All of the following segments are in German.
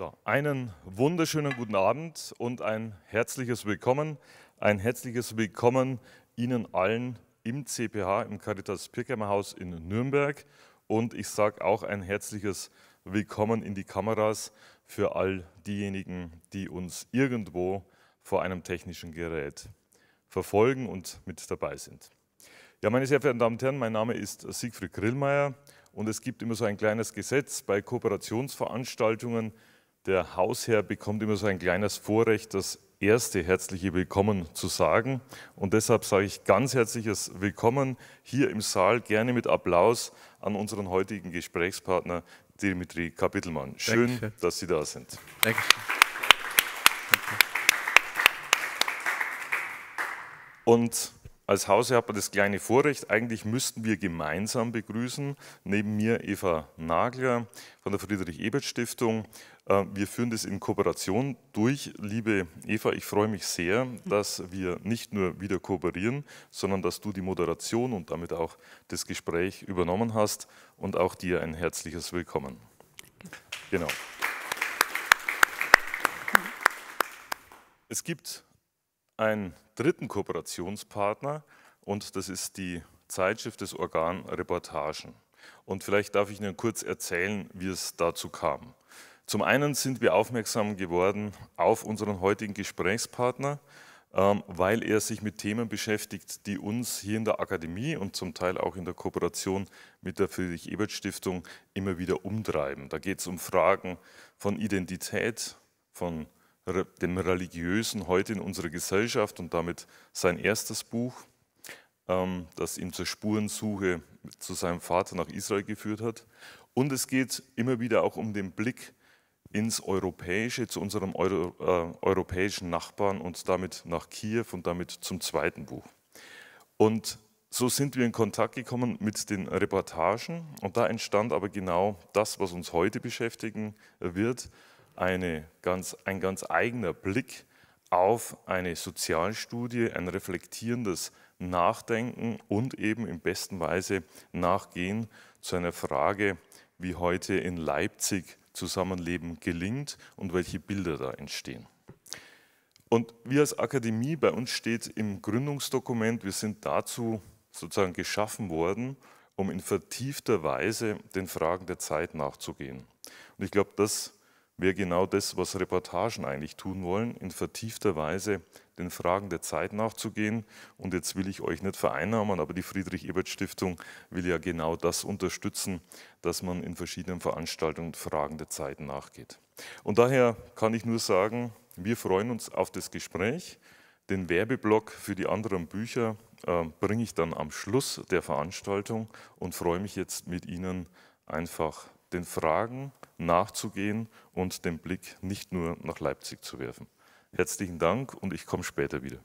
So, einen wunderschönen guten Abend und ein herzliches Willkommen. Ein herzliches Willkommen Ihnen allen im CPH, im Caritas Pirkheimer Haus in Nürnberg. Und ich sage auch ein herzliches Willkommen in die Kameras für all diejenigen, die uns irgendwo vor einem technischen Gerät verfolgen und mit dabei sind. Ja, meine sehr verehrten Damen und Herren, mein Name ist Siegfried Grillmeier und es gibt immer so ein kleines Gesetz bei Kooperationsveranstaltungen, der Hausherr bekommt immer so ein kleines Vorrecht, das erste herzliche Willkommen zu sagen. Und deshalb sage ich ganz herzliches Willkommen hier im Saal, gerne mit Applaus an unseren heutigen Gesprächspartner Dimitri Kapitelmann. Schön, Dankeschön. dass Sie da sind. Dankeschön. Und als Hausherr hat man das kleine Vorrecht, eigentlich müssten wir gemeinsam begrüßen. Neben mir Eva Nagler von der Friedrich-Ebert-Stiftung, äh, wir führen das in Kooperation durch. Liebe Eva, ich freue mich sehr, dass wir nicht nur wieder kooperieren, sondern dass du die Moderation und damit auch das Gespräch übernommen hast. Und auch dir ein herzliches Willkommen. Genau. Es gibt einen dritten Kooperationspartner und das ist die Zeitschrift des Organ Reportagen. Und vielleicht darf ich Ihnen kurz erzählen, wie es dazu kam. Zum einen sind wir aufmerksam geworden auf unseren heutigen Gesprächspartner, ähm, weil er sich mit Themen beschäftigt, die uns hier in der Akademie und zum Teil auch in der Kooperation mit der Friedrich-Ebert-Stiftung immer wieder umtreiben. Da geht es um Fragen von Identität, von dem Religiösen heute in unserer Gesellschaft und damit sein erstes Buch, ähm, das ihn zur Spurensuche zu seinem Vater nach Israel geführt hat. Und es geht immer wieder auch um den Blick ins Europäische, zu unserem Euro, äh, europäischen Nachbarn und damit nach Kiew und damit zum zweiten Buch. Und so sind wir in Kontakt gekommen mit den Reportagen und da entstand aber genau das, was uns heute beschäftigen wird, eine ganz, ein ganz eigener Blick auf eine Sozialstudie, ein reflektierendes Nachdenken und eben in besten Weise Nachgehen zu einer Frage, wie heute in Leipzig Zusammenleben gelingt und welche Bilder da entstehen. Und wir als Akademie, bei uns steht im Gründungsdokument, wir sind dazu sozusagen geschaffen worden, um in vertiefter Weise den Fragen der Zeit nachzugehen. Und ich glaube, das wäre genau das, was Reportagen eigentlich tun wollen, in vertiefter Weise den Fragen der Zeit nachzugehen. Und jetzt will ich euch nicht vereinnahmen, aber die Friedrich-Ebert-Stiftung will ja genau das unterstützen, dass man in verschiedenen Veranstaltungen Fragen der Zeit nachgeht. Und daher kann ich nur sagen, wir freuen uns auf das Gespräch. Den Werbeblock für die anderen Bücher äh, bringe ich dann am Schluss der Veranstaltung und freue mich jetzt mit Ihnen einfach den Fragen nachzugehen und den Blick nicht nur nach Leipzig zu werfen. Herzlichen Dank und ich komme später wieder.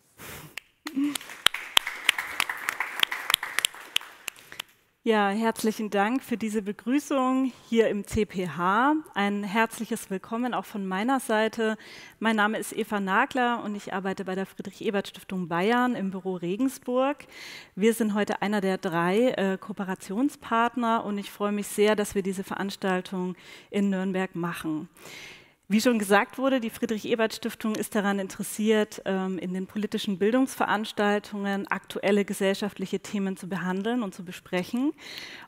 Ja, herzlichen Dank für diese Begrüßung hier im CPH. Ein herzliches Willkommen auch von meiner Seite. Mein Name ist Eva Nagler und ich arbeite bei der Friedrich-Ebert-Stiftung Bayern im Büro Regensburg. Wir sind heute einer der drei äh, Kooperationspartner und ich freue mich sehr, dass wir diese Veranstaltung in Nürnberg machen. Wie schon gesagt wurde, die Friedrich-Ebert-Stiftung ist daran interessiert, ähm, in den politischen Bildungsveranstaltungen aktuelle gesellschaftliche Themen zu behandeln und zu besprechen.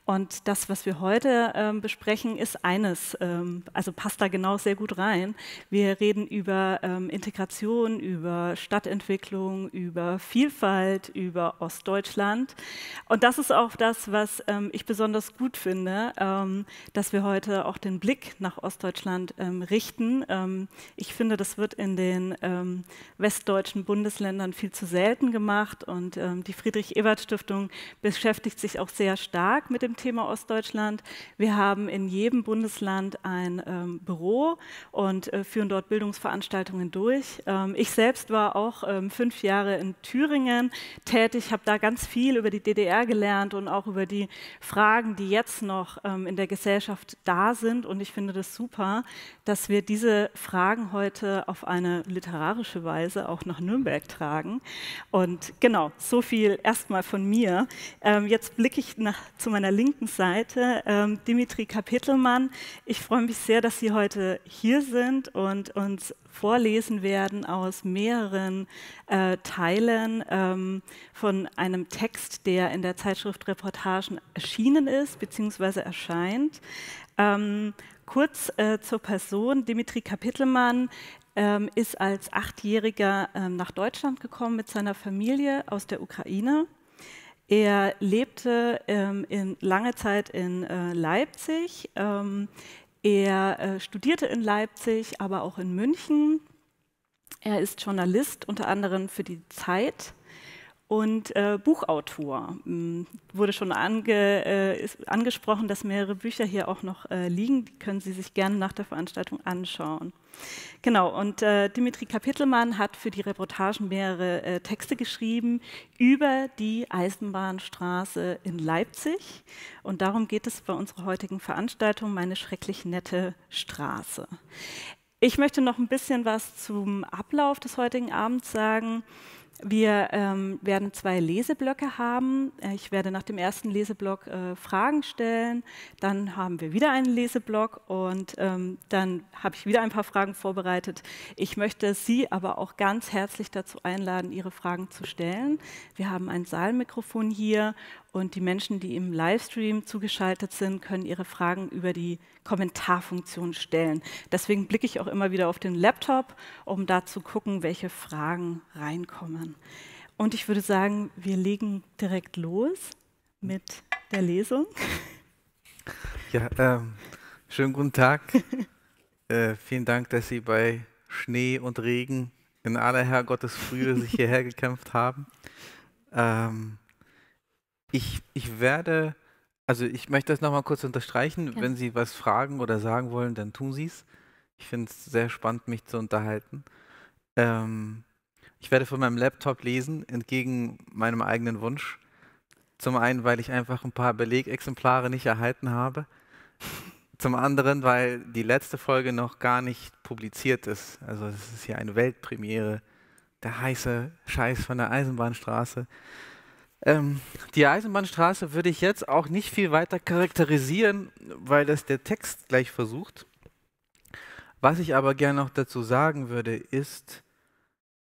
Und das, was wir heute ähm, besprechen, ist eines, ähm, also passt da genau sehr gut rein. Wir reden über ähm, Integration, über Stadtentwicklung, über Vielfalt, über Ostdeutschland. Und das ist auch das, was ähm, ich besonders gut finde, ähm, dass wir heute auch den Blick nach Ostdeutschland ähm, richten. ich finde, das wird in den westdeutschen Bundesländern viel zu selten gemacht und die Friedrich-Ebert-Stiftung beschäftigt sich auch sehr stark mit dem Thema Ostdeutschland. Wir haben in jedem Bundesland ein ähm, Büro und äh, führen dort Bildungsveranstaltungen durch. Ähm, ich selbst war auch ähm, fünf Jahre in Thüringen tätig, habe da ganz viel über die DDR gelernt und auch über die Fragen, die jetzt noch ähm, in der Gesellschaft da sind. Und ich finde das super, dass wir diese Fragen heute auf eine literarische Weise auch nach Nürnberg tragen. Und genau, so viel erstmal von mir. Ähm, jetzt blicke ich nach, zu meiner Linken linken Seite, ähm, Dimitri Kapitelmann. Ich freue mich sehr, dass Sie heute hier sind und uns vorlesen werden aus mehreren äh, Teilen ähm, von einem Text, der in der Zeitschrift Reportagen erschienen ist bzw. erscheint. Ähm, kurz äh, zur Person. Dimitri Kapitelmann ähm, ist als Achtjähriger ähm, nach Deutschland gekommen mit seiner Familie aus der Ukraine. Er lebte ähm, in, lange Zeit in äh, Leipzig. Ähm, er äh, studierte in Leipzig, aber auch in München. Er ist Journalist unter anderem für die Zeit und äh, Buchautor. Ähm, wurde schon ange, äh, angesprochen, dass mehrere Bücher hier auch noch äh, liegen. Die können Sie sich gerne nach der Veranstaltung anschauen. Genau, und äh, Dimitri Kapitelmann hat für die Reportagen mehrere äh, Texte geschrieben über die Eisenbahnstraße in Leipzig. Und darum geht es bei unserer heutigen Veranstaltung, meine schrecklich nette Straße. Ich möchte noch ein bisschen was zum Ablauf des heutigen Abends sagen. Wir ähm, werden zwei Leseblöcke haben. Äh, ich werde nach dem ersten Leseblock äh, Fragen stellen. Dann haben wir wieder einen Leseblock und ähm, dann habe ich wieder ein paar Fragen vorbereitet. Ich möchte Sie aber auch ganz herzlich dazu einladen, Ihre Fragen zu stellen. Wir haben ein Saalmikrofon hier und die Menschen, die im Livestream zugeschaltet sind, können ihre Fragen über die Kommentarfunktion stellen. Deswegen blicke ich auch immer wieder auf den Laptop, um da zu gucken, welche Fragen reinkommen. Und ich würde sagen, wir legen direkt los mit der Lesung. Ja, ähm, schönen guten Tag. äh, vielen Dank, dass Sie bei Schnee und Regen in aller Herrgottes Frühe sich hierher gekämpft haben. Ähm, ich, ich werde, also ich möchte das nochmal kurz unterstreichen. Ja. Wenn Sie was fragen oder sagen wollen, dann tun Sie es. Ich finde es sehr spannend, mich zu unterhalten. Ähm, ich werde von meinem Laptop lesen, entgegen meinem eigenen Wunsch. Zum einen, weil ich einfach ein paar Belegexemplare nicht erhalten habe. Zum anderen, weil die letzte Folge noch gar nicht publiziert ist. Also es ist hier eine Weltpremiere. Der heiße Scheiß von der Eisenbahnstraße. Ähm, die Eisenbahnstraße würde ich jetzt auch nicht viel weiter charakterisieren, weil das der Text gleich versucht. Was ich aber gerne noch dazu sagen würde, ist,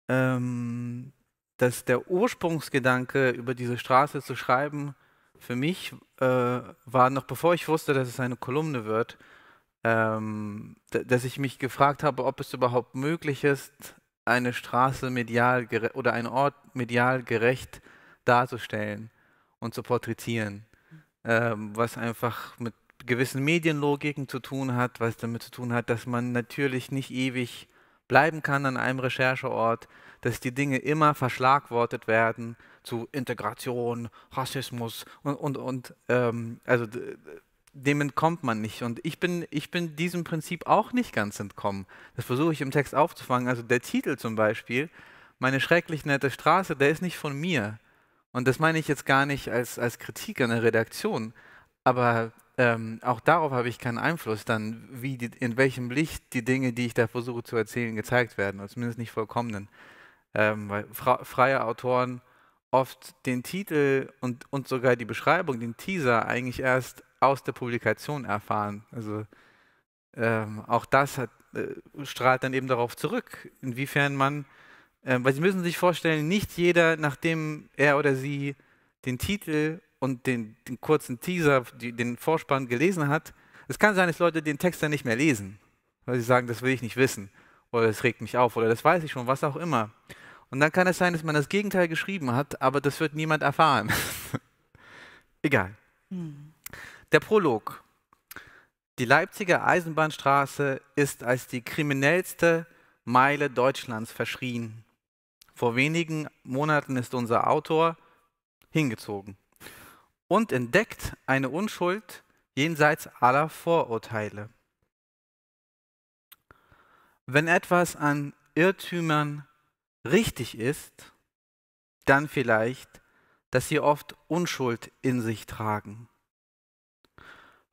ähm, dass der Ursprungsgedanke über diese Straße zu schreiben, für mich äh, war noch bevor ich wusste, dass es eine Kolumne wird, ähm, dass ich mich gefragt habe, ob es überhaupt möglich ist, eine Straße medial oder einen Ort medial gerecht zu darzustellen und zu porträtieren, ähm, was einfach mit gewissen Medienlogiken zu tun hat, was damit zu tun hat, dass man natürlich nicht ewig bleiben kann an einem Rechercheort, dass die Dinge immer verschlagwortet werden zu Integration, Rassismus und, und, und ähm, also dem entkommt man nicht. Und ich bin, ich bin diesem Prinzip auch nicht ganz entkommen. Das versuche ich im Text aufzufangen. Also der Titel zum Beispiel, meine schrecklich nette Straße, der ist nicht von mir. Und das meine ich jetzt gar nicht als, als Kritik an der Redaktion, aber ähm, auch darauf habe ich keinen Einfluss dann, wie die, in welchem Licht die Dinge, die ich da versuche zu erzählen, gezeigt werden, oder zumindest nicht vollkommenen. Ähm, weil freie Autoren oft den Titel und, und sogar die Beschreibung, den Teaser eigentlich erst aus der Publikation erfahren. Also ähm, auch das hat, äh, strahlt dann eben darauf zurück, inwiefern man ähm, weil Sie müssen sich vorstellen, nicht jeder, nachdem er oder sie den Titel und den, den kurzen Teaser, die, den Vorspann gelesen hat, es kann sein, dass Leute den Text dann nicht mehr lesen, weil sie sagen, das will ich nicht wissen oder das regt mich auf oder das weiß ich schon, was auch immer. Und dann kann es sein, dass man das Gegenteil geschrieben hat, aber das wird niemand erfahren. Egal. Hm. Der Prolog. Die Leipziger Eisenbahnstraße ist als die kriminellste Meile Deutschlands verschrien. Vor wenigen Monaten ist unser Autor hingezogen und entdeckt eine Unschuld jenseits aller Vorurteile. Wenn etwas an Irrtümern richtig ist, dann vielleicht, dass sie oft Unschuld in sich tragen.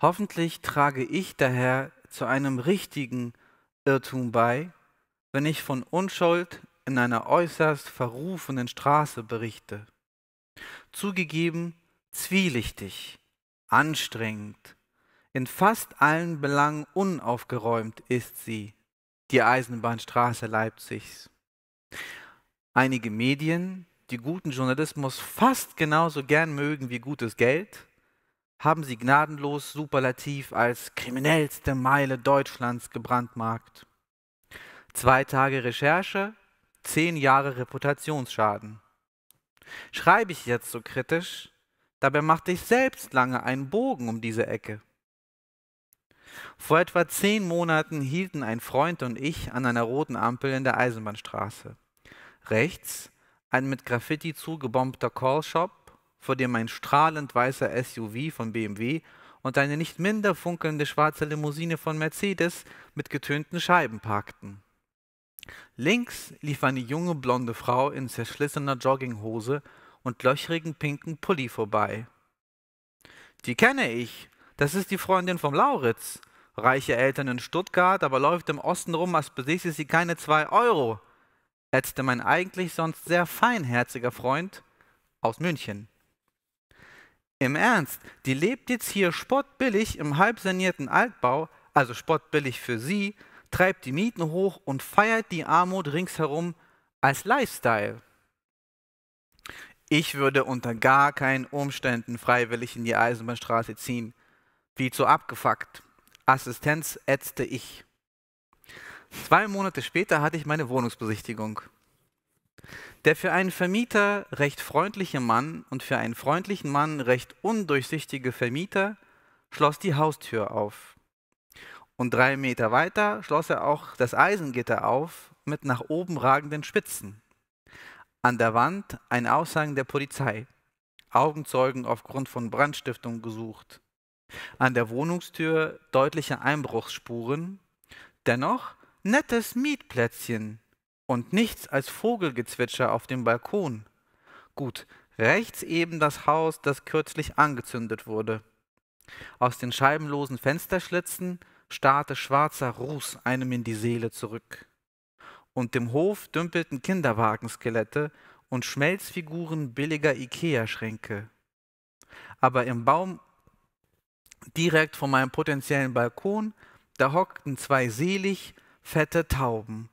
Hoffentlich trage ich daher zu einem richtigen Irrtum bei, wenn ich von Unschuld in einer äußerst verrufenen Straße berichte. Zugegeben zwielichtig, anstrengend, in fast allen Belangen unaufgeräumt ist sie, die Eisenbahnstraße Leipzigs. Einige Medien, die guten Journalismus fast genauso gern mögen wie gutes Geld, haben sie gnadenlos superlativ als kriminellste Meile Deutschlands gebrandmarkt. Zwei Tage Recherche zehn Jahre Reputationsschaden. Schreibe ich jetzt so kritisch, dabei machte ich selbst lange einen Bogen um diese Ecke. Vor etwa zehn Monaten hielten ein Freund und ich an einer roten Ampel in der Eisenbahnstraße. Rechts ein mit Graffiti zugebombter Callshop, vor dem ein strahlend weißer SUV von BMW und eine nicht minder funkelnde schwarze Limousine von Mercedes mit getönten Scheiben parkten. Links lief eine junge blonde Frau in zerschlissener Jogginghose und löchrigen pinken Pulli vorbei. Die kenne ich. Das ist die Freundin vom Lauritz. Reiche Eltern in Stuttgart, aber läuft im Osten rum, als besäße sie keine zwei Euro, ätzte mein eigentlich sonst sehr feinherziger Freund aus München. Im Ernst, die lebt jetzt hier spottbillig im halbsanierten Altbau, also spottbillig für sie, treibt die Mieten hoch und feiert die Armut ringsherum als Lifestyle. Ich würde unter gar keinen Umständen freiwillig in die Eisenbahnstraße ziehen. Wie zu abgefuckt. Assistenz ätzte ich. Zwei Monate später hatte ich meine Wohnungsbesichtigung. Der für einen Vermieter recht freundliche Mann und für einen freundlichen Mann recht undurchsichtige Vermieter schloss die Haustür auf. Und drei Meter weiter schloss er auch das Eisengitter auf mit nach oben ragenden Spitzen. An der Wand ein Aussagen der Polizei. Augenzeugen aufgrund von Brandstiftung gesucht. An der Wohnungstür deutliche Einbruchsspuren. Dennoch nettes Mietplätzchen und nichts als Vogelgezwitscher auf dem Balkon. Gut, rechts eben das Haus, das kürzlich angezündet wurde. Aus den scheibenlosen Fensterschlitzen starrte schwarzer Ruß einem in die Seele zurück. Und im Hof dümpelten Kinderwagenskelette und Schmelzfiguren billiger Ikea-Schränke. Aber im Baum direkt vor meinem potenziellen Balkon, da hockten zwei selig fette Tauben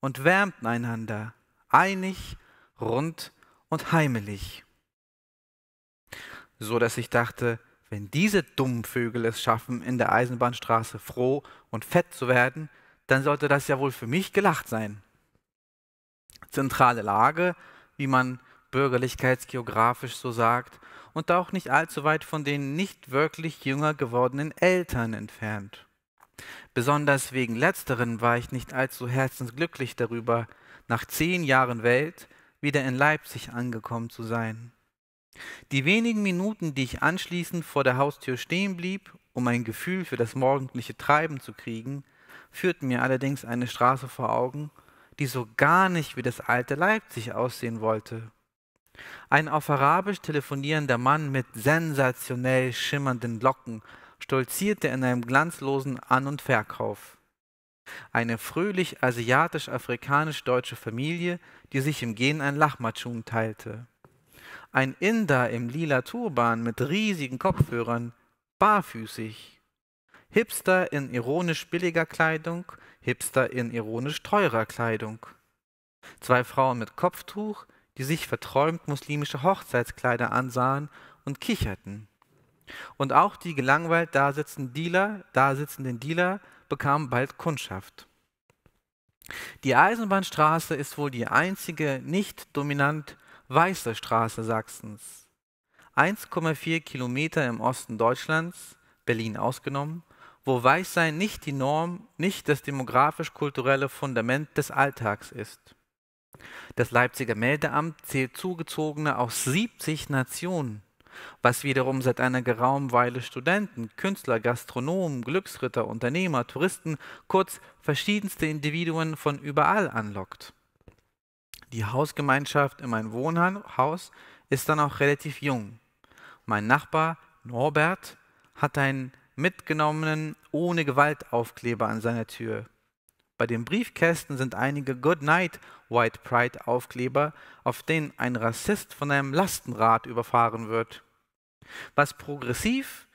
und wärmten einander, einig, rund und heimelig. So dass ich dachte, wenn diese dummen Vögel es schaffen, in der Eisenbahnstraße froh und fett zu werden, dann sollte das ja wohl für mich gelacht sein. Zentrale Lage, wie man bürgerlichkeitsgeografisch so sagt, und auch nicht allzu weit von den nicht wirklich jünger gewordenen Eltern entfernt. Besonders wegen letzteren war ich nicht allzu herzensglücklich darüber, nach zehn Jahren Welt wieder in Leipzig angekommen zu sein. Die wenigen Minuten, die ich anschließend vor der Haustür stehen blieb, um ein Gefühl für das morgendliche Treiben zu kriegen, führten mir allerdings eine Straße vor Augen, die so gar nicht wie das alte Leipzig aussehen wollte. Ein auf Arabisch telefonierender Mann mit sensationell schimmernden Locken stolzierte in einem glanzlosen An- und Verkauf. Eine fröhlich asiatisch-afrikanisch-deutsche Familie, die sich im Gehen ein Lachmatschun teilte ein Inder im lila Turban mit riesigen Kopfhörern, barfüßig. Hipster in ironisch billiger Kleidung, Hipster in ironisch teurer Kleidung. Zwei Frauen mit Kopftuch, die sich verträumt muslimische Hochzeitskleider ansahen und kicherten. Und auch die gelangweilt dasitzenden Dealer, dasitzenden Dealer bekamen bald Kundschaft. Die Eisenbahnstraße ist wohl die einzige nicht dominant Weiße Straße Sachsens. 1,4 Kilometer im Osten Deutschlands, Berlin ausgenommen, wo Weißsein nicht die Norm, nicht das demografisch-kulturelle Fundament des Alltags ist. Das Leipziger Meldeamt zählt Zugezogene aus 70 Nationen, was wiederum seit einer geraumen Weile Studenten, Künstler, Gastronomen, Glücksritter, Unternehmer, Touristen, kurz verschiedenste Individuen von überall anlockt. Die Hausgemeinschaft in meinem Wohnhaus ist dann auch relativ jung. Mein Nachbar Norbert hat einen mitgenommenen ohne Gewalt Aufkleber an seiner Tür. Bei den Briefkästen sind einige Good Night White Pride Aufkleber, auf denen ein Rassist von einem Lastenrad überfahren wird. Was progressiv,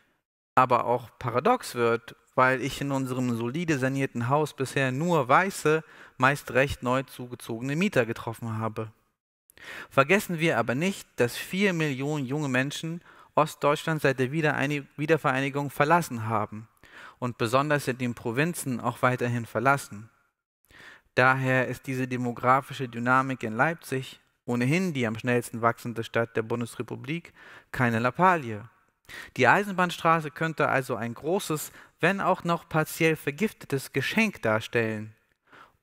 aber auch paradox wird weil ich in unserem solide sanierten Haus bisher nur weiße, meist recht neu zugezogene Mieter getroffen habe. Vergessen wir aber nicht, dass vier Millionen junge Menschen Ostdeutschland seit der Wiedervereinigung verlassen haben und besonders in den Provinzen auch weiterhin verlassen. Daher ist diese demografische Dynamik in Leipzig, ohnehin die am schnellsten wachsende Stadt der Bundesrepublik, keine Lappalie. Die Eisenbahnstraße könnte also ein großes, wenn auch noch partiell vergiftetes Geschenk darstellen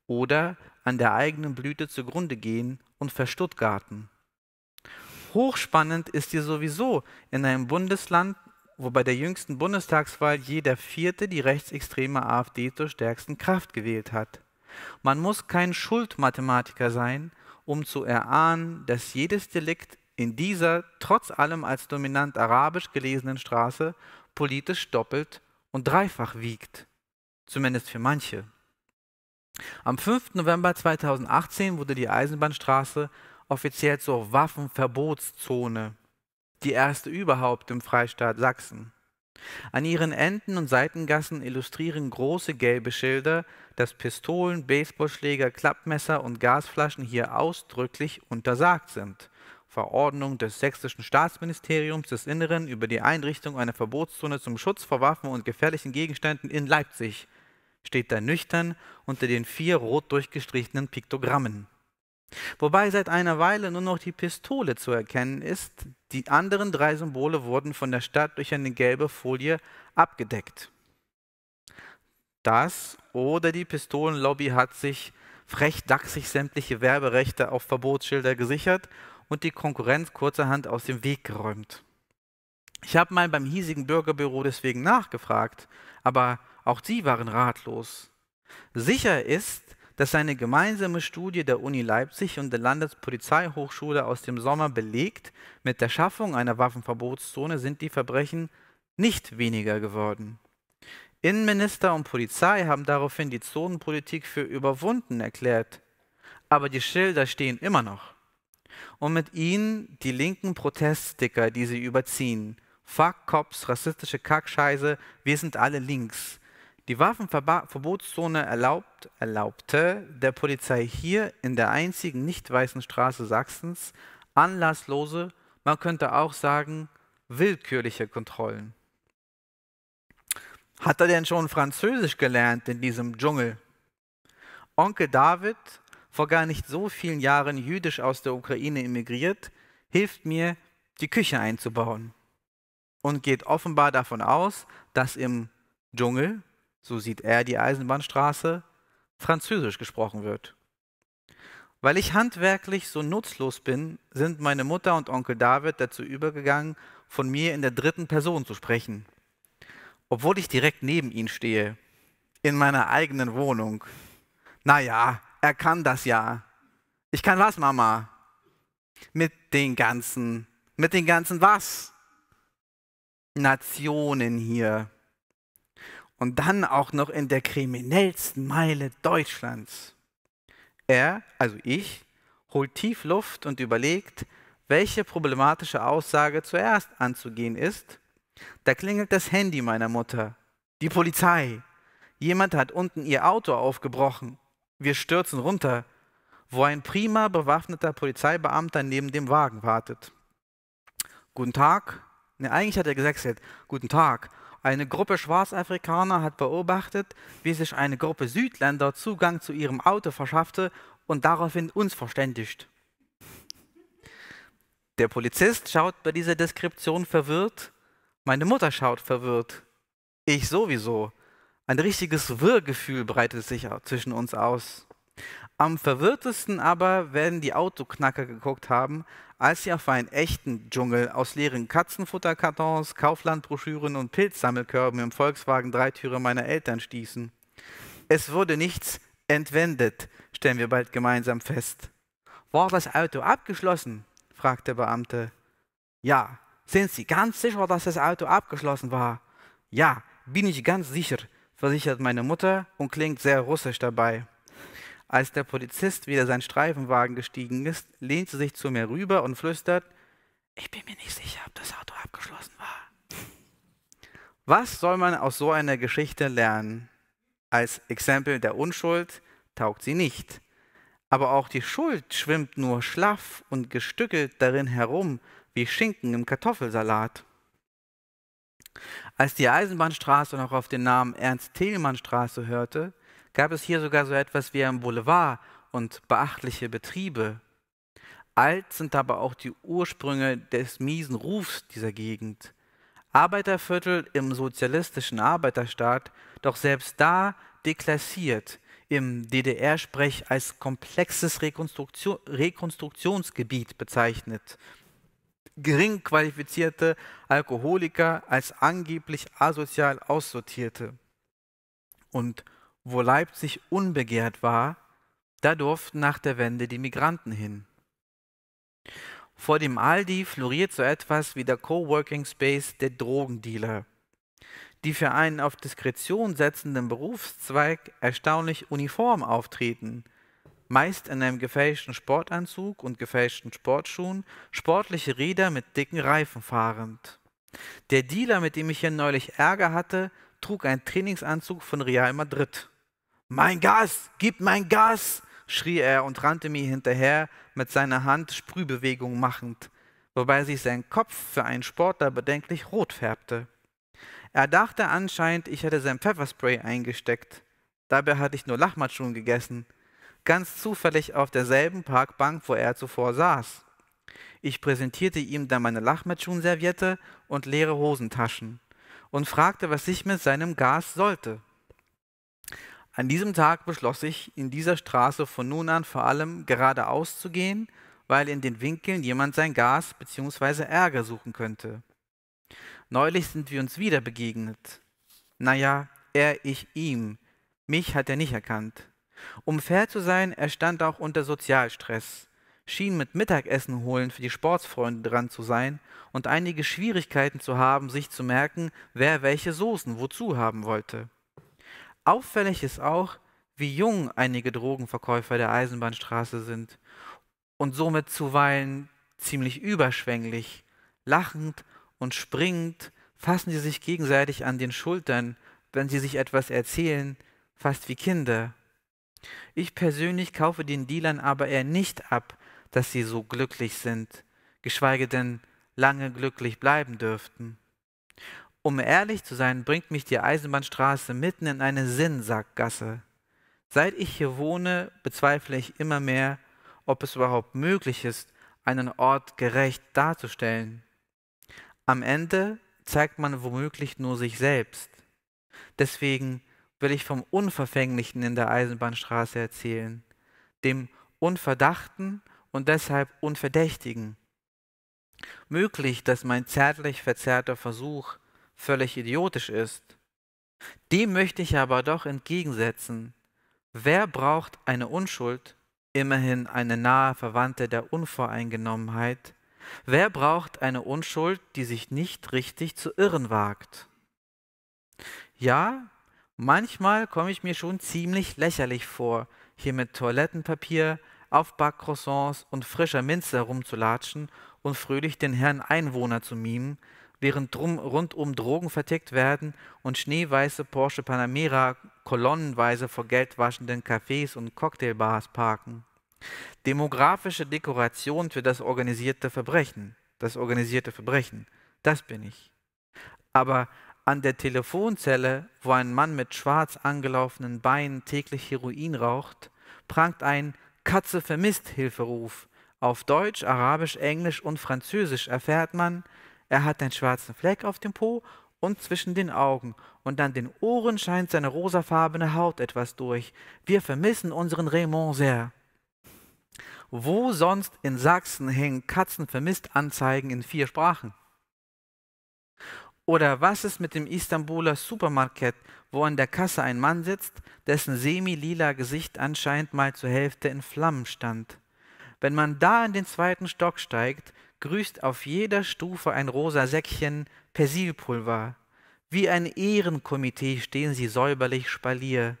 oder an der eigenen Blüte zugrunde gehen und verstuttgarten. Hochspannend ist hier sowieso in einem Bundesland, wo bei der jüngsten Bundestagswahl jeder Vierte die rechtsextreme AfD zur stärksten Kraft gewählt hat. Man muss kein Schuldmathematiker sein, um zu erahnen, dass jedes Delikt in dieser trotz allem als dominant arabisch gelesenen Straße politisch doppelt und dreifach wiegt, zumindest für manche. Am 5. November 2018 wurde die Eisenbahnstraße offiziell zur Waffenverbotszone, die erste überhaupt im Freistaat Sachsen. An ihren Enden und Seitengassen illustrieren große gelbe Schilder, dass Pistolen, Baseballschläger, Klappmesser und Gasflaschen hier ausdrücklich untersagt sind. Verordnung des sächsischen Staatsministeriums des Inneren über die Einrichtung einer Verbotszone zum Schutz vor Waffen und gefährlichen Gegenständen in Leipzig steht da nüchtern unter den vier rot durchgestrichenen Piktogrammen. Wobei seit einer Weile nur noch die Pistole zu erkennen ist, die anderen drei Symbole wurden von der Stadt durch eine gelbe Folie abgedeckt. Das oder die Pistolenlobby hat sich frech dachsig sämtliche Werberechte auf Verbotsschilder gesichert und die Konkurrenz kurzerhand aus dem Weg geräumt. Ich habe mal beim hiesigen Bürgerbüro deswegen nachgefragt, aber auch sie waren ratlos. Sicher ist, dass eine gemeinsame Studie der Uni Leipzig und der Landespolizeihochschule aus dem Sommer belegt, mit der Schaffung einer Waffenverbotszone sind die Verbrechen nicht weniger geworden. Innenminister und Polizei haben daraufhin die Zonenpolitik für überwunden erklärt, aber die Schilder stehen immer noch und mit ihnen die linken Proteststicker, die sie überziehen. Fuck Cops, rassistische Kackscheiße, wir sind alle links. Die Waffenverbotszone erlaubt, erlaubte der Polizei hier in der einzigen nicht weißen Straße Sachsens anlasslose, man könnte auch sagen, willkürliche Kontrollen. Hat er denn schon Französisch gelernt in diesem Dschungel? Onkel David vor gar nicht so vielen Jahren jüdisch aus der Ukraine emigriert, hilft mir, die Küche einzubauen und geht offenbar davon aus, dass im Dschungel, so sieht er die Eisenbahnstraße, Französisch gesprochen wird. Weil ich handwerklich so nutzlos bin, sind meine Mutter und Onkel David dazu übergegangen, von mir in der dritten Person zu sprechen, obwohl ich direkt neben ihnen stehe, in meiner eigenen Wohnung. Naja, er kann das ja. Ich kann was, Mama? Mit den ganzen, mit den ganzen was? Nationen hier. Und dann auch noch in der kriminellsten Meile Deutschlands. Er, also ich, holt tief Luft und überlegt, welche problematische Aussage zuerst anzugehen ist. Da klingelt das Handy meiner Mutter. Die Polizei. Jemand hat unten ihr Auto aufgebrochen. Wir stürzen runter, wo ein prima bewaffneter Polizeibeamter neben dem Wagen wartet. Guten Tag. Ne, eigentlich hat er gesagt, guten Tag. Eine Gruppe Schwarzafrikaner hat beobachtet, wie sich eine Gruppe Südländer Zugang zu ihrem Auto verschaffte und daraufhin uns verständigt. Der Polizist schaut bei dieser Deskription verwirrt, meine Mutter schaut verwirrt, ich sowieso. Ein richtiges Wirrgefühl breitet sich zwischen uns aus. Am verwirrtesten aber werden die Autoknacker geguckt haben, als sie auf einen echten Dschungel aus leeren Katzenfutterkartons, Kauflandbroschüren und Pilzsammelkörben im Volkswagen Dreitüre meiner Eltern stießen. Es wurde nichts entwendet, stellen wir bald gemeinsam fest. War das Auto abgeschlossen? fragt der Beamte. Ja. Sind Sie ganz sicher, dass das Auto abgeschlossen war? Ja, bin ich ganz sicher versichert meine Mutter und klingt sehr russisch dabei. Als der Polizist wieder sein Streifenwagen gestiegen ist, lehnt sie sich zu mir rüber und flüstert, ich bin mir nicht sicher, ob das Auto abgeschlossen war. Was soll man aus so einer Geschichte lernen? Als Exempel der Unschuld taugt sie nicht. Aber auch die Schuld schwimmt nur schlaff und gestückelt darin herum, wie Schinken im Kartoffelsalat. Als die Eisenbahnstraße noch auf den Namen Ernst-Thälmann-Straße hörte, gab es hier sogar so etwas wie ein Boulevard und beachtliche Betriebe. Alt sind aber auch die Ursprünge des miesen Rufs dieser Gegend. Arbeiterviertel im sozialistischen Arbeiterstaat, doch selbst da deklassiert, im DDR-Sprech als komplexes Rekonstruktion Rekonstruktionsgebiet bezeichnet gering qualifizierte Alkoholiker als angeblich asozial aussortierte. Und wo Leipzig unbegehrt war, da durften nach der Wende die Migranten hin. Vor dem Aldi floriert so etwas wie der Coworking Space der Drogendealer, die für einen auf Diskretion setzenden Berufszweig erstaunlich uniform auftreten – meist in einem gefälschten Sportanzug und gefälschten Sportschuhen, sportliche Räder mit dicken Reifen fahrend. Der Dealer, mit dem ich hier neulich Ärger hatte, trug einen Trainingsanzug von Real Madrid. Mein Gas, gib mein Gas, schrie er und rannte mir hinterher, mit seiner Hand Sprühbewegungen machend, wobei sich sein Kopf für einen Sportler bedenklich rot färbte. Er dachte anscheinend, ich hätte sein Pfefferspray eingesteckt. Dabei hatte ich nur Lachmatschuhen gegessen ganz zufällig auf derselben Parkbank, wo er zuvor saß. Ich präsentierte ihm dann meine Lachmatschun-Serviette und leere Hosentaschen und fragte, was ich mit seinem Gas sollte. An diesem Tag beschloss ich, in dieser Straße von nun an vor allem geradeaus zu gehen, weil in den Winkeln jemand sein Gas bzw. Ärger suchen könnte. Neulich sind wir uns wieder begegnet. Naja, er, ich, ihm. Mich hat er nicht erkannt. Um fair zu sein, er stand auch unter Sozialstress, schien mit Mittagessen holen für die Sportsfreunde dran zu sein und einige Schwierigkeiten zu haben, sich zu merken, wer welche Soßen wozu haben wollte. Auffällig ist auch, wie jung einige Drogenverkäufer der Eisenbahnstraße sind und somit zuweilen ziemlich überschwänglich, lachend und springend fassen sie sich gegenseitig an den Schultern, wenn sie sich etwas erzählen, fast wie Kinder. Ich persönlich kaufe den Dealern aber eher nicht ab, dass sie so glücklich sind, geschweige denn lange glücklich bleiben dürften. Um ehrlich zu sein, bringt mich die Eisenbahnstraße mitten in eine Sinnsackgasse. Seit ich hier wohne, bezweifle ich immer mehr, ob es überhaupt möglich ist, einen Ort gerecht darzustellen. Am Ende zeigt man womöglich nur sich selbst. Deswegen will ich vom Unverfänglichen in der Eisenbahnstraße erzählen, dem Unverdachten und deshalb Unverdächtigen. Möglich, dass mein zärtlich verzerrter Versuch völlig idiotisch ist. Dem möchte ich aber doch entgegensetzen. Wer braucht eine Unschuld, immerhin eine nahe Verwandte der Unvoreingenommenheit? Wer braucht eine Unschuld, die sich nicht richtig zu irren wagt? Ja, Manchmal komme ich mir schon ziemlich lächerlich vor, hier mit Toilettenpapier, Aufbackcroissants und frischer Minze herumzulatschen und fröhlich den Herrn Einwohner zu mimen, während drum rundum Drogen vertickt werden und schneeweiße Porsche Panamera kolonnenweise vor geldwaschenden Cafés und Cocktailbars parken. Demografische Dekoration für das organisierte Verbrechen. Das organisierte Verbrechen. Das bin ich. Aber an der Telefonzelle, wo ein Mann mit schwarz angelaufenen Beinen täglich Heroin raucht, prangt ein Katze vermisst Hilferuf. Auf Deutsch, Arabisch, Englisch und Französisch erfährt man, er hat einen schwarzen Fleck auf dem Po und zwischen den Augen und an den Ohren scheint seine rosafarbene Haut etwas durch. Wir vermissen unseren Raymond sehr. Wo sonst in Sachsen hängen Katzenvermisst-Anzeigen in vier Sprachen? Oder was ist mit dem Istanbuler Supermarkt, wo an der Kasse ein Mann sitzt, dessen semi-lila Gesicht anscheinend mal zur Hälfte in Flammen stand? Wenn man da in den zweiten Stock steigt, grüßt auf jeder Stufe ein rosa Säckchen Persilpulver. Wie ein Ehrenkomitee stehen sie säuberlich spalier.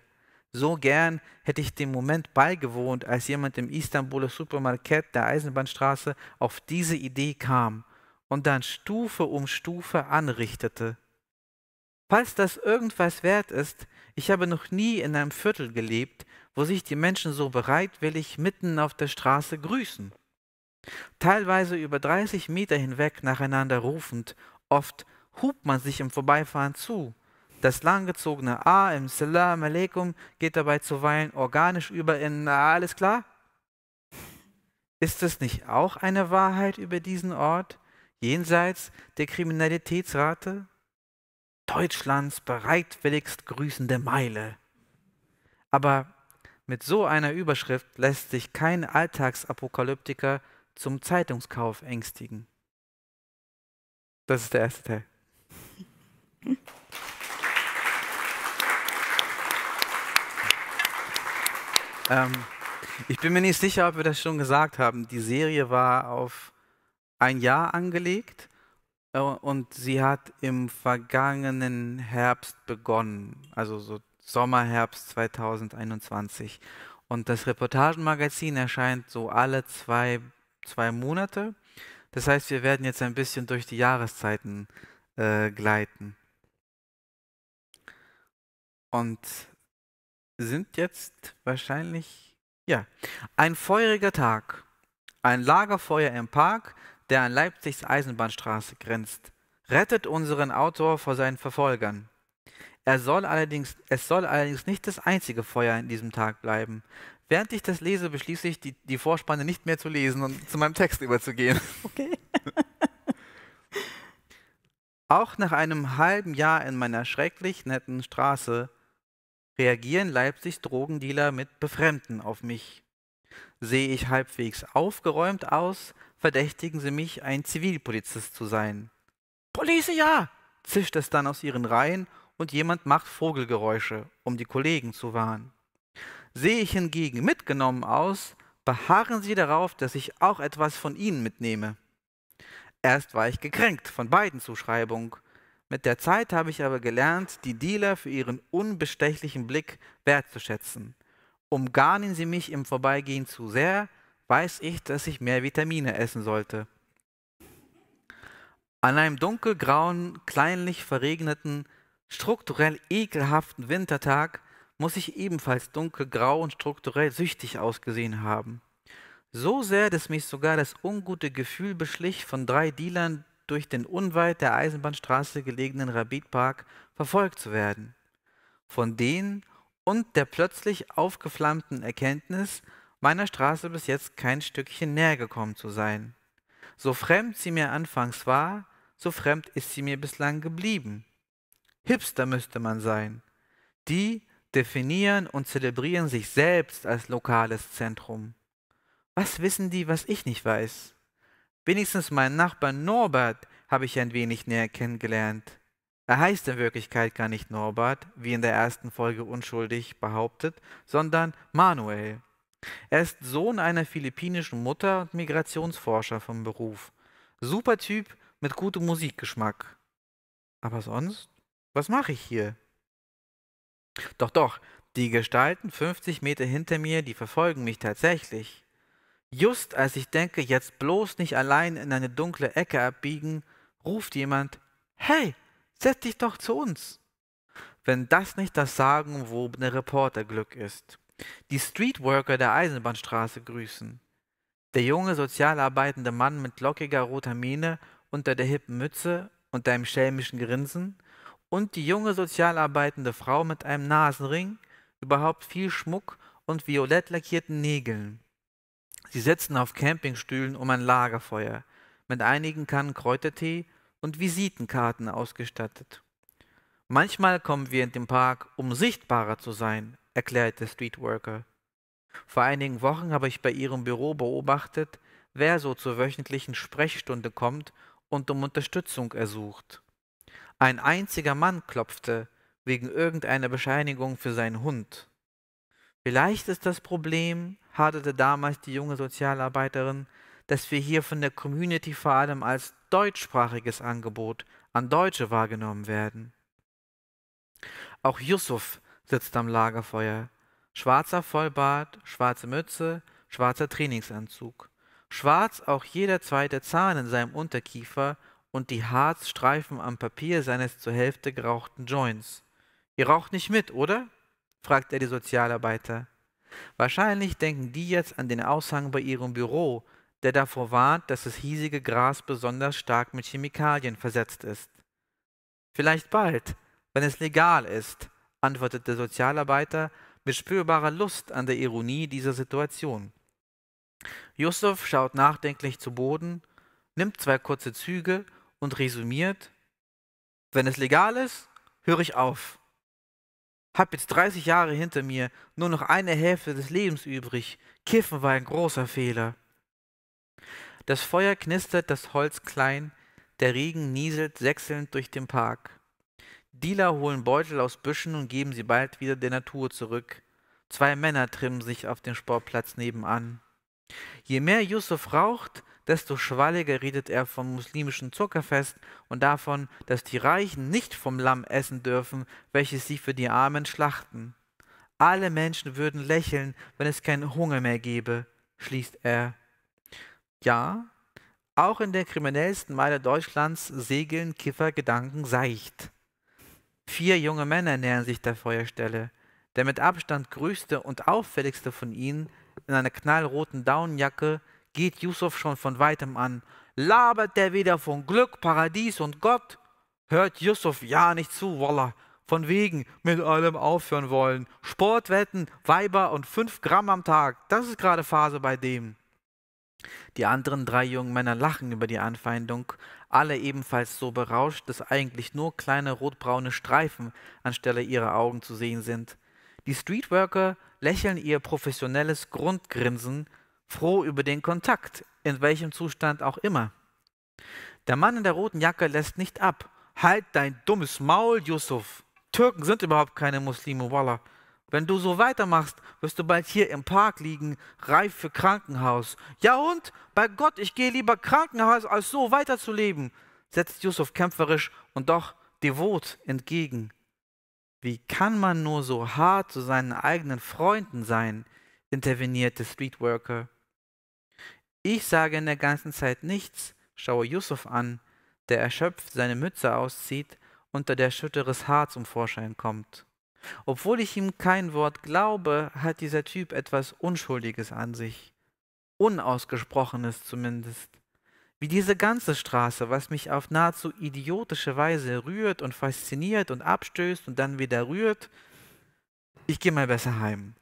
So gern hätte ich dem Moment beigewohnt, als jemand im Istanbuler Supermarkt der Eisenbahnstraße auf diese Idee kam und dann Stufe um Stufe anrichtete. Falls das irgendwas wert ist, ich habe noch nie in einem Viertel gelebt, wo sich die Menschen so bereitwillig mitten auf der Straße grüßen. Teilweise über 30 Meter hinweg nacheinander rufend, oft hub man sich im Vorbeifahren zu. Das langgezogene A im Salam Aleikum geht dabei zuweilen organisch über in alles klar? Ist es nicht auch eine Wahrheit über diesen Ort, jenseits der Kriminalitätsrate? Deutschlands bereitwilligst grüßende Meile. Aber mit so einer Überschrift lässt sich kein Alltagsapokalyptiker zum Zeitungskauf ängstigen. Das ist der erste Teil. ähm, ich bin mir nicht sicher, ob wir das schon gesagt haben. Die Serie war auf ein Jahr angelegt äh, und sie hat im vergangenen Herbst begonnen, also so Sommer, Herbst 2021. Und das Reportagenmagazin erscheint so alle zwei, zwei Monate. Das heißt, wir werden jetzt ein bisschen durch die Jahreszeiten äh, gleiten. Und sind jetzt wahrscheinlich, ja, ein feuriger Tag. Ein Lagerfeuer im Park, der an Leipzigs Eisenbahnstraße grenzt, rettet unseren Autor vor seinen Verfolgern. Er soll allerdings, es soll allerdings nicht das einzige Feuer in diesem Tag bleiben. Während ich das lese, beschließe ich, die, die Vorspanne nicht mehr zu lesen und zu meinem Text überzugehen. Okay. Auch nach einem halben Jahr in meiner schrecklich netten Straße reagieren Leipzigs Drogendealer mit Befremden auf mich. Sehe ich halbwegs aufgeräumt aus, verdächtigen sie mich, ein Zivilpolizist zu sein. ja! zischt es dann aus ihren Reihen und jemand macht Vogelgeräusche, um die Kollegen zu warnen. Sehe ich hingegen mitgenommen aus, beharren sie darauf, dass ich auch etwas von ihnen mitnehme. Erst war ich gekränkt von beiden Zuschreibungen. Mit der Zeit habe ich aber gelernt, die Dealer für ihren unbestechlichen Blick wertzuschätzen. Umgarnen sie mich im Vorbeigehen zu sehr, weiß ich, dass ich mehr Vitamine essen sollte. An einem dunkelgrauen, kleinlich verregneten, strukturell ekelhaften Wintertag muss ich ebenfalls dunkelgrau und strukturell süchtig ausgesehen haben. So sehr, dass mich sogar das ungute Gefühl beschlich, von drei Dealern durch den unweit der Eisenbahnstraße gelegenen Rabbitpark verfolgt zu werden. Von denen und der plötzlich aufgeflammten Erkenntnis, meiner Straße bis jetzt kein Stückchen näher gekommen zu sein. So fremd sie mir anfangs war, so fremd ist sie mir bislang geblieben. Hipster müsste man sein. Die definieren und zelebrieren sich selbst als lokales Zentrum. Was wissen die, was ich nicht weiß? Wenigstens meinen Nachbarn Norbert habe ich ein wenig näher kennengelernt. Er heißt in Wirklichkeit gar nicht Norbert, wie in der ersten Folge unschuldig behauptet, sondern Manuel. Er ist Sohn einer philippinischen Mutter und Migrationsforscher vom Beruf. Super Typ mit gutem Musikgeschmack. Aber sonst, was mache ich hier? Doch, doch, die Gestalten 50 Meter hinter mir, die verfolgen mich tatsächlich. Just als ich denke, jetzt bloß nicht allein in eine dunkle Ecke abbiegen, ruft jemand, Hey, setz dich doch zu uns. Wenn das nicht das Sagen, wo eine Reporterglück ist die Streetworker der Eisenbahnstraße grüßen. Der junge, sozialarbeitende Mann mit lockiger roter Miene unter der hippen Mütze und einem schelmischen Grinsen und die junge, sozialarbeitende Frau mit einem Nasenring, überhaupt viel Schmuck und violett lackierten Nägeln. Sie sitzen auf Campingstühlen um ein Lagerfeuer, mit einigen Kannen Kräutertee und Visitenkarten ausgestattet. Manchmal kommen wir in den Park, um sichtbarer zu sein, erklärte Streetworker. Vor einigen Wochen habe ich bei Ihrem Büro beobachtet, wer so zur wöchentlichen Sprechstunde kommt und um Unterstützung ersucht. Ein einziger Mann klopfte wegen irgendeiner Bescheinigung für seinen Hund. Vielleicht ist das Problem, haderte damals die junge Sozialarbeiterin, dass wir hier von der Community vor allem als deutschsprachiges Angebot an Deutsche wahrgenommen werden. Auch Yusuf sitzt am Lagerfeuer. Schwarzer Vollbart, schwarze Mütze, schwarzer Trainingsanzug. Schwarz auch jeder zweite Zahn in seinem Unterkiefer und die Harzstreifen am Papier seines zur Hälfte gerauchten Joints. Ihr raucht nicht mit, oder? fragt er die Sozialarbeiter. Wahrscheinlich denken die jetzt an den Aushang bei ihrem Büro, der davor warnt, dass das hiesige Gras besonders stark mit Chemikalien versetzt ist. Vielleicht bald, wenn es legal ist, antwortet der Sozialarbeiter mit spürbarer Lust an der Ironie dieser Situation. Yusuf schaut nachdenklich zu Boden, nimmt zwei kurze Züge und resümiert: Wenn es legal ist, höre ich auf. Hab jetzt 30 Jahre hinter mir, nur noch eine Hälfte des Lebens übrig. Kiffen war ein großer Fehler. Das Feuer knistert das Holz klein, der Regen nieselt sechselnd durch den Park. Dealer holen Beutel aus Büschen und geben sie bald wieder der Natur zurück. Zwei Männer trimmen sich auf dem Sportplatz nebenan. Je mehr Yusuf raucht, desto schwalliger redet er vom muslimischen Zuckerfest und davon, dass die Reichen nicht vom Lamm essen dürfen, welches sie für die Armen schlachten. Alle Menschen würden lächeln, wenn es keinen Hunger mehr gäbe, schließt er. Ja, auch in der kriminellsten Meile Deutschlands segeln Kiffergedanken seicht. Vier junge Männer nähern sich der Feuerstelle. Der mit Abstand größte und auffälligste von ihnen, in einer knallroten Daunenjacke, geht Yusuf schon von weitem an. Labert der wieder von Glück, Paradies und Gott? Hört Yusuf ja nicht zu, Wallah. Von wegen mit allem aufhören wollen. Sportwetten, Weiber und fünf Gramm am Tag. Das ist gerade Phase bei dem. Die anderen drei jungen Männer lachen über die Anfeindung, alle ebenfalls so berauscht, dass eigentlich nur kleine rotbraune Streifen anstelle ihrer Augen zu sehen sind. Die Streetworker lächeln ihr professionelles Grundgrinsen, froh über den Kontakt, in welchem Zustand auch immer. Der Mann in der roten Jacke lässt nicht ab. Halt dein dummes Maul, Yusuf. Türken sind überhaupt keine Muslime, Wallah. Wenn du so weitermachst, wirst du bald hier im Park liegen, reif für Krankenhaus. Ja und? Bei Gott, ich gehe lieber Krankenhaus, als so weiterzuleben, setzt Yusuf kämpferisch und doch devot entgegen. Wie kann man nur so hart zu seinen eigenen Freunden sein? interveniert der Streetworker. Ich sage in der ganzen Zeit nichts, schaue Yusuf an, der erschöpft seine Mütze auszieht, unter der schütteres Haar zum Vorschein kommt. Obwohl ich ihm kein Wort glaube, hat dieser Typ etwas Unschuldiges an sich. Unausgesprochenes zumindest. Wie diese ganze Straße, was mich auf nahezu idiotische Weise rührt und fasziniert und abstößt und dann wieder rührt. Ich gehe mal besser heim.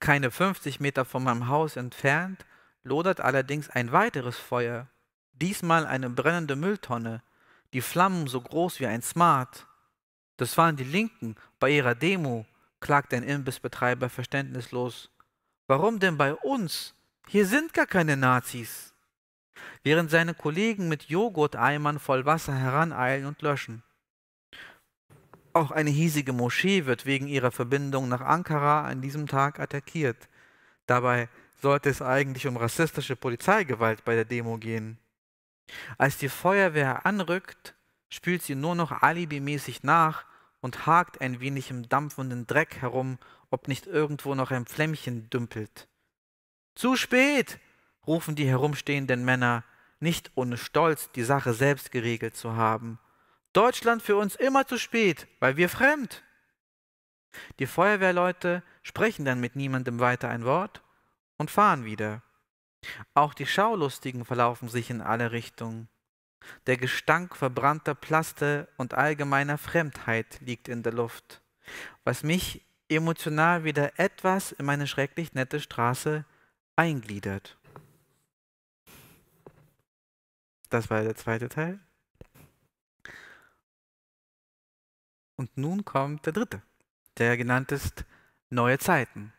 Keine 50 Meter von meinem Haus entfernt lodert allerdings ein weiteres Feuer, diesmal eine brennende Mülltonne, die Flammen so groß wie ein Smart. Das waren die Linken. Bei ihrer Demo klagt ein Imbissbetreiber verständnislos. Warum denn bei uns? Hier sind gar keine Nazis. Während seine Kollegen mit Joghurteimern voll Wasser heraneilen und löschen. Auch eine hiesige Moschee wird wegen ihrer Verbindung nach Ankara an diesem Tag attackiert. Dabei sollte es eigentlich um rassistische Polizeigewalt bei der Demo gehen. Als die Feuerwehr anrückt, spült sie nur noch alibimäßig nach, und hakt ein wenig im dampfenden Dreck herum, ob nicht irgendwo noch ein Flämmchen dümpelt. Zu spät! rufen die herumstehenden Männer, nicht ohne Stolz, die Sache selbst geregelt zu haben. Deutschland für uns immer zu spät, weil wir fremd. Die Feuerwehrleute sprechen dann mit niemandem weiter ein Wort und fahren wieder. Auch die Schaulustigen verlaufen sich in alle Richtungen. Der Gestank verbrannter Plaste und allgemeiner Fremdheit liegt in der Luft, was mich emotional wieder etwas in meine schrecklich nette Straße eingliedert. Das war der zweite Teil. Und nun kommt der dritte, der genannt ist Neue Zeiten.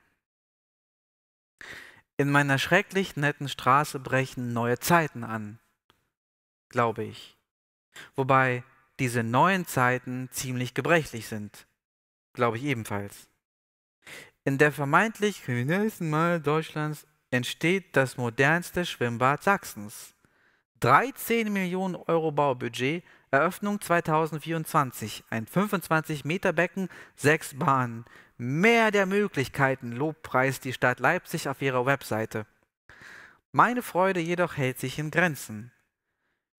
In meiner schrecklich netten Straße brechen neue Zeiten an glaube ich. Wobei diese neuen Zeiten ziemlich gebrechlich sind, glaube ich ebenfalls. In der vermeintlich kriminellsten Mal Deutschlands entsteht das modernste Schwimmbad Sachsens. 13 Millionen Euro Baubudget, Eröffnung 2024, ein 25 Meter Becken, sechs Bahnen. Mehr der Möglichkeiten lobpreist die Stadt Leipzig auf ihrer Webseite. Meine Freude jedoch hält sich in Grenzen.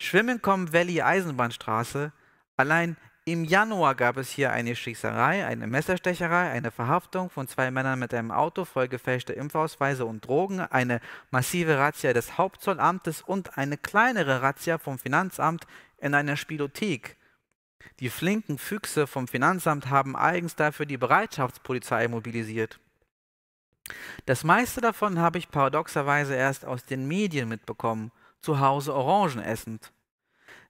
Schwimmen kommen Valley Eisenbahnstraße. Allein im Januar gab es hier eine Schießerei, eine Messerstecherei, eine Verhaftung von zwei Männern mit einem Auto voll gefälschter Impfausweise und Drogen, eine massive Razzia des Hauptzollamtes und eine kleinere Razzia vom Finanzamt in einer Spielothek. Die flinken Füchse vom Finanzamt haben eigens dafür die Bereitschaftspolizei mobilisiert. Das meiste davon habe ich paradoxerweise erst aus den Medien mitbekommen zu Hause Orangen essend.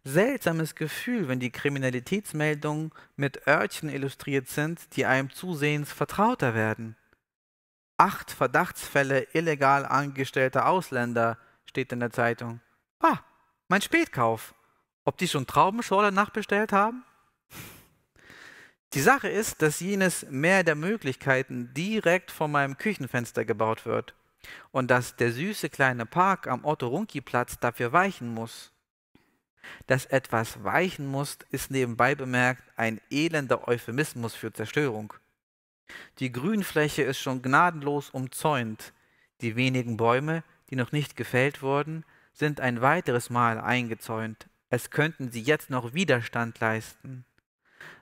Seltsames Gefühl, wenn die Kriminalitätsmeldungen mit Örtchen illustriert sind, die einem zusehends vertrauter werden. Acht Verdachtsfälle illegal angestellter Ausländer steht in der Zeitung. Ah, mein Spätkauf. Ob die schon Traubenschorle nachbestellt haben? Die Sache ist, dass jenes Meer der Möglichkeiten direkt vor meinem Küchenfenster gebaut wird und dass der süße kleine Park am Otto-Runki-Platz dafür weichen muss. Dass etwas weichen muss, ist nebenbei bemerkt ein elender Euphemismus für Zerstörung. Die Grünfläche ist schon gnadenlos umzäunt. Die wenigen Bäume, die noch nicht gefällt wurden, sind ein weiteres Mal eingezäunt, als könnten sie jetzt noch Widerstand leisten.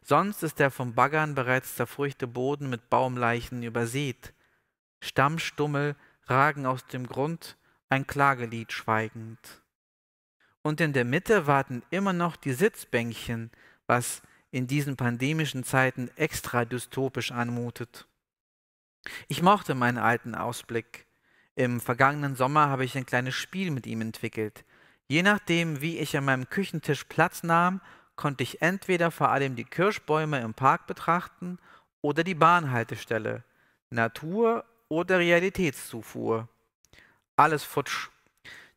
Sonst ist der vom Baggern bereits zerfurchte Boden mit Baumleichen übersät. Stammstummel ragen aus dem Grund ein Klagelied schweigend. Und in der Mitte warten immer noch die Sitzbänkchen, was in diesen pandemischen Zeiten extra dystopisch anmutet. Ich mochte meinen alten Ausblick. Im vergangenen Sommer habe ich ein kleines Spiel mit ihm entwickelt. Je nachdem, wie ich an meinem Küchentisch Platz nahm, konnte ich entweder vor allem die Kirschbäume im Park betrachten oder die Bahnhaltestelle. Natur oder Realitätszufuhr. Alles futsch.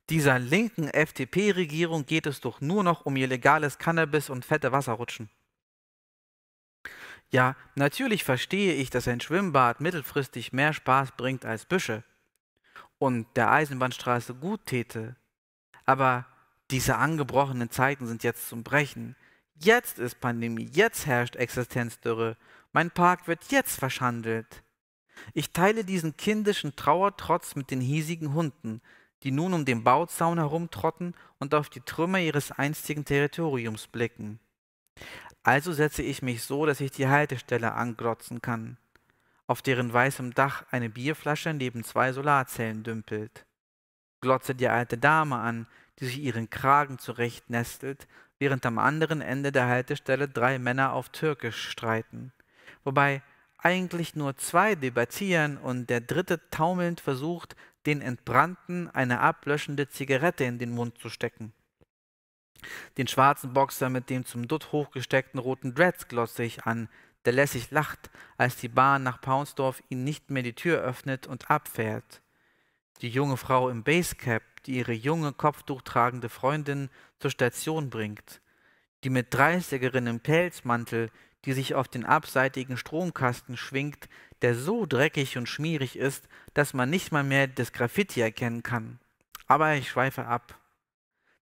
Dieser linken FDP-Regierung geht es doch nur noch um ihr legales Cannabis und fette Wasserrutschen. Ja, natürlich verstehe ich, dass ein Schwimmbad mittelfristig mehr Spaß bringt als Büsche und der Eisenbahnstraße gut täte. Aber diese angebrochenen Zeiten sind jetzt zum Brechen. Jetzt ist Pandemie, jetzt herrscht Existenzdürre. Mein Park wird jetzt verschandelt. Ich teile diesen kindischen Trauertrotz mit den hiesigen Hunden, die nun um den Bauzaun herumtrotten und auf die Trümmer ihres einstigen Territoriums blicken. Also setze ich mich so, dass ich die Haltestelle anglotzen kann, auf deren weißem Dach eine Bierflasche neben zwei Solarzellen dümpelt. Glotze die alte Dame an, die sich ihren Kragen zurechtnestelt, während am anderen Ende der Haltestelle drei Männer auf Türkisch streiten. Wobei eigentlich nur zwei debattieren und der dritte taumelnd versucht, den Entbrannten eine ablöschende Zigarette in den Mund zu stecken. Den schwarzen Boxer mit dem zum Dutt hochgesteckten roten Dreads glotze ich an, der lässig lacht, als die Bahn nach Paunsdorf ihn nicht mehr die Tür öffnet und abfährt. Die junge Frau im Basecap, die ihre junge kopftuchtragende Freundin zur Station bringt. Die mit Dreißigerin im Pelzmantel, die sich auf den abseitigen Stromkasten schwingt, der so dreckig und schmierig ist, dass man nicht mal mehr das Graffiti erkennen kann. Aber ich schweife ab.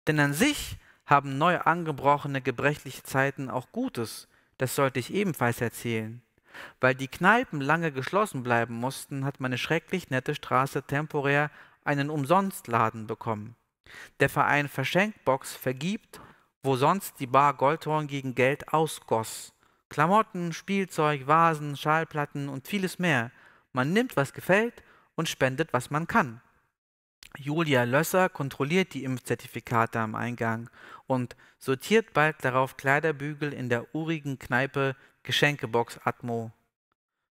Denn an sich haben neu angebrochene gebrechliche Zeiten auch Gutes, das sollte ich ebenfalls erzählen. Weil die Kneipen lange geschlossen bleiben mussten, hat meine schrecklich nette Straße temporär einen Umsonstladen bekommen. Der Verein Verschenkbox vergibt, wo sonst die Bar Goldhorn gegen Geld ausgoss. Klamotten, Spielzeug, Vasen, Schallplatten und vieles mehr. Man nimmt, was gefällt und spendet, was man kann. Julia Lösser kontrolliert die Impfzertifikate am Eingang und sortiert bald darauf Kleiderbügel in der urigen Kneipe Geschenkebox Atmo.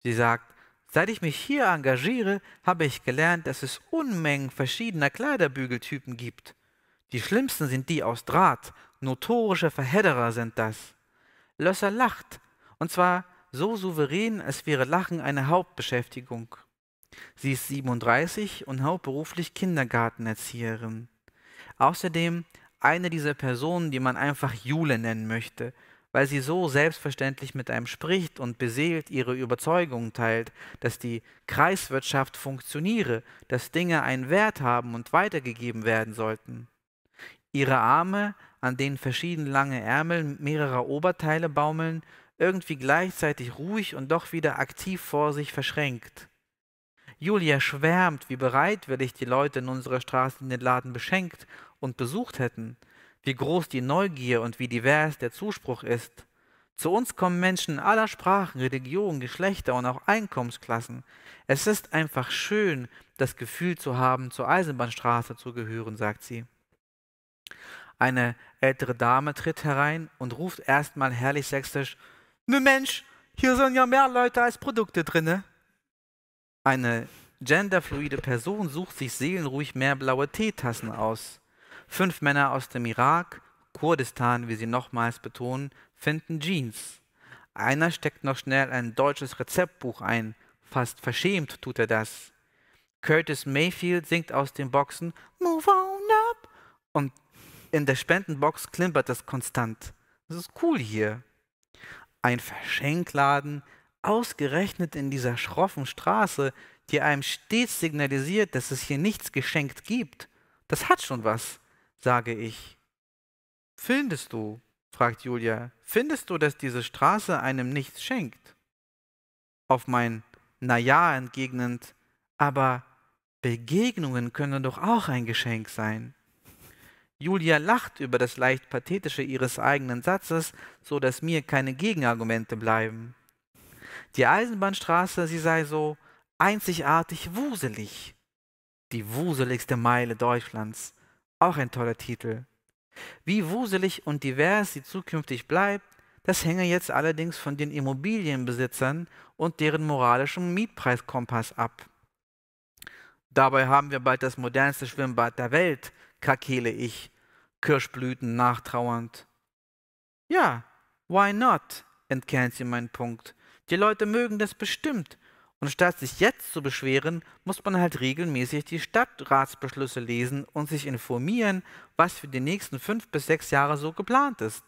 Sie sagt, seit ich mich hier engagiere, habe ich gelernt, dass es Unmengen verschiedener Kleiderbügeltypen gibt. Die schlimmsten sind die aus Draht, notorische Verhedderer sind das. Lösser lacht, und zwar so souverän, als wäre Lachen eine Hauptbeschäftigung. Sie ist 37 und hauptberuflich Kindergartenerzieherin. Außerdem eine dieser Personen, die man einfach Jule nennen möchte, weil sie so selbstverständlich mit einem spricht und beseelt ihre Überzeugungen teilt, dass die Kreiswirtschaft funktioniere, dass Dinge einen Wert haben und weitergegeben werden sollten. Ihre Arme, an denen verschieden lange Ärmel mehrerer Oberteile baumeln, irgendwie gleichzeitig ruhig und doch wieder aktiv vor sich verschränkt. Julia schwärmt, wie bereitwillig die Leute in unserer Straße den Laden beschenkt und besucht hätten, wie groß die Neugier und wie divers der Zuspruch ist. Zu uns kommen Menschen aller Sprachen, Religionen, Geschlechter und auch Einkommensklassen. Es ist einfach schön, das Gefühl zu haben, zur Eisenbahnstraße zu gehören, sagt sie. Eine ältere Dame tritt herein und ruft erstmal herrlich sächsisch ne Mensch, hier sind ja mehr Leute als Produkte drinne. Eine genderfluide Person sucht sich seelenruhig mehr blaue Teetassen aus. Fünf Männer aus dem Irak, Kurdistan, wie sie nochmals betonen, finden Jeans. Einer steckt noch schnell ein deutsches Rezeptbuch ein. Fast verschämt tut er das. Curtis Mayfield singt aus den Boxen Move on up und in der Spendenbox klimpert das konstant. Das ist cool hier. Ein Verschenkladen, ausgerechnet in dieser schroffen Straße, die einem stets signalisiert, dass es hier nichts geschenkt gibt. Das hat schon was, sage ich. Findest du, fragt Julia, findest du, dass diese Straße einem nichts schenkt? Auf mein Naja entgegnend, aber Begegnungen können doch auch ein Geschenk sein. Julia lacht über das leicht pathetische ihres eigenen Satzes, so dass mir keine Gegenargumente bleiben. Die Eisenbahnstraße, sie sei so einzigartig wuselig. Die wuseligste Meile Deutschlands. Auch ein toller Titel. Wie wuselig und divers sie zukünftig bleibt, das hänge jetzt allerdings von den Immobilienbesitzern und deren moralischem Mietpreiskompass ab. Dabei haben wir bald das modernste Schwimmbad der Welt, krakele ich, Kirschblüten nachtrauernd. Ja, why not? entkennt sie meinen Punkt. Die Leute mögen das bestimmt. Und statt sich jetzt zu beschweren, muss man halt regelmäßig die Stadtratsbeschlüsse lesen und sich informieren, was für die nächsten fünf bis sechs Jahre so geplant ist.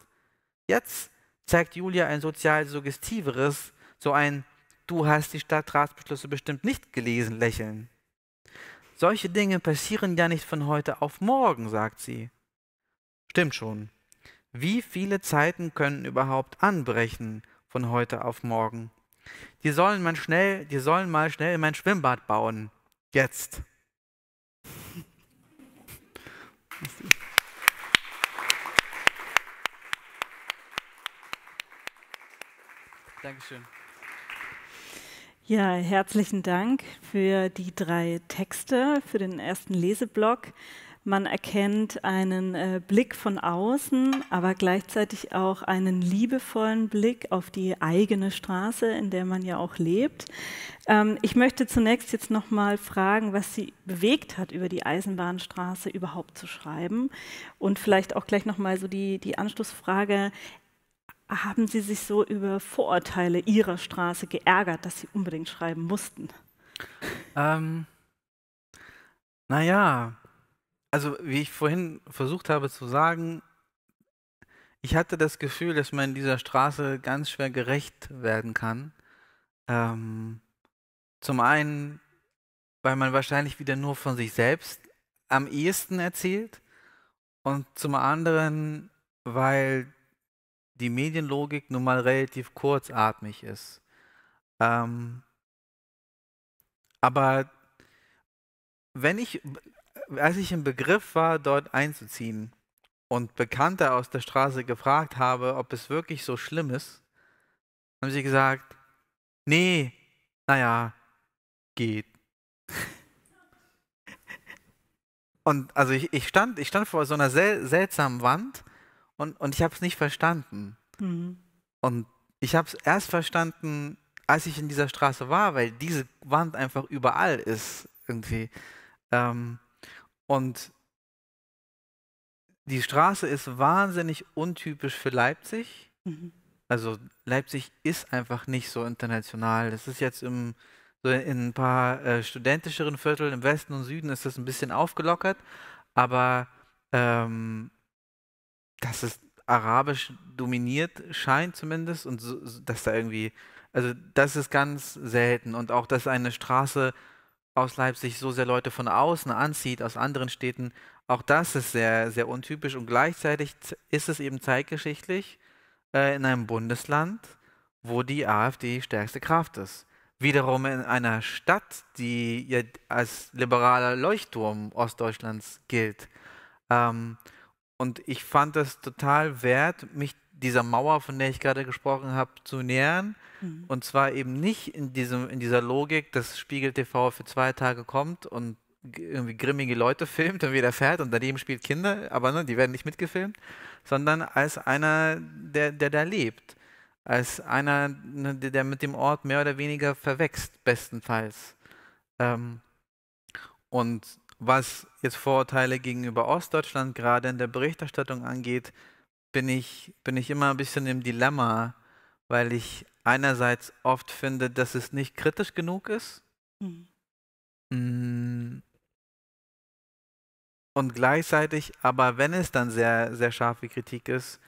Jetzt zeigt Julia ein sozial suggestiveres, so ein Du hast die Stadtratsbeschlüsse bestimmt nicht gelesen Lächeln. Solche Dinge passieren ja nicht von heute auf morgen, sagt sie. Stimmt schon. Wie viele Zeiten können überhaupt anbrechen von heute auf morgen? Die sollen mal schnell, die sollen mal schnell mein Schwimmbad bauen. Jetzt. Dankeschön. Ja, herzlichen Dank für die drei Texte, für den ersten Leseblock. Man erkennt einen äh, Blick von außen, aber gleichzeitig auch einen liebevollen Blick auf die eigene Straße, in der man ja auch lebt. Ähm, ich möchte zunächst jetzt nochmal fragen, was Sie bewegt hat, über die Eisenbahnstraße überhaupt zu schreiben. Und vielleicht auch gleich nochmal so die, die Anschlussfrage, haben Sie sich so über Vorurteile Ihrer Straße geärgert, dass Sie unbedingt schreiben mussten? Ähm, naja, also wie ich vorhin versucht habe zu sagen, ich hatte das Gefühl, dass man in dieser Straße ganz schwer gerecht werden kann. Ähm, zum einen, weil man wahrscheinlich wieder nur von sich selbst am ehesten erzählt und zum anderen, weil die Medienlogik nun mal relativ kurzatmig ist. Ähm, aber wenn ich, als ich im Begriff war, dort einzuziehen und Bekannte aus der Straße gefragt habe, ob es wirklich so schlimm ist, haben sie gesagt, nee, naja, geht. und also ich, ich, stand, ich stand vor so einer sel seltsamen Wand und, und ich habe es nicht verstanden. Mhm. Und ich habe es erst verstanden, als ich in dieser Straße war, weil diese Wand einfach überall ist irgendwie. Ähm, und die Straße ist wahnsinnig untypisch für Leipzig. Mhm. Also Leipzig ist einfach nicht so international. Das ist jetzt im, so in ein paar äh, studentischeren Vierteln im Westen und Süden ist das ein bisschen aufgelockert, aber ähm, dass es arabisch dominiert scheint zumindest und so, dass da irgendwie, also das ist ganz selten und auch, dass eine Straße aus Leipzig so sehr Leute von außen anzieht, aus anderen Städten, auch das ist sehr, sehr untypisch und gleichzeitig ist es eben zeitgeschichtlich äh, in einem Bundesland, wo die AfD stärkste Kraft ist. Wiederum in einer Stadt, die ja als liberaler Leuchtturm Ostdeutschlands gilt. Ähm, und ich fand es total wert, mich dieser Mauer, von der ich gerade gesprochen habe, zu nähern. Mhm. Und zwar eben nicht in, diesem, in dieser Logik, dass Spiegel TV für zwei Tage kommt und irgendwie grimmige Leute filmt und wieder fährt und daneben spielt Kinder, aber ne, die werden nicht mitgefilmt, sondern als einer, der, der da lebt. Als einer, ne, der mit dem Ort mehr oder weniger verwächst, bestenfalls. Ähm, und was jetzt Vorurteile gegenüber Ostdeutschland gerade in der Berichterstattung angeht, bin ich, bin ich immer ein bisschen im Dilemma, weil ich einerseits oft finde, dass es nicht kritisch genug ist. Mhm. Mm. Und gleichzeitig, aber wenn es dann sehr, sehr scharfe Kritik ist,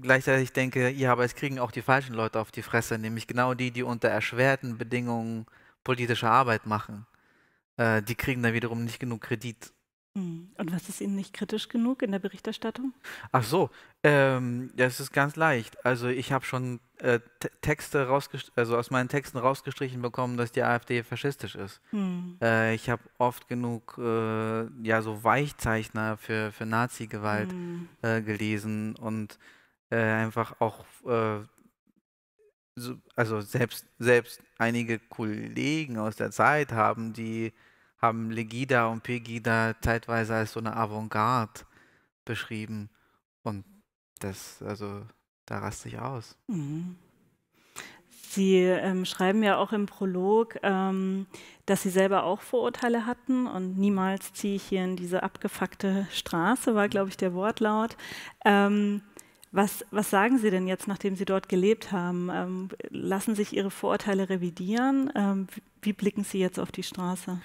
gleichzeitig denke, ja, aber es kriegen auch die falschen Leute auf die Fresse, nämlich genau die, die unter erschwerten Bedingungen politische Arbeit machen äh, die kriegen dann wiederum nicht genug Kredit. Hm. Und was ist Ihnen nicht kritisch genug in der Berichterstattung? Ach so, ähm, das ist ganz leicht. Also ich habe schon äh, Texte also aus meinen Texten rausgestrichen bekommen, dass die AfD faschistisch ist. Hm. Äh, ich habe oft genug äh, ja so Weichzeichner für, für Nazi-Gewalt hm. Äh, gelesen und äh, einfach auch äh, so, also selbst, selbst einige Kollegen aus der Zeit haben, die haben Legida und Pegida zeitweise als so eine Avantgarde beschrieben. Und das, also, da raste ich aus. Mhm. Sie ähm, schreiben ja auch im Prolog, ähm, dass Sie selber auch Vorurteile hatten und niemals ziehe ich hier in diese abgefuckte Straße, war, glaube ich, der Wortlaut. Ähm, was, was, sagen Sie denn jetzt, nachdem Sie dort gelebt haben? Ähm, lassen sich Ihre Vorurteile revidieren? Ähm, wie blicken Sie jetzt auf die Straße?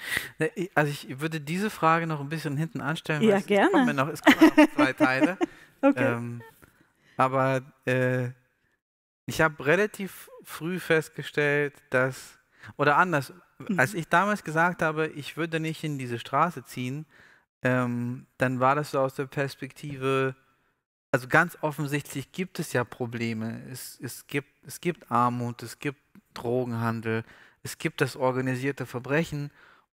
Also ich würde diese Frage noch ein bisschen hinten anstellen, weil ja, es, gerne. Kommen noch, es kommen noch zwei Teile. okay. Ähm, aber äh, ich habe relativ früh festgestellt, dass, oder anders, mhm. als ich damals gesagt habe, ich würde nicht in diese Straße ziehen, ähm, dann war das so aus der Perspektive, also ganz offensichtlich gibt es ja Probleme. Es, es, gibt, es gibt Armut, es gibt Drogenhandel, es gibt das organisierte Verbrechen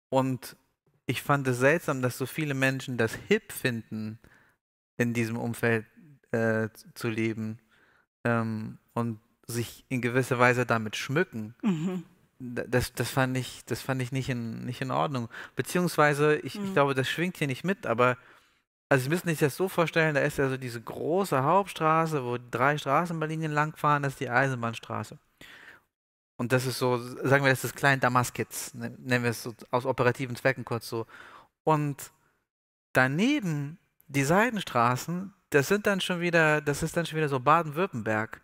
und ich fand es seltsam, dass so viele Menschen das hip finden, in diesem Umfeld äh, zu leben ähm, und sich in gewisser Weise damit schmücken. Mhm. Das, das fand ich, das fand ich nicht, in, nicht in Ordnung. Beziehungsweise, ich, mhm. ich glaube, das schwingt hier nicht mit, aber also Sie müssen sich das so vorstellen, da ist ja so diese große Hauptstraße, wo drei Straßenbahnlinien langfahren, das ist die Eisenbahnstraße. Und das ist so, sagen wir, das ist klein Damaskitz, ne, nennen wir es so aus operativen Zwecken kurz so. Und daneben die Seidenstraßen, das sind dann schon wieder, das ist dann schon wieder so Baden-Württemberg.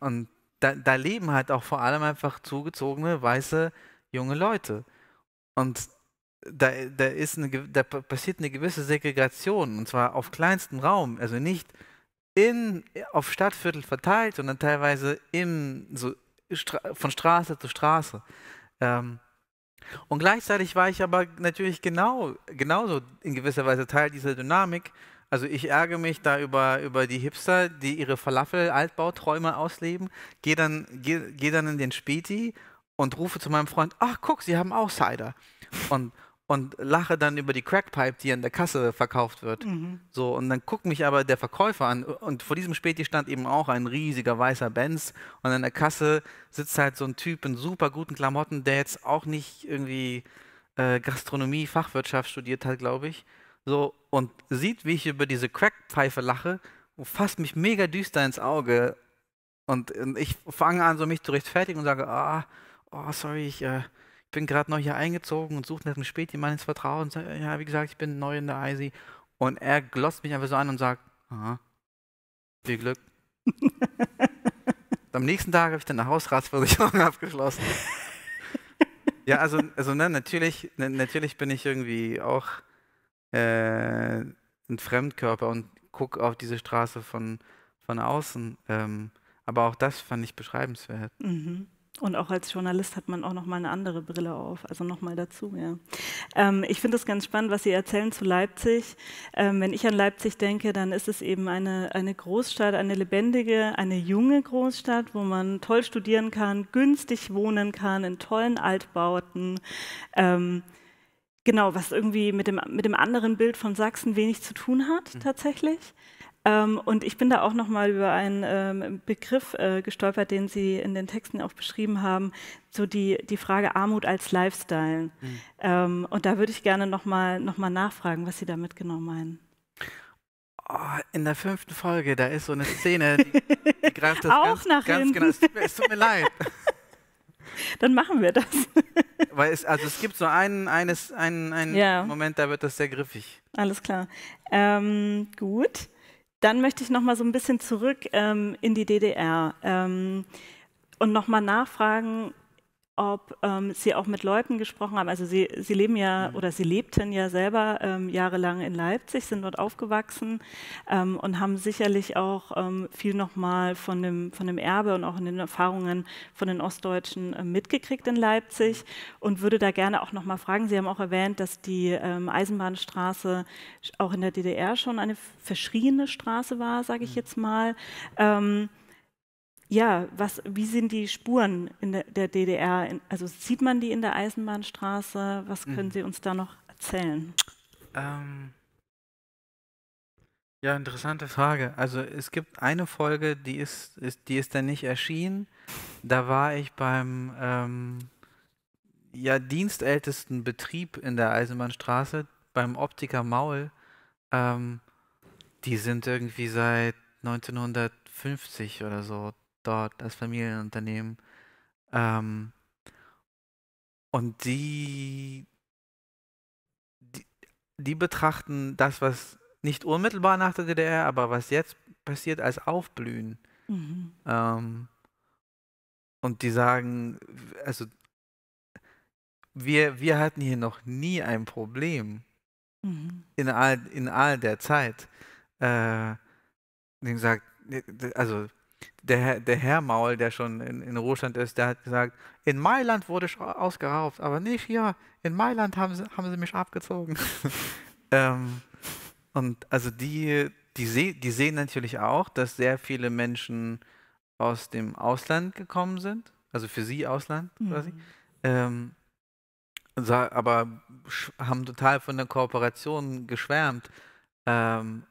Und da, da, leben halt auch vor allem einfach zugezogene, weiße, junge Leute. Und da, da, ist eine, da passiert eine gewisse Segregation, und zwar auf kleinstem Raum, also nicht in, auf Stadtviertel verteilt, sondern teilweise im, so von Straße zu Straße. Ähm, und gleichzeitig war ich aber natürlich genau, genauso in gewisser Weise Teil dieser Dynamik. Also ich ärgere mich da über, über die Hipster, die ihre Falafel-Altbauträume ausleben, gehe dann, geh, geh dann in den Späti und rufe zu meinem Freund, ach guck, sie haben auch Cider. Und, und lache dann über die Crackpipe, die an der Kasse verkauft wird. Mhm. So, und dann guckt mich aber der Verkäufer an. Und vor diesem Späti stand eben auch ein riesiger weißer Benz. Und an der Kasse sitzt halt so ein Typ in super guten Klamotten, der jetzt auch nicht irgendwie äh, Gastronomie, Fachwirtschaft studiert hat, glaube ich. So, und sieht, wie ich über diese Crackpfeife lache und fasst mich mega düster ins Auge. Und, und ich fange an, so mich zu rechtfertigen und sage, ah, oh, sorry, ich. Äh, bin gerade neu hier eingezogen und suche nach einem Späti meines Vertrauens. Ja, wie gesagt, ich bin neu in der ISI. Und er glotzt mich einfach so an und sagt, aha, viel Glück. am nächsten Tag habe ich dann eine Hausratsversicherung abgeschlossen. ja, also, also ne, natürlich, ne, natürlich bin ich irgendwie auch äh, ein Fremdkörper und gucke auf diese Straße von, von außen. Ähm, aber auch das fand ich beschreibenswert. Mhm. Und auch als Journalist hat man auch noch mal eine andere Brille auf, also noch mal dazu. Ja. Ähm, ich finde es ganz spannend, was Sie erzählen zu Leipzig. Ähm, wenn ich an Leipzig denke, dann ist es eben eine, eine Großstadt, eine lebendige, eine junge Großstadt, wo man toll studieren kann, günstig wohnen kann, in tollen Altbauten. Ähm, genau, was irgendwie mit dem, mit dem anderen Bild von Sachsen wenig zu tun hat, mhm. tatsächlich. Ähm, und ich bin da auch nochmal über einen ähm, Begriff äh, gestolpert, den Sie in den Texten auch beschrieben haben, so die, die Frage Armut als Lifestyle. Mhm. Ähm, und da würde ich gerne nochmal noch mal nachfragen, was Sie damit genau meinen. Oh, in der fünften Folge, da ist so eine Szene, die, die greift das auch ganz, nach ganz hinten. genau. Es tut, mir, es tut mir leid. Dann machen wir das. Weil es, also es gibt so einen, eines, einen, einen ja. Moment, da wird das sehr griffig. Alles klar. Ähm, gut. Dann möchte ich noch mal so ein bisschen zurück ähm, in die DDR ähm, und noch mal nachfragen, ob ähm, Sie auch mit Leuten gesprochen haben. Also Sie, Sie leben ja mhm. oder Sie lebten ja selber ähm, jahrelang in Leipzig, sind dort aufgewachsen ähm, und haben sicherlich auch ähm, viel nochmal von dem, von dem Erbe und auch in den Erfahrungen von den Ostdeutschen äh, mitgekriegt in Leipzig mhm. und würde da gerne auch nochmal fragen. Sie haben auch erwähnt, dass die ähm, Eisenbahnstraße auch in der DDR schon eine verschriene Straße war, sage ich mhm. jetzt mal. Ähm, ja, was, wie sind die Spuren in der, DDR? also sieht man die in der Eisenbahnstraße? Was mhm. können mhm. Sie uns da noch erzählen? Ähm ja, interessante Frage. Also es gibt eine Folge, die ist, ist die ist dann nicht erschienen. Da war ich beim ähm, ja, dienstältesten Betrieb in der Eisenbahnstraße, beim Optiker Maul. Ähm, die sind irgendwie seit 1950 oder so dort als Familienunternehmen. Ähm, und die, die, die betrachten das, was nicht unmittelbar nach der DDR, aber was jetzt passiert, als Aufblühen. Mhm. Ähm, und die sagen, also wir, wir hatten hier noch nie ein Problem mhm. in, all, in all der Zeit. Äh, die sagen, also der, der Herr Maul, der schon in, in Ruhestand ist, der hat gesagt, in Mailand wurde ich ausgerauft, aber nicht hier. In Mailand haben sie, haben sie mich abgezogen. ähm, und also die, die, seh, die sehen natürlich auch, dass sehr viele Menschen aus dem Ausland gekommen sind, also für sie Ausland mhm. quasi. Mhm. Ähm, aber haben total von der Kooperation geschwärmt. Ähm,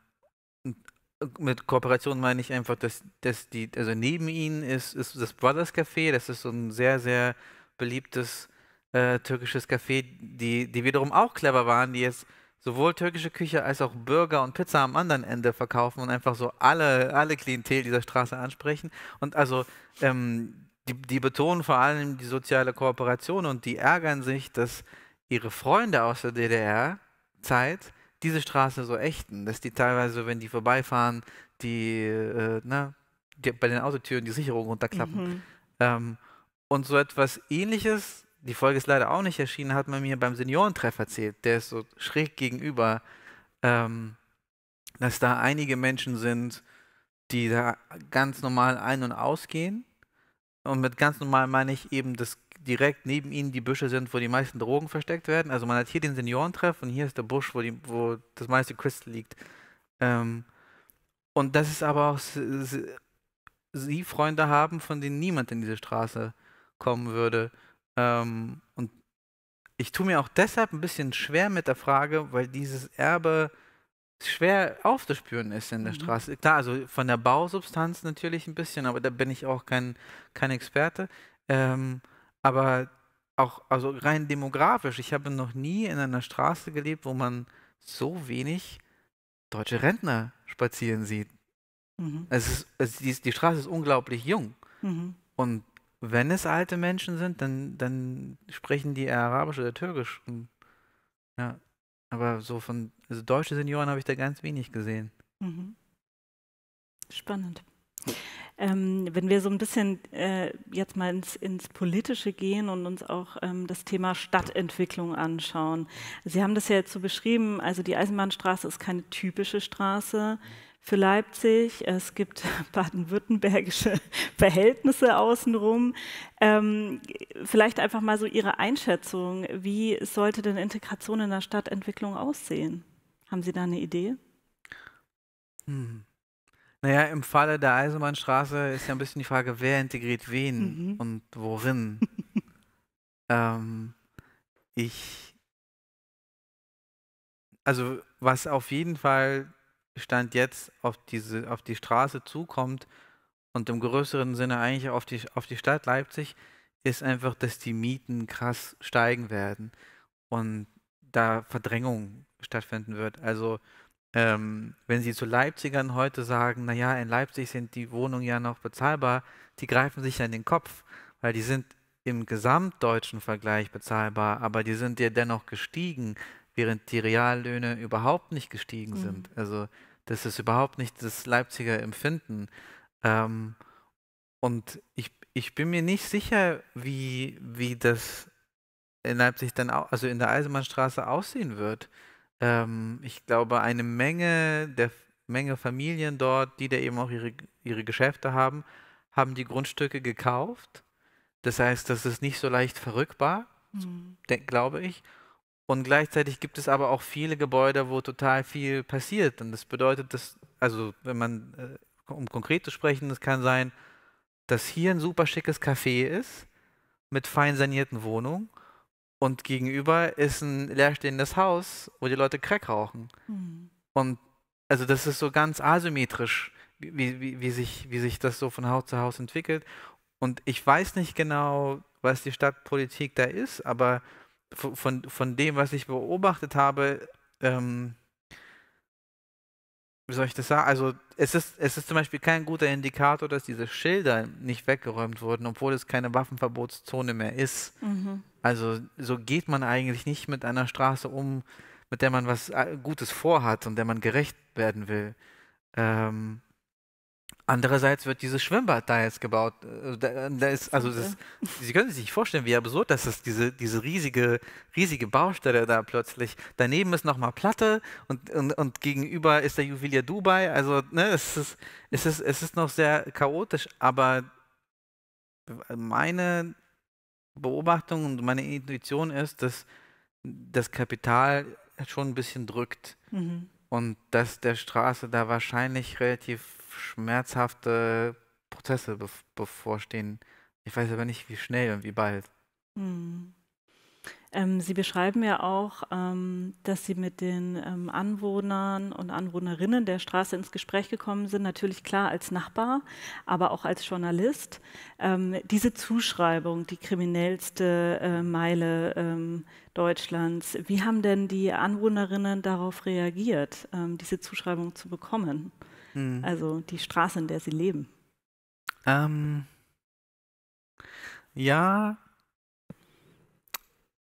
mit Kooperation meine ich einfach, dass, dass die, also neben ihnen ist, ist das Brothers Café, das ist so ein sehr, sehr beliebtes äh, türkisches Café, die, die wiederum auch clever waren, die jetzt sowohl türkische Küche als auch Burger und Pizza am anderen Ende verkaufen und einfach so alle, alle Klientel dieser Straße ansprechen. Und also ähm, die, die betonen vor allem die soziale Kooperation und die ärgern sich, dass ihre Freunde aus der DDR-Zeit diese Straße so ächten, dass die teilweise, wenn die vorbeifahren, die, äh, na, ne, die bei den Autotüren die Sicherung runterklappen. Mhm. Ähm, und so etwas ähnliches, die Folge ist leider auch nicht erschienen, hat man mir beim Seniorentreff erzählt, der ist so schräg gegenüber, ähm, dass da einige Menschen sind, die da ganz normal ein- und ausgehen. Und mit ganz normal meine ich eben, dass direkt neben ihnen die Büsche sind, wo die meisten Drogen versteckt werden. Also man hat hier den Seniorentreff und hier ist der Busch, wo, die, wo das meiste Crystal liegt. Ähm, und das ist aber auch, sie Freunde haben, von denen niemand in diese Straße kommen würde. Ähm, und ich tue mir auch deshalb ein bisschen schwer mit der Frage, weil dieses Erbe schwer aufzuspüren ist in der mhm. Straße. Klar, also von der Bausubstanz natürlich ein bisschen, aber da bin ich auch kein, kein Experte. Ähm, aber auch also rein demografisch, ich habe noch nie in einer Straße gelebt, wo man so wenig deutsche Rentner spazieren sieht. Mhm. Es ist, es, die, die, Straße ist unglaublich jung. Mhm. Und wenn es alte Menschen sind, dann, dann sprechen die eher Arabisch oder Türkisch. Und, ja, aber so von also deutsche Senioren habe ich da ganz wenig gesehen. Mhm. Spannend. Ähm, wenn wir so ein bisschen äh, jetzt mal ins, ins, Politische gehen und uns auch ähm, das Thema Stadtentwicklung anschauen. Sie haben das ja jetzt so beschrieben, also die Eisenbahnstraße ist keine typische Straße für Leipzig. Es gibt baden-württembergische Verhältnisse außenrum. Ähm, vielleicht einfach mal so Ihre Einschätzung. Wie sollte denn Integration in der Stadtentwicklung aussehen? Haben Sie da eine Idee? Hm. Naja, im Falle der Eisenbahnstraße ist ja ein bisschen die Frage, wer integriert wen mhm. und worin. ähm, ich. Also, was auf jeden Fall Stand jetzt auf, diese, auf die Straße zukommt und im größeren Sinne eigentlich auf die, auf die Stadt Leipzig, ist einfach, dass die Mieten krass steigen werden und da Verdrängung stattfinden wird. Also ähm, wenn Sie zu Leipzigern heute sagen, naja, in Leipzig sind die Wohnungen ja noch bezahlbar, die greifen sich ja in den Kopf, weil die sind im gesamtdeutschen Vergleich bezahlbar, aber die sind ja dennoch gestiegen, während die Reallöhne überhaupt nicht gestiegen mhm. sind. Also das ist überhaupt nicht das Leipziger Empfinden. Ähm, und ich, ich bin mir nicht sicher, wie, wie das in Leipzig dann, auch, also in der Eisenbahnstraße aussehen wird ähm, ich glaube, eine Menge der Menge Familien dort, die da eben auch ihre, ihre Geschäfte haben, haben die Grundstücke gekauft. Das heißt, das ist nicht so leicht verrückbar, mhm. glaube ich. Und gleichzeitig gibt es aber auch viele Gebäude, wo total viel passiert. Und das bedeutet, dass, also wenn man, äh, um konkret zu sprechen, es kann sein, dass hier ein super schickes Café ist mit fein sanierten Wohnungen und gegenüber ist ein leerstehendes Haus, wo die Leute Crack rauchen. Mhm. Und also das ist so ganz asymmetrisch, wie, wie, wie, sich, wie sich das so von Haus zu Haus entwickelt. Und ich weiß nicht genau, was die Stadtpolitik da ist, aber von, von dem, was ich beobachtet habe, ähm, wie soll ich das sagen? Also es ist, es ist zum Beispiel kein guter Indikator, dass diese Schilder nicht weggeräumt wurden, obwohl es keine Waffenverbotszone mehr ist. Mhm. Also so geht man eigentlich nicht mit einer Straße um, mit der man was äh, Gutes vorhat und der man gerecht werden will. Ähm, Andererseits wird dieses Schwimmbad da jetzt gebaut. Äh, da, äh, da ist, also das, Sie können sich nicht vorstellen, wie absurd das ist, diese, diese riesige, riesige Baustelle da plötzlich. Daneben ist nochmal Platte und, und, und, gegenüber ist der Juwelier Dubai. Also ne, es, ist, es, ist, es ist noch sehr chaotisch, aber meine Beobachtung und meine Intuition ist, dass das Kapital schon ein bisschen drückt mhm. und dass der Straße da wahrscheinlich relativ schmerzhafte Prozesse be bevorstehen. Ich weiß aber nicht, wie schnell und wie bald. Hm. Ähm, Sie beschreiben ja auch, ähm, dass Sie mit den ähm, Anwohnern und Anwohnerinnen der Straße ins Gespräch gekommen sind, natürlich klar als Nachbar, aber auch als Journalist. Ähm, diese Zuschreibung, die kriminellste äh, Meile ähm, Deutschlands, wie haben denn die Anwohnerinnen darauf reagiert, ähm, diese Zuschreibung zu bekommen? Mhm. Also die Straße, in der sie leben. Ähm, ja.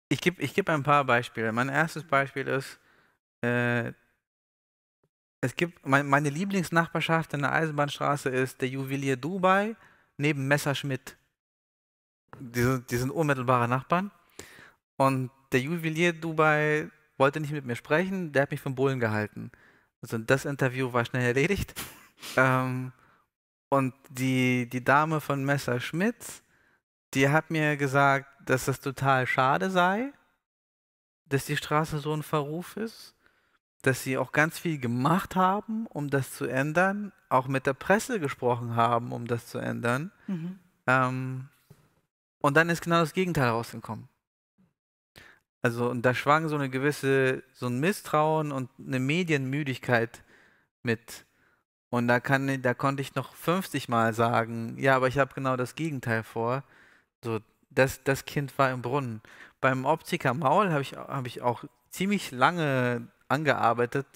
Ich gebe ich geb ein paar Beispiele. Mein erstes Beispiel ist, äh, es gibt, mein, meine Lieblingsnachbarschaft in der Eisenbahnstraße ist der Juwelier Dubai neben Messerschmidt. Die sind, die sind unmittelbare Nachbarn. Und der Juwelier Dubai wollte nicht mit mir sprechen, der hat mich vom Bullen gehalten. Also das Interview war schnell erledigt. ähm, und die, die Dame von Messerschmitt, die hat mir gesagt, dass das total schade sei, dass die Straße so ein Verruf ist, dass sie auch ganz viel gemacht haben, um das zu ändern, auch mit der Presse gesprochen haben, um das zu ändern. Mhm. Ähm, und dann ist genau das Gegenteil rausgekommen. Also, und da schwang so eine gewisse, so ein Misstrauen und eine Medienmüdigkeit mit. Und da, kann, da konnte ich noch 50 Mal sagen, ja, aber ich habe genau das Gegenteil vor. So, das, das Kind war im Brunnen. Beim Optiker Maul habe ich, hab ich auch ziemlich lange angearbeitet,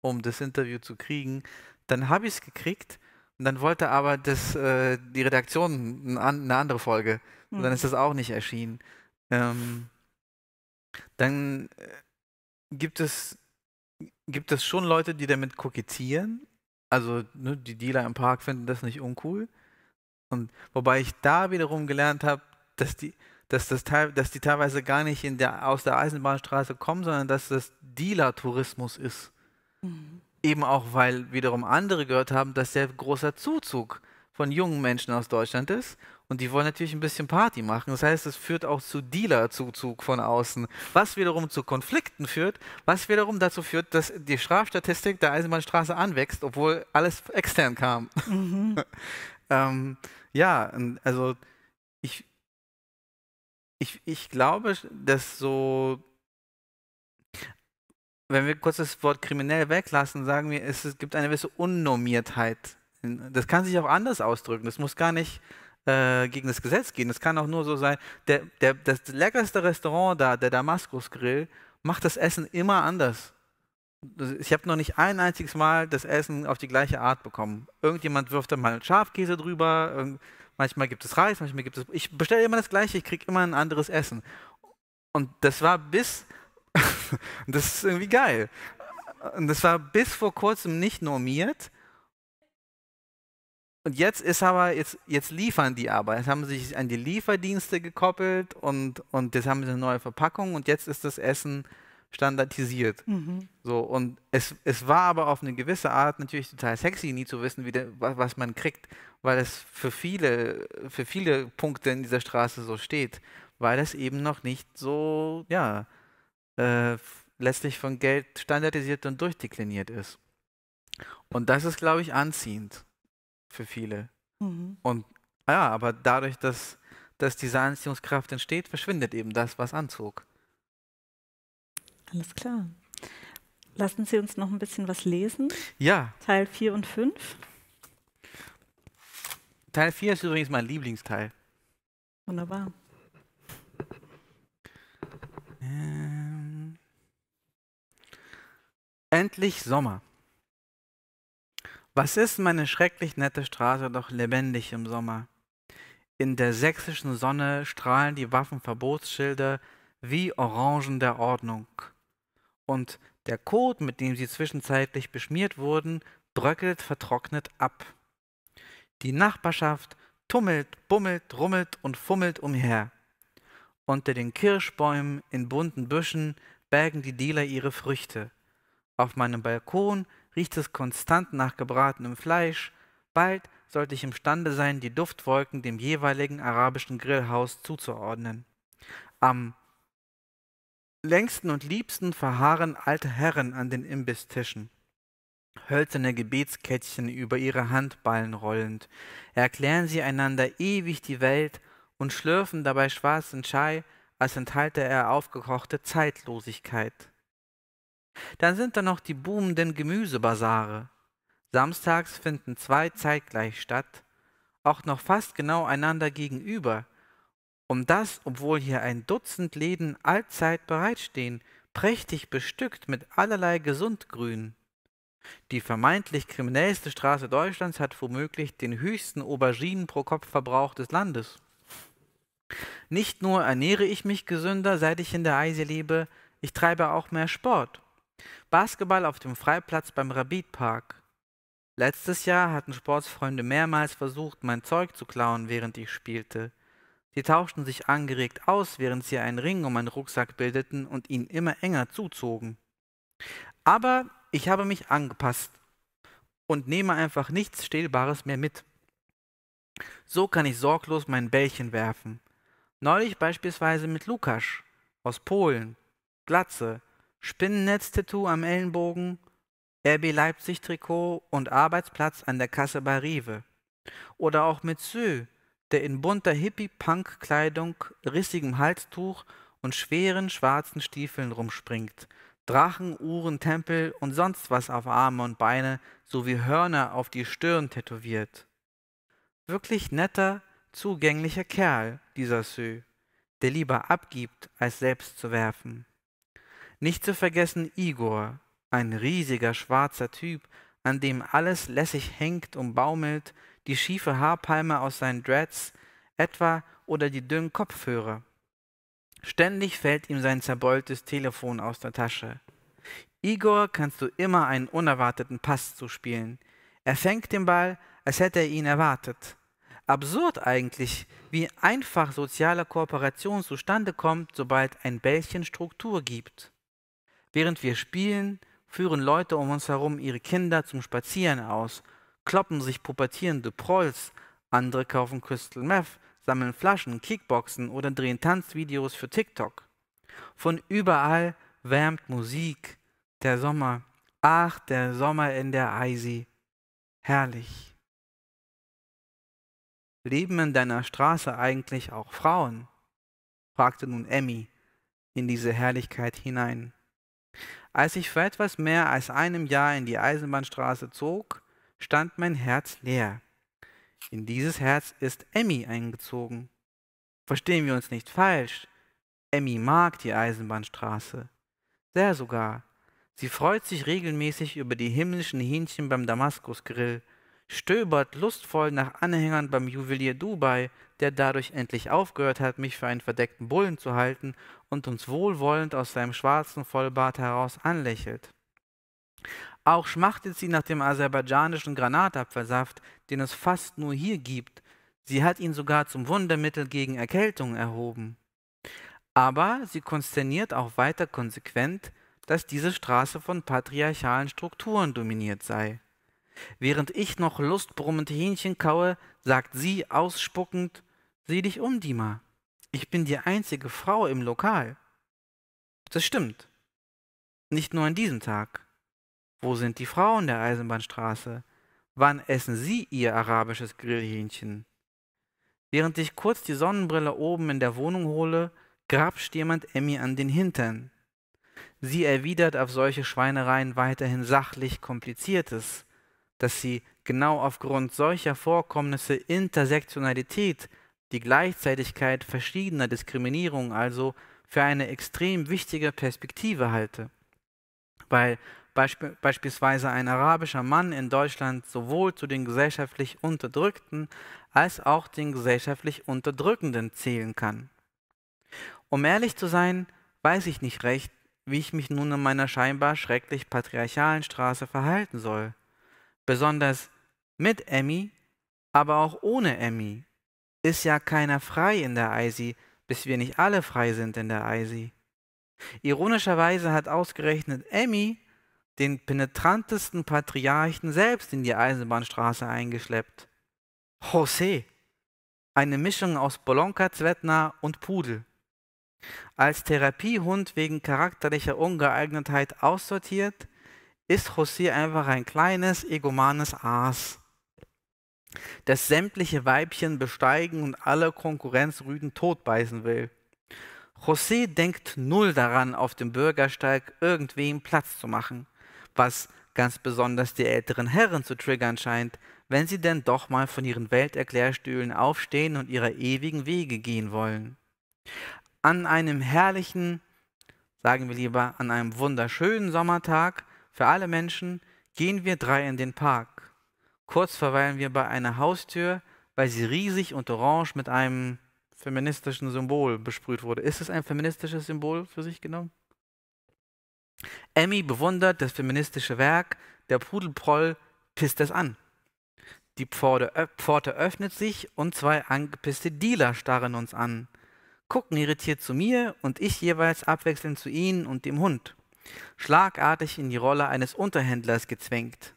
um das Interview zu kriegen. Dann habe ich es gekriegt und dann wollte aber das, äh, die Redaktion eine andere Folge. Und dann hm. ist das auch nicht erschienen. Ähm, dann äh, gibt es, gibt es schon Leute, die damit kokettieren. Also ne, die Dealer im Park finden das nicht uncool. Und wobei ich da wiederum gelernt habe, dass die, dass, das, dass die teilweise gar nicht in der, aus der Eisenbahnstraße kommen, sondern dass das Dealer-Tourismus ist. Mhm. Eben auch, weil wiederum andere gehört haben, dass sehr großer Zuzug von jungen Menschen aus Deutschland ist und die wollen natürlich ein bisschen Party machen. Das heißt, es führt auch zu Dealerzuzug von außen, was wiederum zu Konflikten führt, was wiederum dazu führt, dass die Strafstatistik der Eisenbahnstraße anwächst, obwohl alles extern kam. Mhm. ähm, ja, also ich, ich, ich glaube, dass so wenn wir kurz das Wort kriminell weglassen, sagen wir, es gibt eine gewisse Unnormiertheit. Das kann sich auch anders ausdrücken. Das muss gar nicht äh, gegen das Gesetz gehen. Es kann auch nur so sein, der, der, das leckerste Restaurant da, der Damaskus Grill, macht das Essen immer anders. Ich habe noch nicht ein einziges Mal das Essen auf die gleiche Art bekommen. Irgendjemand wirft da mal Schafkäse drüber, manchmal gibt es Reis, manchmal gibt es. Ich bestelle immer das Gleiche, ich kriege immer ein anderes Essen. Und das war bis. das ist irgendwie geil. Und das war bis vor kurzem nicht normiert. Und jetzt ist aber, jetzt, jetzt liefern die aber. Jetzt haben sie sich an die Lieferdienste gekoppelt und, und jetzt haben sie eine neue Verpackung und jetzt ist das Essen standardisiert. Mhm. So, und es, es war aber auf eine gewisse Art natürlich total sexy, nie zu wissen, wie de, was man kriegt, weil es für viele, für viele Punkte in dieser Straße so steht, weil es eben noch nicht so, ja, äh, letztlich von Geld standardisiert und durchdekliniert ist. Und das ist, glaube ich, anziehend für viele. Mhm. Und ja, aber dadurch, dass, dass diese Anziehungskraft entsteht, verschwindet eben das, was anzog. Alles klar. Lassen Sie uns noch ein bisschen was lesen. Ja. Teil 4 und 5. Teil 4 ist übrigens mein Lieblingsteil. Wunderbar. Ähm. Endlich Sommer. Was ist meine schrecklich nette Straße doch lebendig im Sommer? In der sächsischen Sonne strahlen die Waffenverbotsschilder wie Orangen der Ordnung. Und der Kot, mit dem sie zwischenzeitlich beschmiert wurden, bröckelt vertrocknet ab. Die Nachbarschaft tummelt, bummelt, rummelt und fummelt umher. Unter den Kirschbäumen in bunten Büschen bergen die Dealer ihre Früchte. Auf meinem Balkon riecht es konstant nach gebratenem Fleisch, bald sollte ich imstande sein, die Duftwolken dem jeweiligen arabischen Grillhaus zuzuordnen. Am längsten und liebsten verharren alte Herren an den Imbisstischen, hölzerne Gebetskettchen über ihre Handballen rollend, erklären sie einander ewig die Welt und schlürfen dabei schwarzen Chai, als enthalte er aufgekochte Zeitlosigkeit. Dann sind da noch die boomenden Gemüsebasare. Samstags finden zwei zeitgleich statt, auch noch fast genau einander gegenüber. Um das, obwohl hier ein Dutzend Läden allzeit bereitstehen, prächtig bestückt mit allerlei Gesundgrün. Die vermeintlich kriminellste Straße Deutschlands hat womöglich den höchsten Auberginen pro Kopf Verbrauch des Landes. Nicht nur ernähre ich mich gesünder, seit ich in der Eise lebe, ich treibe auch mehr Sport. Basketball auf dem Freiplatz beim Rabbitpark. Letztes Jahr hatten Sportsfreunde mehrmals versucht, mein Zeug zu klauen, während ich spielte. Sie tauschten sich angeregt aus, während sie einen Ring um meinen Rucksack bildeten und ihn immer enger zuzogen. Aber ich habe mich angepasst und nehme einfach nichts Stehlbares mehr mit. So kann ich sorglos mein Bällchen werfen. Neulich beispielsweise mit Lukasz aus Polen, Glatze, spinnennetz am Ellenbogen, RB Leipzig-Trikot und Arbeitsplatz an der Kasse bei Rive. Oder auch mit Sue, der in bunter Hippie-Punk-Kleidung, rissigem Halstuch und schweren schwarzen Stiefeln rumspringt. Drachen, Uhren, Tempel und sonst was auf Arme und Beine sowie Hörner auf die Stirn tätowiert. Wirklich netter, zugänglicher Kerl, dieser Sö, der lieber abgibt, als selbst zu werfen. Nicht zu vergessen Igor, ein riesiger schwarzer Typ, an dem alles lässig hängt und baumelt, die schiefe Haarpalme aus seinen Dreads etwa oder die dünnen Kopfhörer. Ständig fällt ihm sein zerbeultes Telefon aus der Tasche. Igor kannst du immer einen unerwarteten Pass zuspielen. Er fängt den Ball, als hätte er ihn erwartet. Absurd eigentlich, wie einfach soziale Kooperation zustande kommt, sobald ein Bällchen Struktur gibt. Während wir spielen, führen Leute um uns herum ihre Kinder zum Spazieren aus, kloppen sich pubertierende Prolls, andere kaufen Crystal Meth, sammeln Flaschen, Kickboxen oder drehen Tanzvideos für TikTok. Von überall wärmt Musik, der Sommer. Ach, der Sommer in der Eisi. Herrlich. Leben in deiner Straße eigentlich auch Frauen? fragte nun Emmy in diese Herrlichkeit hinein. Als ich vor etwas mehr als einem Jahr in die Eisenbahnstraße zog, stand mein Herz leer. In dieses Herz ist Emmy eingezogen. Verstehen wir uns nicht falsch. Emmy mag die Eisenbahnstraße. Sehr sogar. Sie freut sich regelmäßig über die himmlischen Hähnchen beim Damaskusgrill – stöbert lustvoll nach Anhängern beim Juwelier Dubai, der dadurch endlich aufgehört hat, mich für einen verdeckten Bullen zu halten und uns wohlwollend aus seinem schwarzen Vollbart heraus anlächelt. Auch schmachtet sie nach dem aserbaidschanischen Granatapfelsaft, den es fast nur hier gibt. Sie hat ihn sogar zum Wundermittel gegen Erkältung erhoben. Aber sie konsterniert auch weiter konsequent, dass diese Straße von patriarchalen Strukturen dominiert sei. Während ich noch lustbrummend Hähnchen kaue, sagt sie ausspuckend, Seh dich um, Dima. Ich bin die einzige Frau im Lokal. Das stimmt. Nicht nur an diesem Tag. Wo sind die Frauen der Eisenbahnstraße? Wann essen sie ihr arabisches Grillhähnchen? Während ich kurz die Sonnenbrille oben in der Wohnung hole, grapscht jemand Emmy an den Hintern. Sie erwidert auf solche Schweinereien weiterhin sachlich Kompliziertes, dass sie genau aufgrund solcher Vorkommnisse Intersektionalität, die Gleichzeitigkeit verschiedener Diskriminierungen also für eine extrem wichtige Perspektive halte. Weil beisp beispielsweise ein arabischer Mann in Deutschland sowohl zu den gesellschaftlich Unterdrückten als auch den gesellschaftlich Unterdrückenden zählen kann. Um ehrlich zu sein, weiß ich nicht recht, wie ich mich nun in meiner scheinbar schrecklich patriarchalen Straße verhalten soll besonders mit Emmy, aber auch ohne Emmy. Ist ja keiner frei in der ISI, bis wir nicht alle frei sind in der ISI. Ironischerweise hat ausgerechnet Emmy den penetrantesten Patriarchen selbst in die Eisenbahnstraße eingeschleppt. José, eine Mischung aus Bolonka, Zwetna und Pudel. Als Therapiehund wegen charakterlicher Ungeeignetheit aussortiert, ist José einfach ein kleines, egomanes Aas, das sämtliche Weibchen besteigen und alle Konkurrenzrüden totbeißen will. José denkt null daran, auf dem Bürgersteig irgendwem Platz zu machen, was ganz besonders die älteren Herren zu triggern scheint, wenn sie denn doch mal von ihren Welterklärstühlen aufstehen und ihre ewigen Wege gehen wollen. An einem herrlichen, sagen wir lieber, an einem wunderschönen Sommertag für alle Menschen gehen wir drei in den Park. Kurz verweilen wir bei einer Haustür, weil sie riesig und orange mit einem feministischen Symbol besprüht wurde. Ist es ein feministisches Symbol für sich genommen? Emmy bewundert das feministische Werk, der Pudelproll pisst es an. Die Pforte, öffnet sich und zwei angepisste Dealer starren uns an, gucken irritiert zu mir und ich jeweils abwechselnd zu ihnen und dem Hund schlagartig in die Rolle eines Unterhändlers gezwängt.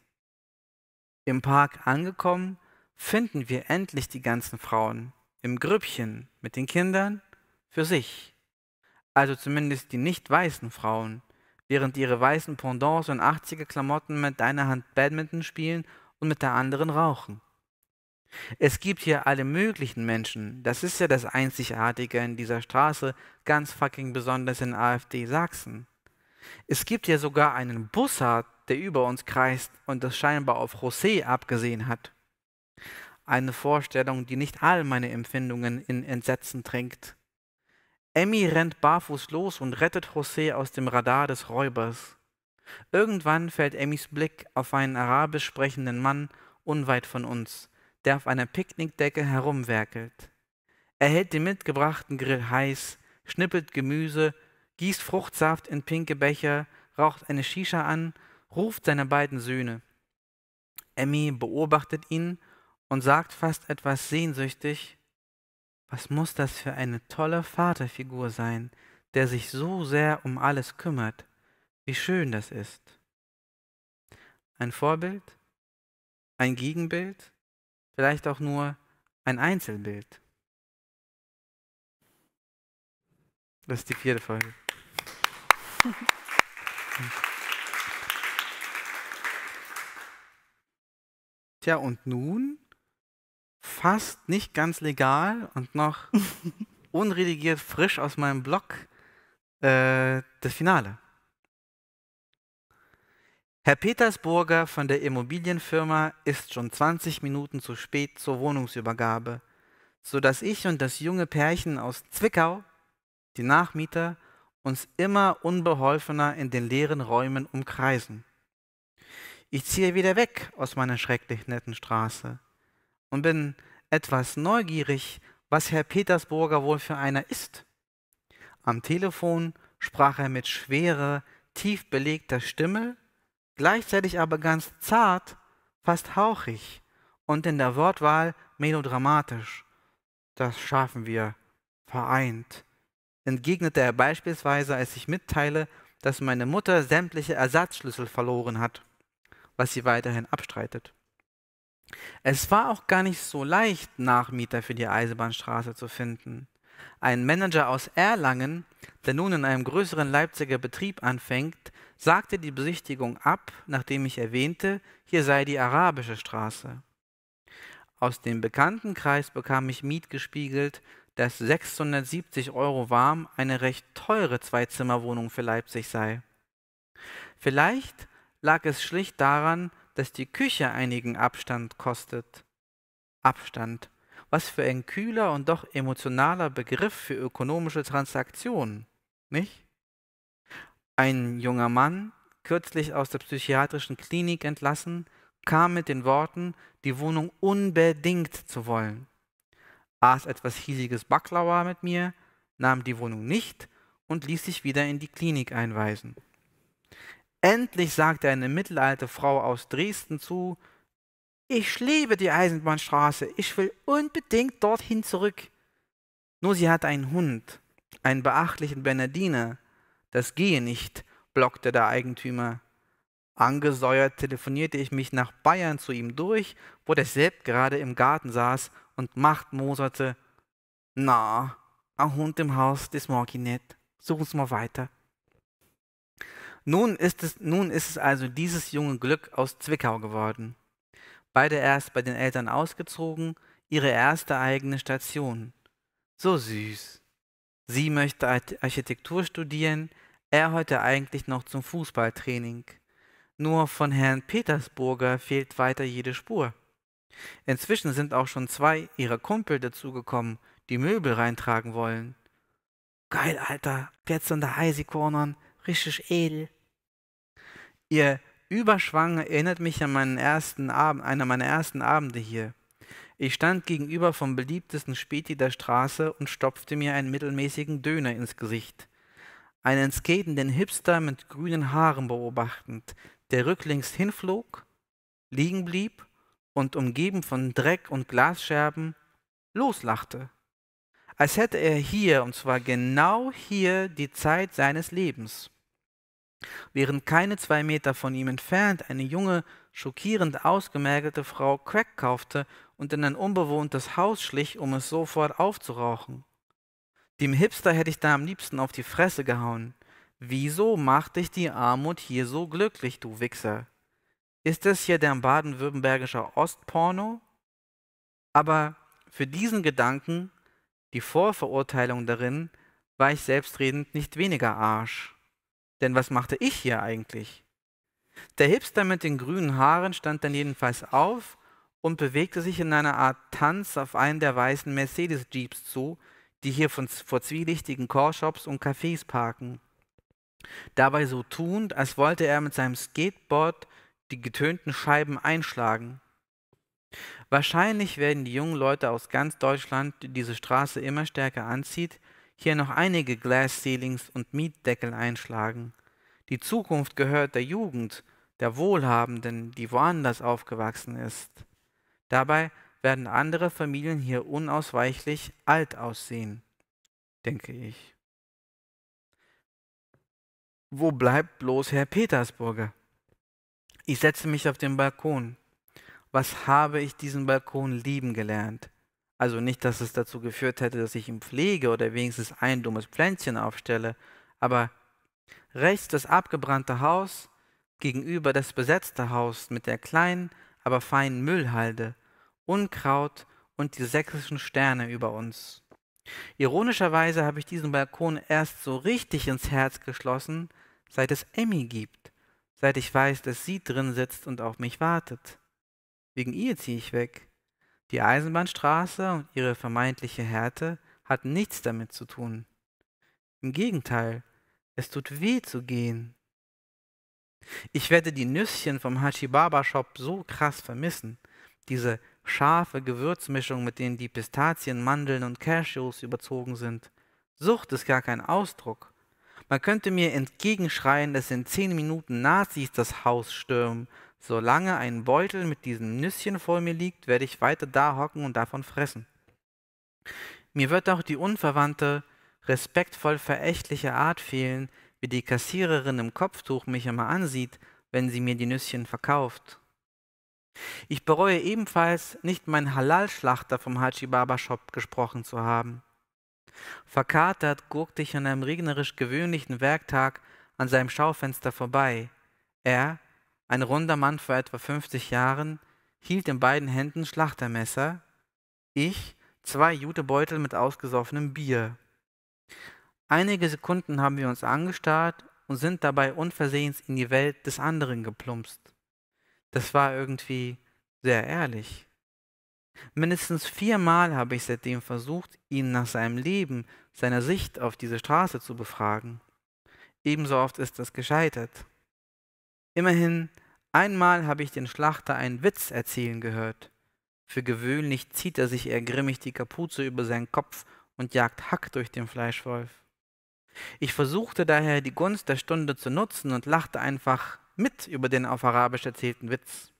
Im Park angekommen, finden wir endlich die ganzen Frauen im Grüppchen mit den Kindern für sich. Also zumindest die nicht weißen Frauen, während ihre weißen Pendants und 80er Klamotten mit einer Hand Badminton spielen und mit der anderen rauchen. Es gibt hier alle möglichen Menschen. Das ist ja das Einzigartige in dieser Straße, ganz fucking besonders in AfD Sachsen. Es gibt ja sogar einen Bussard, der über uns kreist und das scheinbar auf José abgesehen hat. Eine Vorstellung, die nicht all meine Empfindungen in Entsetzen drängt. Emmy rennt barfuß los und rettet José aus dem Radar des Räubers. Irgendwann fällt Emmys Blick auf einen arabisch sprechenden Mann unweit von uns, der auf einer Picknickdecke herumwerkelt. Er hält den mitgebrachten Grill heiß, schnippelt Gemüse, gießt Fruchtsaft in pinke Becher, raucht eine Shisha an, ruft seine beiden Söhne. Emmy beobachtet ihn und sagt fast etwas sehnsüchtig, was muss das für eine tolle Vaterfigur sein, der sich so sehr um alles kümmert, wie schön das ist. Ein Vorbild, ein Gegenbild, vielleicht auch nur ein Einzelbild. Das ist die vierte Folge. Tja, und nun fast nicht ganz legal und noch unredigiert frisch aus meinem Blog äh, das Finale. Herr Petersburger von der Immobilienfirma ist schon 20 Minuten zu spät zur Wohnungsübergabe, sodass ich und das junge Pärchen aus Zwickau, die Nachmieter, uns immer unbeholfener in den leeren Räumen umkreisen. Ich ziehe wieder weg aus meiner schrecklich netten Straße und bin etwas neugierig, was Herr Petersburger wohl für einer ist. Am Telefon sprach er mit schwerer, tief belegter Stimme, gleichzeitig aber ganz zart, fast hauchig und in der Wortwahl melodramatisch. Das schaffen wir vereint entgegnete er beispielsweise, als ich mitteile, dass meine Mutter sämtliche Ersatzschlüssel verloren hat, was sie weiterhin abstreitet. Es war auch gar nicht so leicht, Nachmieter für die Eisenbahnstraße zu finden. Ein Manager aus Erlangen, der nun in einem größeren Leipziger Betrieb anfängt, sagte die Besichtigung ab, nachdem ich erwähnte, hier sei die arabische Straße. Aus dem Bekanntenkreis bekam ich Miet gespiegelt, dass 670 Euro warm eine recht teure Zweizimmerwohnung für Leipzig sei. Vielleicht lag es schlicht daran, dass die Küche einigen Abstand kostet. Abstand, was für ein kühler und doch emotionaler Begriff für ökonomische Transaktionen, nicht? Ein junger Mann, kürzlich aus der psychiatrischen Klinik entlassen, kam mit den Worten, die Wohnung unbedingt zu wollen aß etwas hiesiges Baklava mit mir, nahm die Wohnung nicht und ließ sich wieder in die Klinik einweisen. Endlich sagte eine mittelalte Frau aus Dresden zu, ich liebe die Eisenbahnstraße, ich will unbedingt dorthin zurück. Nur sie hatte einen Hund, einen beachtlichen Bernardiner. Das gehe nicht, blockte der Eigentümer. Angesäuert telefonierte ich mich nach Bayern zu ihm durch, wo der Sepp gerade im Garten saß und Macht moserte. Na, ein Hund im Haus, das mag ich nicht. Suchen's mal weiter. Nun ist, es, nun ist es also dieses junge Glück aus Zwickau geworden. Beide erst bei den Eltern ausgezogen, ihre erste eigene Station. So süß. Sie möchte Architektur studieren, er heute eigentlich noch zum Fußballtraining. Nur von Herrn Petersburger fehlt weiter jede Spur. Inzwischen sind auch schon zwei ihrer Kumpel dazugekommen, die Möbel reintragen wollen. Geil, Alter, jetzt in der richtig edel. Ihr Überschwang erinnert mich an meinen ersten Abend, einer meiner ersten Abende hier. Ich stand gegenüber vom beliebtesten Späti der Straße und stopfte mir einen mittelmäßigen Döner ins Gesicht. Einen skatenden Hipster mit grünen Haaren beobachtend, der rücklings hinflog, liegen blieb und umgeben von Dreck und Glasscherben loslachte, als hätte er hier, und zwar genau hier, die Zeit seines Lebens. Während keine zwei Meter von ihm entfernt eine junge, schockierend ausgemergelte Frau Crack kaufte und in ein unbewohntes Haus schlich, um es sofort aufzurauchen. Dem Hipster hätte ich da am liebsten auf die Fresse gehauen. Wieso macht dich die Armut hier so glücklich, du Wichser? Ist das hier der baden-württembergische Ostporno? Aber für diesen Gedanken, die Vorverurteilung darin, war ich selbstredend nicht weniger Arsch. Denn was machte ich hier eigentlich? Der Hipster mit den grünen Haaren stand dann jedenfalls auf und bewegte sich in einer Art Tanz auf einen der weißen Mercedes-Jeeps zu, die hier von, vor zwielichtigen Coreshops und Cafés parken. Dabei so tuend, als wollte er mit seinem Skateboard die getönten Scheiben einschlagen. Wahrscheinlich werden die jungen Leute aus ganz Deutschland, die diese Straße immer stärker anzieht, hier noch einige Glass Ceilings und Mietdeckel einschlagen. Die Zukunft gehört der Jugend, der Wohlhabenden, die woanders aufgewachsen ist. Dabei werden andere Familien hier unausweichlich alt aussehen, denke ich wo bleibt bloß Herr Petersburger? Ich setze mich auf den Balkon. Was habe ich diesen Balkon lieben gelernt? Also nicht, dass es dazu geführt hätte, dass ich ihn pflege oder wenigstens ein dummes Pflänzchen aufstelle, aber rechts das abgebrannte Haus, gegenüber das besetzte Haus mit der kleinen, aber feinen Müllhalde, Unkraut und die sächsischen Sterne über uns. Ironischerweise habe ich diesen Balkon erst so richtig ins Herz geschlossen, seit es Emmy gibt, seit ich weiß, dass sie drin sitzt und auf mich wartet. Wegen ihr ziehe ich weg. Die Eisenbahnstraße und ihre vermeintliche Härte hat nichts damit zu tun. Im Gegenteil, es tut weh zu gehen. Ich werde die Nüsschen vom Hachibaba-Shop so krass vermissen. Diese scharfe Gewürzmischung, mit denen die Pistazien, Mandeln und Cashews überzogen sind. Sucht ist gar kein Ausdruck. Man könnte mir entgegenschreien, dass in zehn Minuten Nazis das Haus stürmen. Solange ein Beutel mit diesen Nüsschen vor mir liegt, werde ich weiter da hocken und davon fressen. Mir wird auch die unverwandte, respektvoll verächtliche Art fehlen, wie die Kassiererin im Kopftuch mich immer ansieht, wenn sie mir die Nüsschen verkauft. Ich bereue ebenfalls, nicht meinen Halal-Schlachter vom Haji Baba Shop gesprochen zu haben. Verkatert guckte ich an einem regnerisch gewöhnlichen Werktag an seinem Schaufenster vorbei. Er, ein runder Mann vor etwa 50 Jahren, hielt in beiden Händen Schlachtermesser, ich zwei Jutebeutel mit ausgesoffenem Bier. Einige Sekunden haben wir uns angestarrt und sind dabei unversehens in die Welt des anderen geplumpst. Das war irgendwie sehr ehrlich. Mindestens viermal habe ich seitdem versucht, ihn nach seinem Leben, seiner Sicht auf diese Straße zu befragen. Ebenso oft ist das gescheitert. Immerhin, einmal habe ich den Schlachter einen Witz erzählen gehört. Für gewöhnlich zieht er sich eher grimmig die Kapuze über seinen Kopf und jagt Hack durch den Fleischwolf. Ich versuchte daher, die Gunst der Stunde zu nutzen und lachte einfach mit über den auf Arabisch erzählten Witz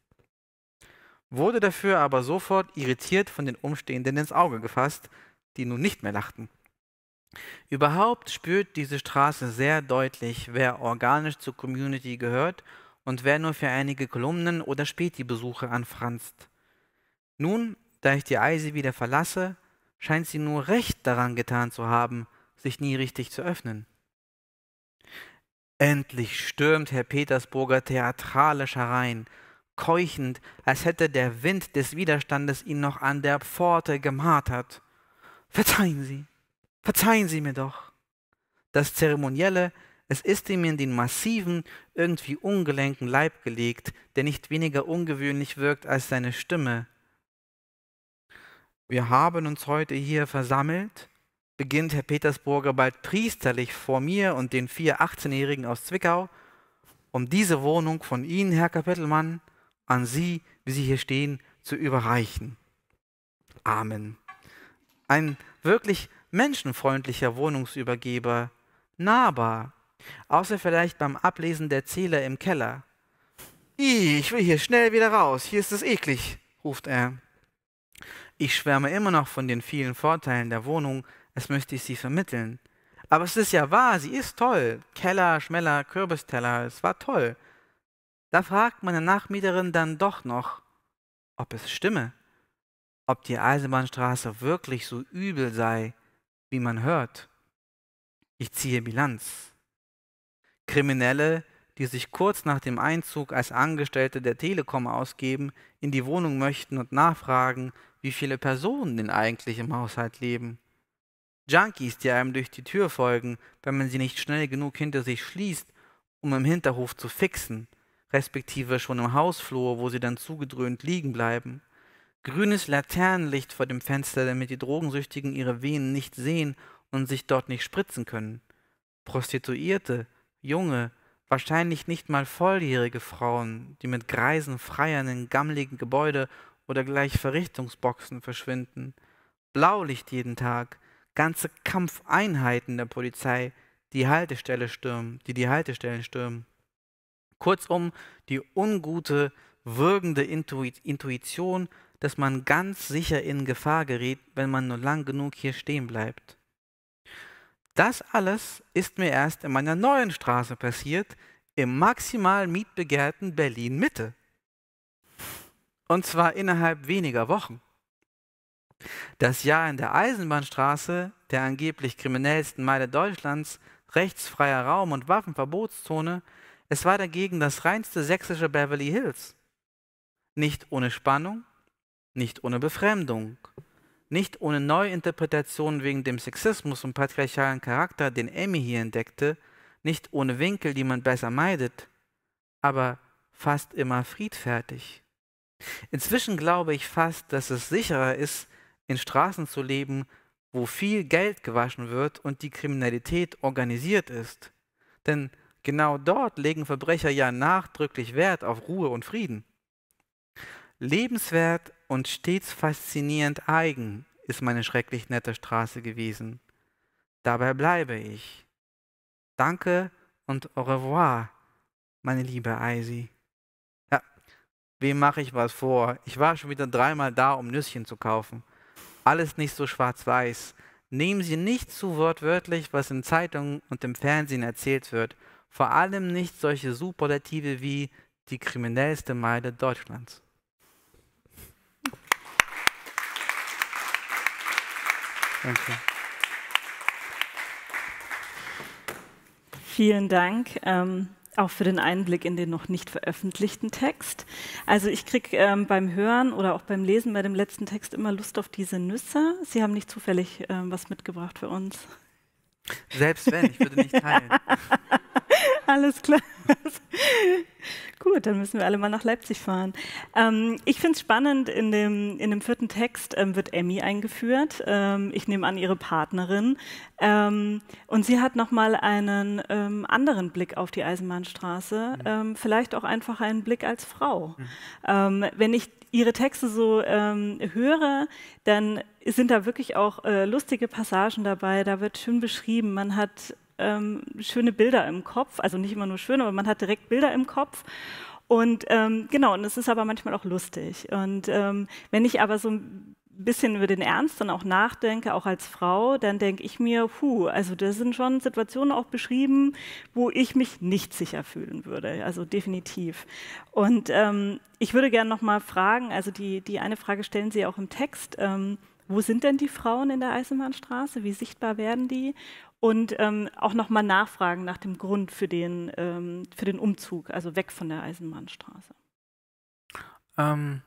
wurde dafür aber sofort irritiert von den Umstehenden ins Auge gefasst, die nun nicht mehr lachten. Überhaupt spürt diese Straße sehr deutlich, wer organisch zur Community gehört und wer nur für einige Kolumnen oder Späti-Besuche anfranst. Nun, da ich die Eise wieder verlasse, scheint sie nur recht daran getan zu haben, sich nie richtig zu öffnen. Endlich stürmt Herr Petersburger theatralisch herein, keuchend, als hätte der Wind des Widerstandes ihn noch an der Pforte gemartert. Verzeihen Sie, verzeihen Sie mir doch. Das Zeremonielle, es ist ihm in den massiven, irgendwie ungelenken Leib gelegt, der nicht weniger ungewöhnlich wirkt als seine Stimme. Wir haben uns heute hier versammelt, beginnt Herr Petersburger bald priesterlich vor mir und den vier 18-Jährigen aus Zwickau, um diese Wohnung von Ihnen, Herr Kapitelmann, an Sie, wie Sie hier stehen, zu überreichen. Amen. Ein wirklich menschenfreundlicher Wohnungsübergeber, nahbar, außer vielleicht beim Ablesen der Zähler im Keller. Ich will hier schnell wieder raus, hier ist es eklig, ruft er. Ich schwärme immer noch von den vielen Vorteilen der Wohnung, als möchte ich sie vermitteln. Aber es ist ja wahr, sie ist toll. Keller, Schmeller, Kürbisteller, es war toll. Da fragt meine Nachmieterin dann doch noch, ob es stimme, ob die Eisenbahnstraße wirklich so übel sei, wie man hört. Ich ziehe Bilanz. Kriminelle, die sich kurz nach dem Einzug als Angestellte der Telekom ausgeben, in die Wohnung möchten und nachfragen, wie viele Personen denn eigentlich im Haushalt leben. Junkies, die einem durch die Tür folgen, wenn man sie nicht schnell genug hinter sich schließt, um im Hinterhof zu fixen respektive schon im Hausflur, wo sie dann zugedröhnt liegen bleiben. Grünes Laternenlicht vor dem Fenster, damit die Drogensüchtigen ihre Venen nicht sehen und sich dort nicht spritzen können. Prostituierte, junge, wahrscheinlich nicht mal volljährige Frauen, die mit greisen Freiern in gammligen Gebäude oder gleich Verrichtungsboxen verschwinden. Blaulicht jeden Tag, ganze Kampfeinheiten der Polizei, die Haltestelle stürmen, die die Haltestellen stürmen. Kurzum, die ungute, würgende Intuition, dass man ganz sicher in Gefahr gerät, wenn man nur lang genug hier stehen bleibt. Das alles ist mir erst in meiner neuen Straße passiert, im maximal mietbegehrten Berlin Mitte. Und zwar innerhalb weniger Wochen. Das Jahr in der Eisenbahnstraße, der angeblich kriminellsten Meile Deutschlands, rechtsfreier Raum und Waffenverbotszone, es war dagegen das reinste sächsische Beverly Hills. Nicht ohne Spannung, nicht ohne Befremdung, nicht ohne Neuinterpretationen wegen dem Sexismus und patriarchalen Charakter, den Amy hier entdeckte, nicht ohne Winkel, die man besser meidet, aber fast immer friedfertig. Inzwischen glaube ich fast, dass es sicherer ist, in Straßen zu leben, wo viel Geld gewaschen wird und die Kriminalität organisiert ist. Denn Genau dort legen Verbrecher ja nachdrücklich Wert auf Ruhe und Frieden. Lebenswert und stets faszinierend eigen ist meine schrecklich nette Straße gewesen. Dabei bleibe ich. Danke und au revoir, meine liebe Eisi. Ja, wem mache ich was vor? Ich war schon wieder dreimal da, um Nüsschen zu kaufen. Alles nicht so schwarz-weiß. Nehmen Sie nicht zu wortwörtlich, was in Zeitungen und im Fernsehen erzählt wird vor allem nicht solche Superlative wie die kriminellste Meile Deutschlands. Danke. Vielen Dank. Ähm auch für den Einblick in den noch nicht veröffentlichten Text. Also ich kriege ähm, beim Hören oder auch beim Lesen bei dem letzten Text immer Lust auf diese Nüsse. Sie haben nicht zufällig ähm, was mitgebracht für uns. Selbst wenn, ich würde nicht teilen. Alles klar. Gut, dann müssen wir alle mal nach Leipzig fahren. Ähm, ich finde es spannend, in dem, in dem vierten Text ähm, wird Emmy eingeführt. Ähm, ich nehme an, ihre Partnerin. Ähm, und sie hat nochmal einen ähm, anderen Blick auf die Eisenbahnstraße, mhm. Ähm, vielleicht auch einfach einen Blick als Frau. Mhm. wenn ich ihre Texte so höre, dann sind da wirklich auch äh, lustige Passagen dabei. Da wird schön beschrieben, man hat ähm, schöne Bilder im Kopf. Also nicht immer nur schön, aber man hat direkt Bilder im Kopf. Und ähm, genau, und es ist aber manchmal auch lustig. Und ähm, wenn ich aber so ein bisschen über den Ernst dann auch nachdenke, auch als Frau, dann denke ich mir, puh, also da sind schon Situationen auch beschrieben, wo ich mich nicht sicher fühlen würde, also definitiv. Und ähm, ich würde gerne nochmal fragen, also die, die eine Frage stellen Sie auch im Text, ähm, wo sind denn die Frauen in der Eisenbahnstraße? Wie sichtbar werden die? und ähm, auch nochmal nachfragen nach dem Grund für den, ähm, für den Umzug, also weg von der Eisenbahnstraße. Ähm,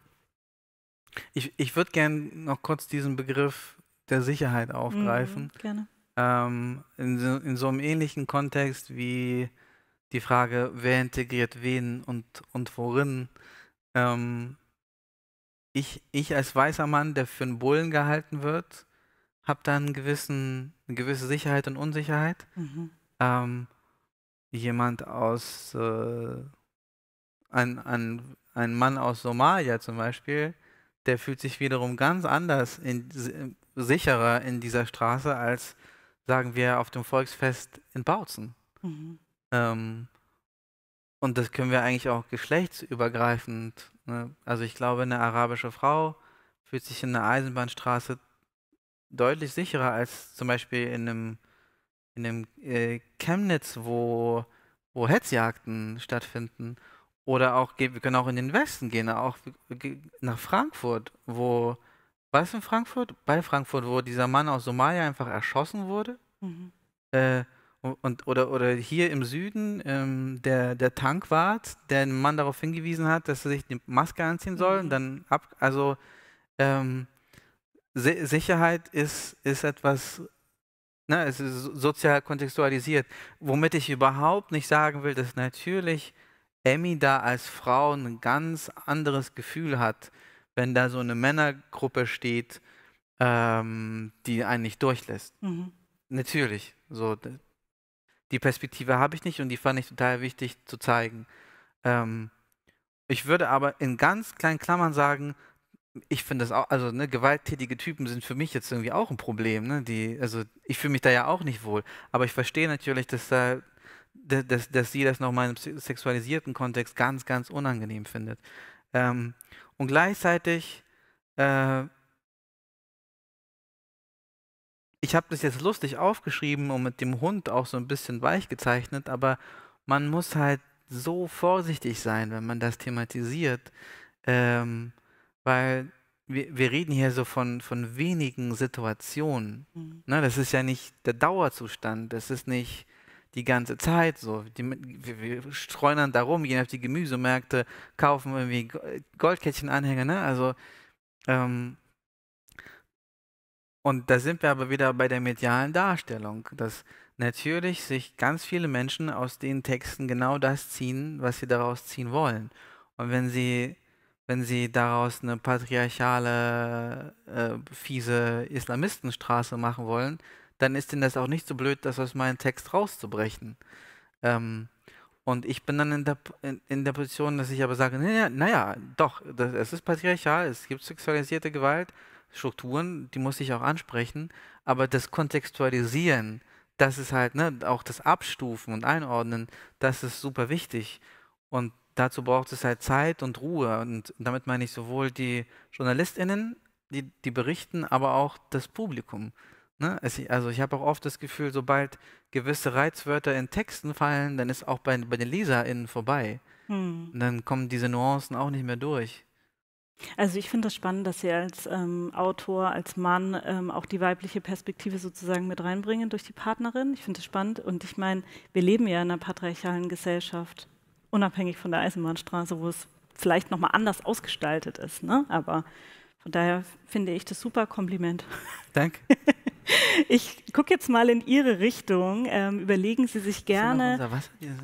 ich ich würde gerne noch kurz diesen Begriff der Sicherheit mhm, aufgreifen. Mhm, gerne. Ähm, in, so, in so einem ähnlichen Kontext wie die Frage, wer integriert wen und, und worin. Ähm, ich, ich als weißer Mann, der für einen Bullen gehalten wird, habe dann gewissen, eine gewisse Sicherheit und Unsicherheit. Mhm. Ähm, jemand aus, äh, ein, ein, ein Mann aus Somalia zum Beispiel, der fühlt sich wiederum ganz anders in, sicherer in dieser Straße als, sagen wir, auf dem Volksfest in Bautzen. Mhm. Ähm, und das können wir eigentlich auch geschlechtsübergreifend. Ne? Also ich glaube, eine arabische Frau fühlt sich in einer Eisenbahnstraße deutlich sicherer als zum Beispiel in einem, in einem äh, Chemnitz, wo, wo Hetzjagden stattfinden. Oder auch, wir können auch in den Westen gehen, auch nach Frankfurt, wo, war es in Frankfurt? Bei Frankfurt, wo dieser Mann aus Somalia einfach erschossen wurde. Mhm. Äh, und, oder, oder hier im Süden ähm, der, der Tankwart, der einen Mann darauf hingewiesen hat, dass er sich die Maske anziehen soll mhm. und dann ab. Also ähm, Sicherheit ist, ist etwas, ne, es ist sozial kontextualisiert, womit ich überhaupt nicht sagen will, dass natürlich Emmy da als Frau ein ganz anderes Gefühl hat, wenn da so eine Männergruppe steht, ähm, die einen nicht durchlässt. Mhm. Natürlich. So, die Perspektive habe ich nicht und die fand ich total wichtig zu zeigen. Ähm, ich würde aber in ganz kleinen Klammern sagen, ich finde das auch, also ne, gewalttätige Typen sind für mich jetzt irgendwie auch ein Problem, ne? Die, also ich fühle mich da ja auch nicht wohl. Aber ich verstehe natürlich, dass da, dass, dass sie das nochmal im sexualisierten Kontext ganz, ganz unangenehm findet. Ähm, und gleichzeitig, äh, ich habe das jetzt lustig aufgeschrieben und mit dem Hund auch so ein bisschen weich gezeichnet, aber man muss halt so vorsichtig sein, wenn man das thematisiert. Ähm, weil wir, wir reden hier so von, von wenigen Situationen. Mhm. Ne, das ist ja nicht der Dauerzustand, das ist nicht die ganze Zeit so. Die, wir, wir streuen dann darum, gehen auf die Gemüsemärkte, kaufen irgendwie Goldkettchenanhänger. Ne? Also, ähm, und da sind wir aber wieder bei der medialen Darstellung, dass natürlich sich ganz viele Menschen aus den Texten genau das ziehen, was sie daraus ziehen wollen. Und wenn sie wenn sie daraus eine patriarchale, äh, fiese Islamistenstraße machen wollen, dann ist ihnen das auch nicht so blöd, das aus meinem Text rauszubrechen. Ähm, und ich bin dann in der, in, in der Position, dass ich aber sage, naja, naja doch, das, es ist patriarchal, es gibt sexualisierte Gewalt, Strukturen, die muss ich auch ansprechen, aber das Kontextualisieren, das ist halt, ne, auch das Abstufen und Einordnen, das ist super wichtig. Und dazu braucht es halt Zeit und Ruhe. Und damit meine ich sowohl die JournalistInnen, die, die berichten, aber auch das Publikum. Ne? Es, also ich habe auch oft das Gefühl, sobald gewisse Reizwörter in Texten fallen, dann ist auch bei, bei den LeserInnen vorbei. Hm. Und dann kommen diese Nuancen auch nicht mehr durch. Also ich finde das spannend, dass Sie als ähm, Autor, als Mann ähm, auch die weibliche Perspektive sozusagen mit reinbringen durch die Partnerin. Ich finde das spannend und ich meine, wir leben ja in einer patriarchalen Gesellschaft unabhängig von der Eisenbahnstraße, wo es vielleicht nochmal anders ausgestaltet ist. Ne? Aber von daher finde ich das super Kompliment. Danke. Ich gucke jetzt mal in Ihre Richtung. Ähm, überlegen Sie sich gerne,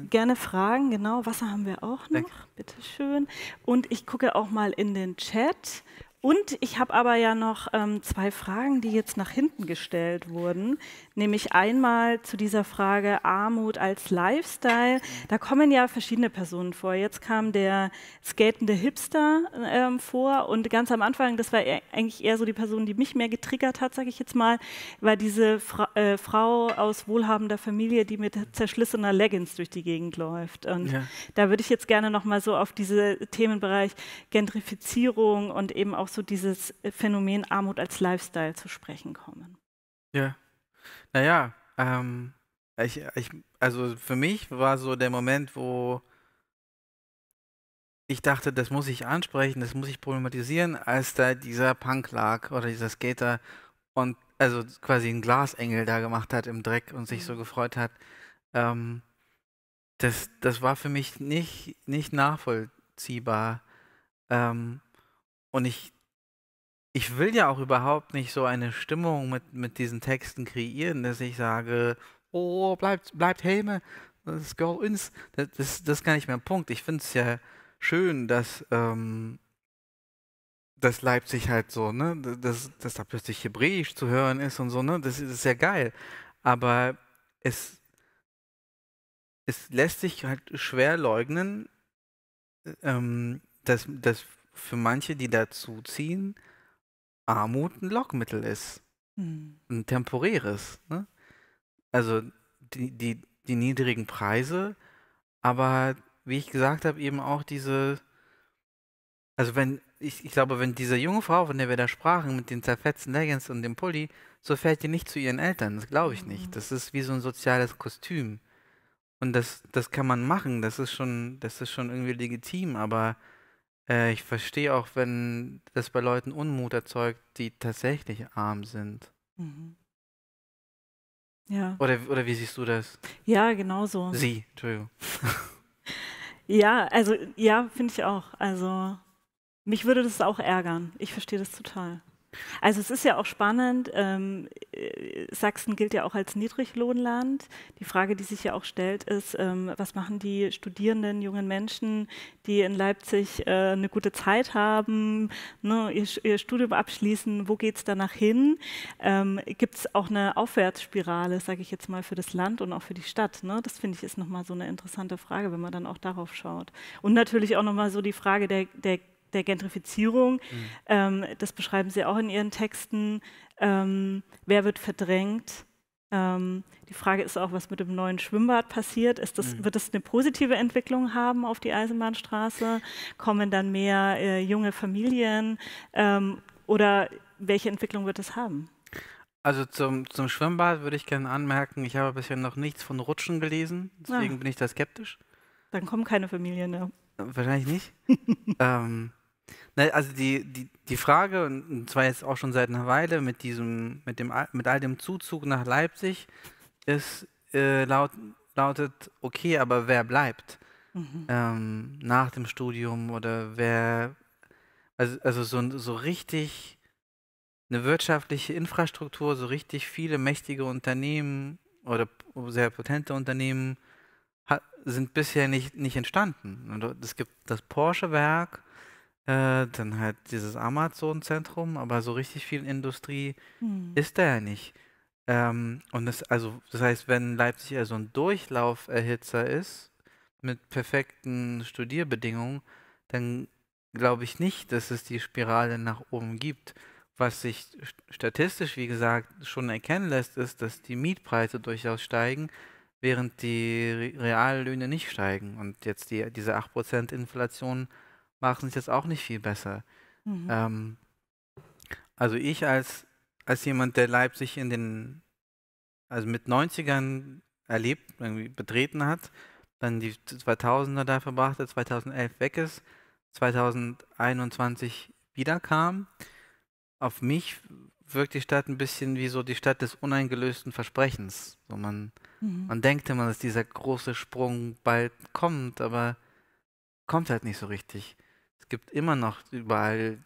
gerne Fragen. Genau, Wasser haben wir auch noch. Bitte schön. Und ich gucke auch mal in den Chat. Und ich habe aber ja noch ähm, zwei Fragen, die jetzt nach hinten gestellt wurden. Nämlich einmal zu dieser Frage Armut als Lifestyle. Da kommen ja verschiedene Personen vor. Jetzt kam der skatende Hipster ähm, vor und ganz am Anfang, das war e-, eigentlich eher so die Person, die mich mehr getriggert hat, sage ich jetzt mal, war diese Fra äh, Frau aus wohlhabender Familie, die mit zerschlissener Leggings durch die Gegend läuft. Und ja. da würde ich jetzt gerne nochmal so auf diese Themenbereich Gentrifizierung und eben auch auch so dieses Phänomen Armut als Lifestyle zu sprechen kommen. Ja. Naja, ähm, ich, ich, also für mich war so der Moment, wo ich dachte, das muss ich ansprechen, das muss ich problematisieren, als da dieser Punk lag oder dieser Skater und also quasi einen Glasengel da gemacht hat im Dreck und sich so mhm. gefreut hat. Ähm, das, das war für mich nicht, nicht nachvollziehbar. Ähm, und ich ich will ja auch überhaupt nicht so eine Stimmung mit, mit diesen Texten kreieren, dass ich sage, oh, bleibt, bleibt Helme, let's go ins. Das, das, das ist gar nicht mehr ein Punkt. Ich finde es ja schön, dass, ähm, dass Leipzig halt so, ne, dass, dass da plötzlich Hebräisch zu hören ist und so, ne, das, ist ja geil. Aber es, es lässt sich halt schwer leugnen, ähm, dass, dass für manche, die dazuziehen, Armut ein Lockmittel ist. Hm. Ein temporäres. Ne? Also die, die, die niedrigen Preise, aber wie ich gesagt habe, eben auch diese, also wenn, ich, ich glaube, wenn diese junge Frau, von der wir da sprachen, mit den zerfetzten Leggings und dem Pulli, so fährt die nicht zu ihren Eltern, das glaube ich mhm. nicht. Hm. Das ist wie so ein soziales Kostüm. Und das, das kann man machen, das ist schon, das ist schon irgendwie legitim, aber äh, ich verstehe auch, wenn das bei Leuten Unmut erzeugt, die tatsächlich arm sind. Mhm. Ja. Oder, oder wie siehst du das? Ja, genau so. Sie, Entschuldigung. ja, also ja, finde ich auch. Also mich würde das auch ärgern. Ich verstehe das total. Also es ist ja auch spannend, ähm, äh, Sachsen gilt ja auch als Niedriglohnland. Die Frage, die sich ja auch stellt, ist, ähm, was machen die Studierenden, jungen Menschen, die in Leipzig äh, eine gute Zeit haben, ne, ihr, ihr, Studium abschließen, wo geht es danach hin? Ähm, Gibt es auch eine Aufwärtsspirale, sage ich jetzt mal, für das Land und auch für die Stadt? Ne? Das finde ich ist nochmal so eine interessante Frage, wenn man dann auch darauf schaut. Und natürlich auch nochmal so die Frage der, der der Gentrifizierung. Mhm. Ähm, das beschreiben Sie auch in Ihren Texten. Ähm, wer wird verdrängt? Ähm, die Frage ist auch, was mit dem neuen Schwimmbad passiert. Das, mhm. Wird es eine positive Entwicklung haben auf die Eisenbahnstraße? Kommen dann mehr äh, junge Familien? Ähm, oder welche Entwicklung wird es haben? Also zum, zum Schwimmbad würde ich gerne anmerken, ich habe bisher noch nichts von Rutschen gelesen, deswegen ja. Ah. bin ich da skeptisch. Dann kommen keine Familien mehr. Wahrscheinlich nicht. ähm, also die, die, die Frage, und zwar jetzt auch schon seit einer Weile mit, diesem, mit, dem, mit all dem Zuzug nach Leipzig, ist, äh, laut, lautet, okay, aber wer bleibt mhm. ähm, nach dem Studium oder wer, also, also so, so richtig eine wirtschaftliche Infrastruktur, so richtig viele mächtige Unternehmen oder sehr potente Unternehmen hat, sind bisher nicht, nicht entstanden. es gibt das Porsche-Werk, äh, dann halt dieses Amazon-Zentrum, aber so richtig viel Industrie Hm. ist da ja nicht. Ähm, und das, also, das heißt, wenn Leipzig ja so ein Durchlauferhitzer ist, mit perfekten Studierbedingungen, dann glaube ich nicht, dass es die Spirale nach oben gibt. Was sich statistisch, wie gesagt, schon erkennen lässt, ist, dass die Mietpreise durchaus steigen, während die Reallöhne nicht steigen. Und jetzt die, diese 8% Inflation machen es jetzt auch nicht viel besser. Mhm. Ähm, also ich als, als jemand, der Leipzig in den, also mit 90ern erlebt, irgendwie betreten hat, dann die 2000er da verbrachte, 2011 weg ist, 2021 wiederkam. Auf mich wirkt die Stadt ein bisschen wie so die Stadt des uneingelösten Versprechens. So man, mhm. man denkt immer, dass dieser große Sprung bald kommt, aber kommt halt nicht so richtig. Es gibt immer noch überall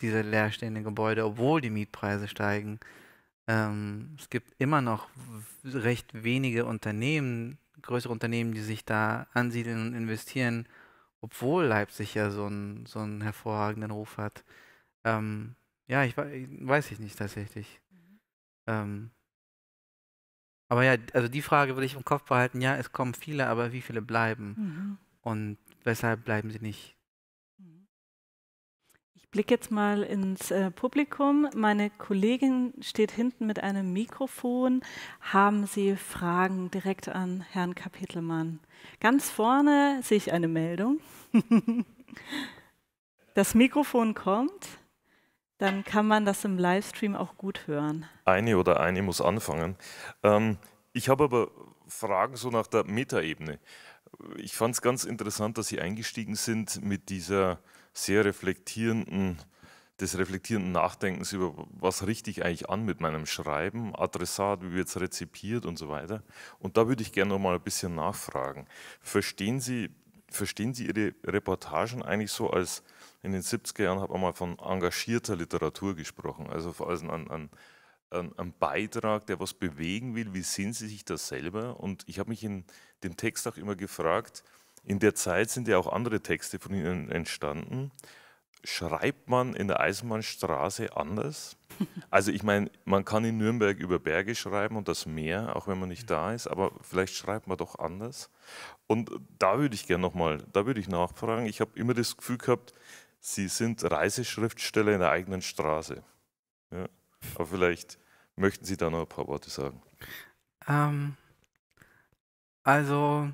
diese leerstehenden Gebäude, obwohl die Mietpreise steigen. Ähm, es gibt immer noch recht wenige Unternehmen, größere Unternehmen, die sich da ansiedeln und investieren, obwohl Leipzig ja so einen, so einen hervorragenden Ruf hat. Ähm, ja, ich, weiß ich nicht tatsächlich. Mhm. Ähm, aber ja, also die Frage würde ich im Kopf behalten. Ja, es kommen viele, aber wie viele bleiben? Mhm. Und weshalb bleiben sie nicht? blicke jetzt mal ins äh, Publikum. Meine Kollegin steht hinten mit einem Mikrofon. Haben Sie Fragen direkt an Herrn Kapitelmann? Ganz vorne sehe ich eine Meldung. das Mikrofon kommt. Dann kann man das im Livestream auch gut hören. Eine oder eine muss anfangen. Ähm, ich habe aber Fragen so nach der Metaebene. Ich fand es ganz interessant, dass Sie eingestiegen sind mit dieser sehr reflektierenden, des reflektierenden Nachdenkens über, was richte ich eigentlich an mit meinem Schreiben, Adressat, wie wird es rezipiert und so weiter. Und da würde ich gerne noch mal ein bisschen nachfragen. Verstehen Sie, verstehen Sie Ihre Reportagen eigentlich so als, in den 70er Jahren hat man mal von engagierter Literatur gesprochen, also als ein, ein, ein, Beitrag, der was bewegen will. Wie sehen Sie sich das selber? Und ich habe mich in dem Text auch immer gefragt, in der Zeit sind ja auch andere Texte von Ihnen entstanden. Schreibt man in der Eisenbahnstraße anders? Also ich meine, man kann in Nürnberg über Berge schreiben und das Meer, auch wenn man nicht da ist, aber vielleicht schreibt man doch anders. Und da würde ich gerne nochmal, da würde ich nachfragen. Ich habe immer das Gefühl gehabt, Sie sind Reiseschriftsteller in der eigenen Straße. Ja? Aber vielleicht möchten Sie da noch ein paar Worte sagen. Ähm, also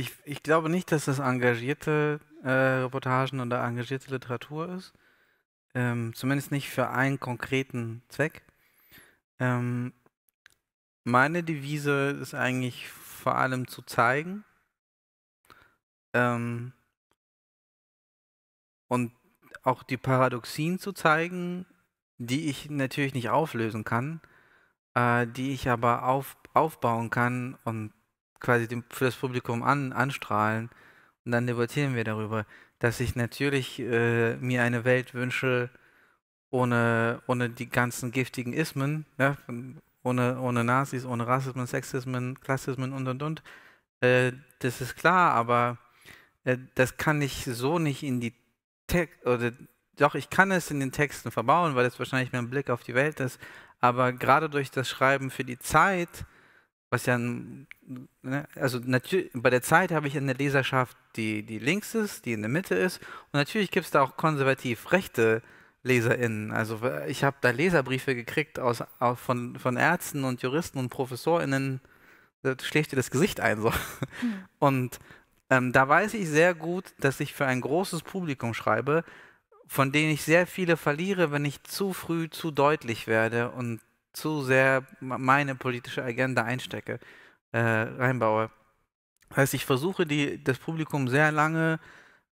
ich, ich glaube nicht, dass das engagierte äh, Reportagen oder engagierte Literatur ist. Ähm, zumindest nicht für einen konkreten Zweck. Ähm, meine Devise ist eigentlich vor allem zu zeigen. Ähm, und auch die Paradoxien zu zeigen, die ich natürlich nicht auflösen kann, äh, die ich aber auf, aufbauen kann und quasi dem, für das Publikum an, anstrahlen und dann debattieren wir darüber, dass ich natürlich äh, mir eine Welt wünsche, ohne, ohne die ganzen giftigen Ismen, ja, ne, ohne, ohne Nazis, ohne Rassismen, Sexismen, Klassismen und und und. Äh, das ist klar, aber äh, das kann ich so nicht in die Text oder doch, ich kann es in den Texten verbauen, weil es wahrscheinlich mein Blick auf die Welt ist. Aber gerade durch das Schreiben für die Zeit was ja, ne, also bei der Zeit habe ich eine Leserschaft, die, die links ist, die in der Mitte ist. Und natürlich gibt es da auch konservativ rechte LeserInnen. Also ich habe da Leserbriefe gekriegt aus, von, von Ärzten und Juristen und ProfessorInnen. Da schlägt dir das Gesicht ein. So. Mhm. Und ähm, da weiß ich sehr gut, dass ich für ein großes Publikum schreibe, von denen ich sehr viele verliere, wenn ich zu früh zu deutlich werde und zu sehr meine politische Agenda einstecke, äh, reinbaue. Das heißt, ich versuche die, das Publikum sehr lange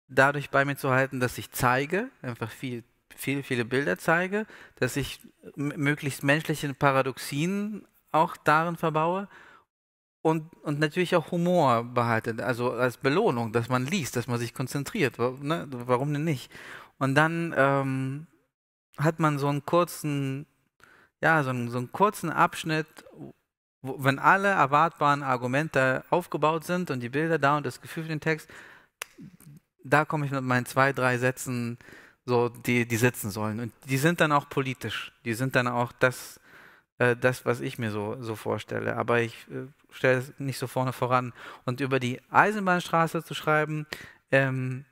dadurch bei mir zu halten, dass ich zeige, einfach viel, viel, viele Bilder zeige, dass ich möglichst menschliche Paradoxien auch darin verbaue und, und natürlich auch Humor behalte, also als Belohnung, dass man liest, dass man sich konzentriert. Ne? Warum denn nicht? Und dann ähm, hat man so einen kurzen ja, so einen, so einen kurzen Abschnitt, wo, wenn alle erwartbaren Argumente aufgebaut sind und die Bilder da und das Gefühl für den Text, da komme ich mit meinen zwei, drei Sätzen, so, die, die sitzen sollen. Und die sind dann auch politisch. Die sind dann auch das, äh, das was ich mir so, so vorstelle. Aber ich äh, stelle es nicht so vorne voran. Und über die Eisenbahnstraße zu schreiben, ähm,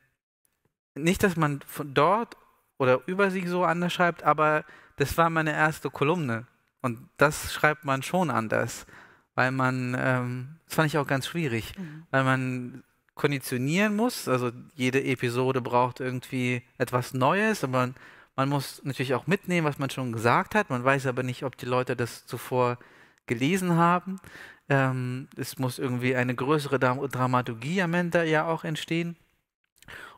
nicht, dass man von dort oder über sie so anders schreibt, aber das war meine erste Kolumne. Und das schreibt man schon anders, weil man, ähm, das fand ich auch ganz schwierig, mhm. weil man konditionieren muss. Also jede Episode braucht irgendwie etwas Neues, aber man, man muss natürlich auch mitnehmen, was man schon gesagt hat. Man weiß aber nicht, ob die Leute das zuvor gelesen haben. Ähm, es muss irgendwie eine größere Dramaturgie am Ende ja auch entstehen.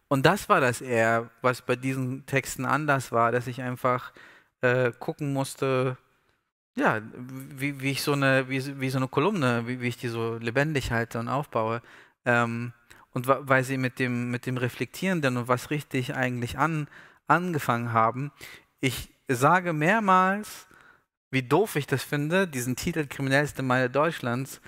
Und das war das eher, was bei diesen Texten anders war, dass ich einfach äh, gucken musste, ja, wie, wie ich so eine, wie, wie, so eine Kolumne, wie, wie ich die so lebendig halte und aufbaue. Ähm, und weil sie mit dem, mit dem Reflektierenden und was richtig eigentlich an, angefangen haben, ich sage mehrmals, wie doof ich das finde, diesen Titel Kriminellste Meile Deutschlands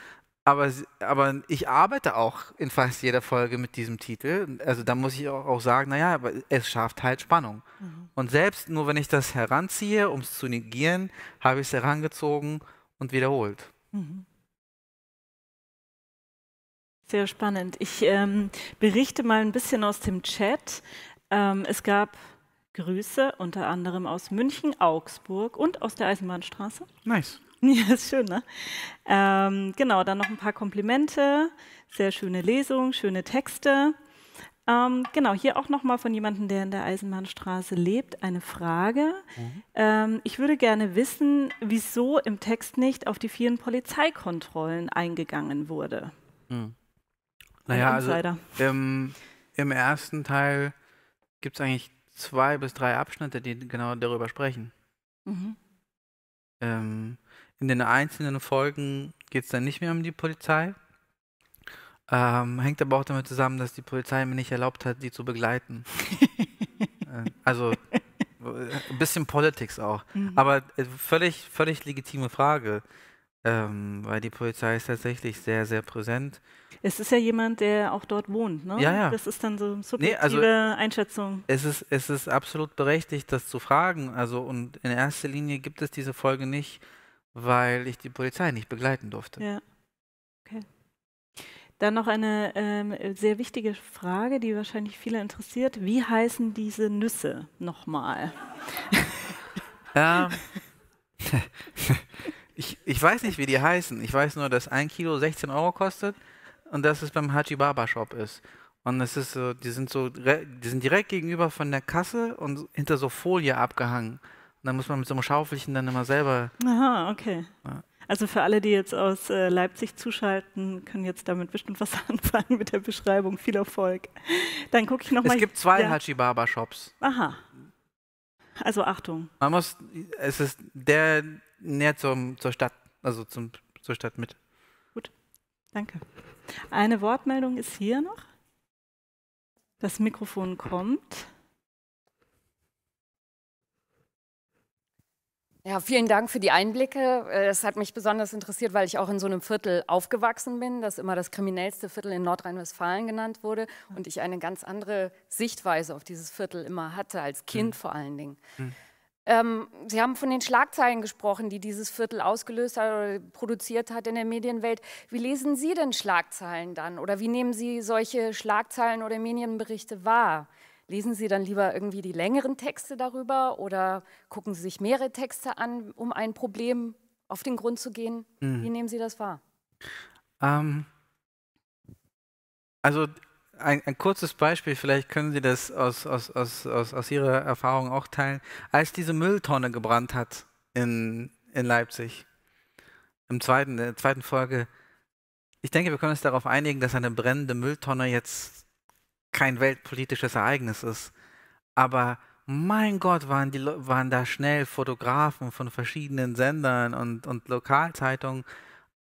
aber, aber ich arbeite auch in fast jeder Folge mit diesem Titel. Also da muss ich auch, auch sagen, naja, aber es schafft halt Spannung. Mhm. Und selbst nur wenn ich das heranziehe, um es zu negieren, habe ich es herangezogen und wiederholt. Mhm. Sehr spannend. Ich ähm, berichte mal ein bisschen aus dem Chat. Ähm, es gab Grüße unter anderem aus München, Augsburg und aus der Eisenbahnstraße. Nice. Ja, ist schön, ne? Ähm, genau, dann noch ein paar Komplimente, sehr schöne Lesung, schöne Texte. Ähm, genau, hier auch nochmal von jemandem, der in der Eisenbahnstraße lebt, eine Frage. Mhm. Ähm, ich würde gerne wissen, wieso im Text nicht auf die vielen Polizeikontrollen eingegangen wurde. Mhm. Naja, also im, im ersten Teil gibt es eigentlich zwei bis drei Abschnitte, die genau darüber sprechen. Mhm. Ähm, in den einzelnen Folgen geht es dann nicht mehr um die Polizei. Ähm, hängt aber auch damit zusammen, dass die Polizei mir nicht erlaubt hat, die zu begleiten. Äh, also äh, ein bisschen Politics auch. Mhm. Aber äh, völlig, völlig legitime Frage. Ähm, weil die Polizei ist tatsächlich sehr, sehr präsent. Es ist ja jemand, der auch dort wohnt, ne? Ja, ja. Das ist dann so eine subjektive nee, also, Einschätzung. Es ist, es ist absolut berechtigt, das zu fragen. Also und in erster Linie gibt es diese Folge nicht, weil ich die Polizei nicht begleiten durfte. Ja. Okay. Dann noch eine ähm, sehr wichtige Frage, die wahrscheinlich viele interessiert. Wie heißen diese Nüsse nochmal? ähm, ich, ich weiß nicht, wie die heißen. Ich weiß nur, dass ein Kilo 16 Euro kostet und dass es beim Haji Baba Shop ist. Und es ist so, die sind so, die sind direkt gegenüber von der Kasse und hinter so Folie abgehangen dann muss man mit so einem Schaufelchen dann immer selber. Aha, okay. Ja. Also für alle, die jetzt aus äh, Leipzig zuschalten, können jetzt damit bestimmt was anfangen mit der Beschreibung. Viel Erfolg. Dann gucke ich nochmal. Es gibt zwei ja. Hachibaba-Shops. Aha. Also Achtung. Man muss, es ist der näher zum, zur Stadt, also zum, zur Stadt mit. Gut, danke. Eine Wortmeldung ist hier noch. Das Mikrofon kommt. Ja, vielen Dank für die Einblicke. Es äh, hat mich besonders interessiert, weil ich auch in so einem Viertel aufgewachsen bin, das immer das kriminellste Viertel in Nordrhein-Westfalen genannt wurde und ich eine ganz andere Sichtweise auf dieses Viertel immer hatte, als Kind mhm. vor allen Dingen. Mhm. Ähm, Sie haben von den Schlagzeilen gesprochen, die dieses Viertel ausgelöst hat oder produziert hat in der Medienwelt. Wie lesen Sie denn Schlagzeilen dann oder wie nehmen Sie solche Schlagzeilen oder Medienberichte wahr? Lesen Sie dann lieber irgendwie die längeren Texte darüber oder gucken Sie sich mehrere Texte an, um ein Problem auf den Grund zu gehen? Mhm. Wie nehmen Sie das wahr? Ähm, also ein, ein, kurzes Beispiel, vielleicht können Sie das aus, aus, aus, aus, aus Ihrer Erfahrung auch teilen. Als diese Mülltonne gebrannt hat in, in Leipzig, im zweiten, in der zweiten Folge, ich denke, wir können uns darauf einigen, dass eine brennende Mülltonne jetzt kein weltpolitisches Ereignis ist. Aber mein Gott, waren, die, waren da schnell Fotografen von verschiedenen Sendern und, und Lokalzeitungen.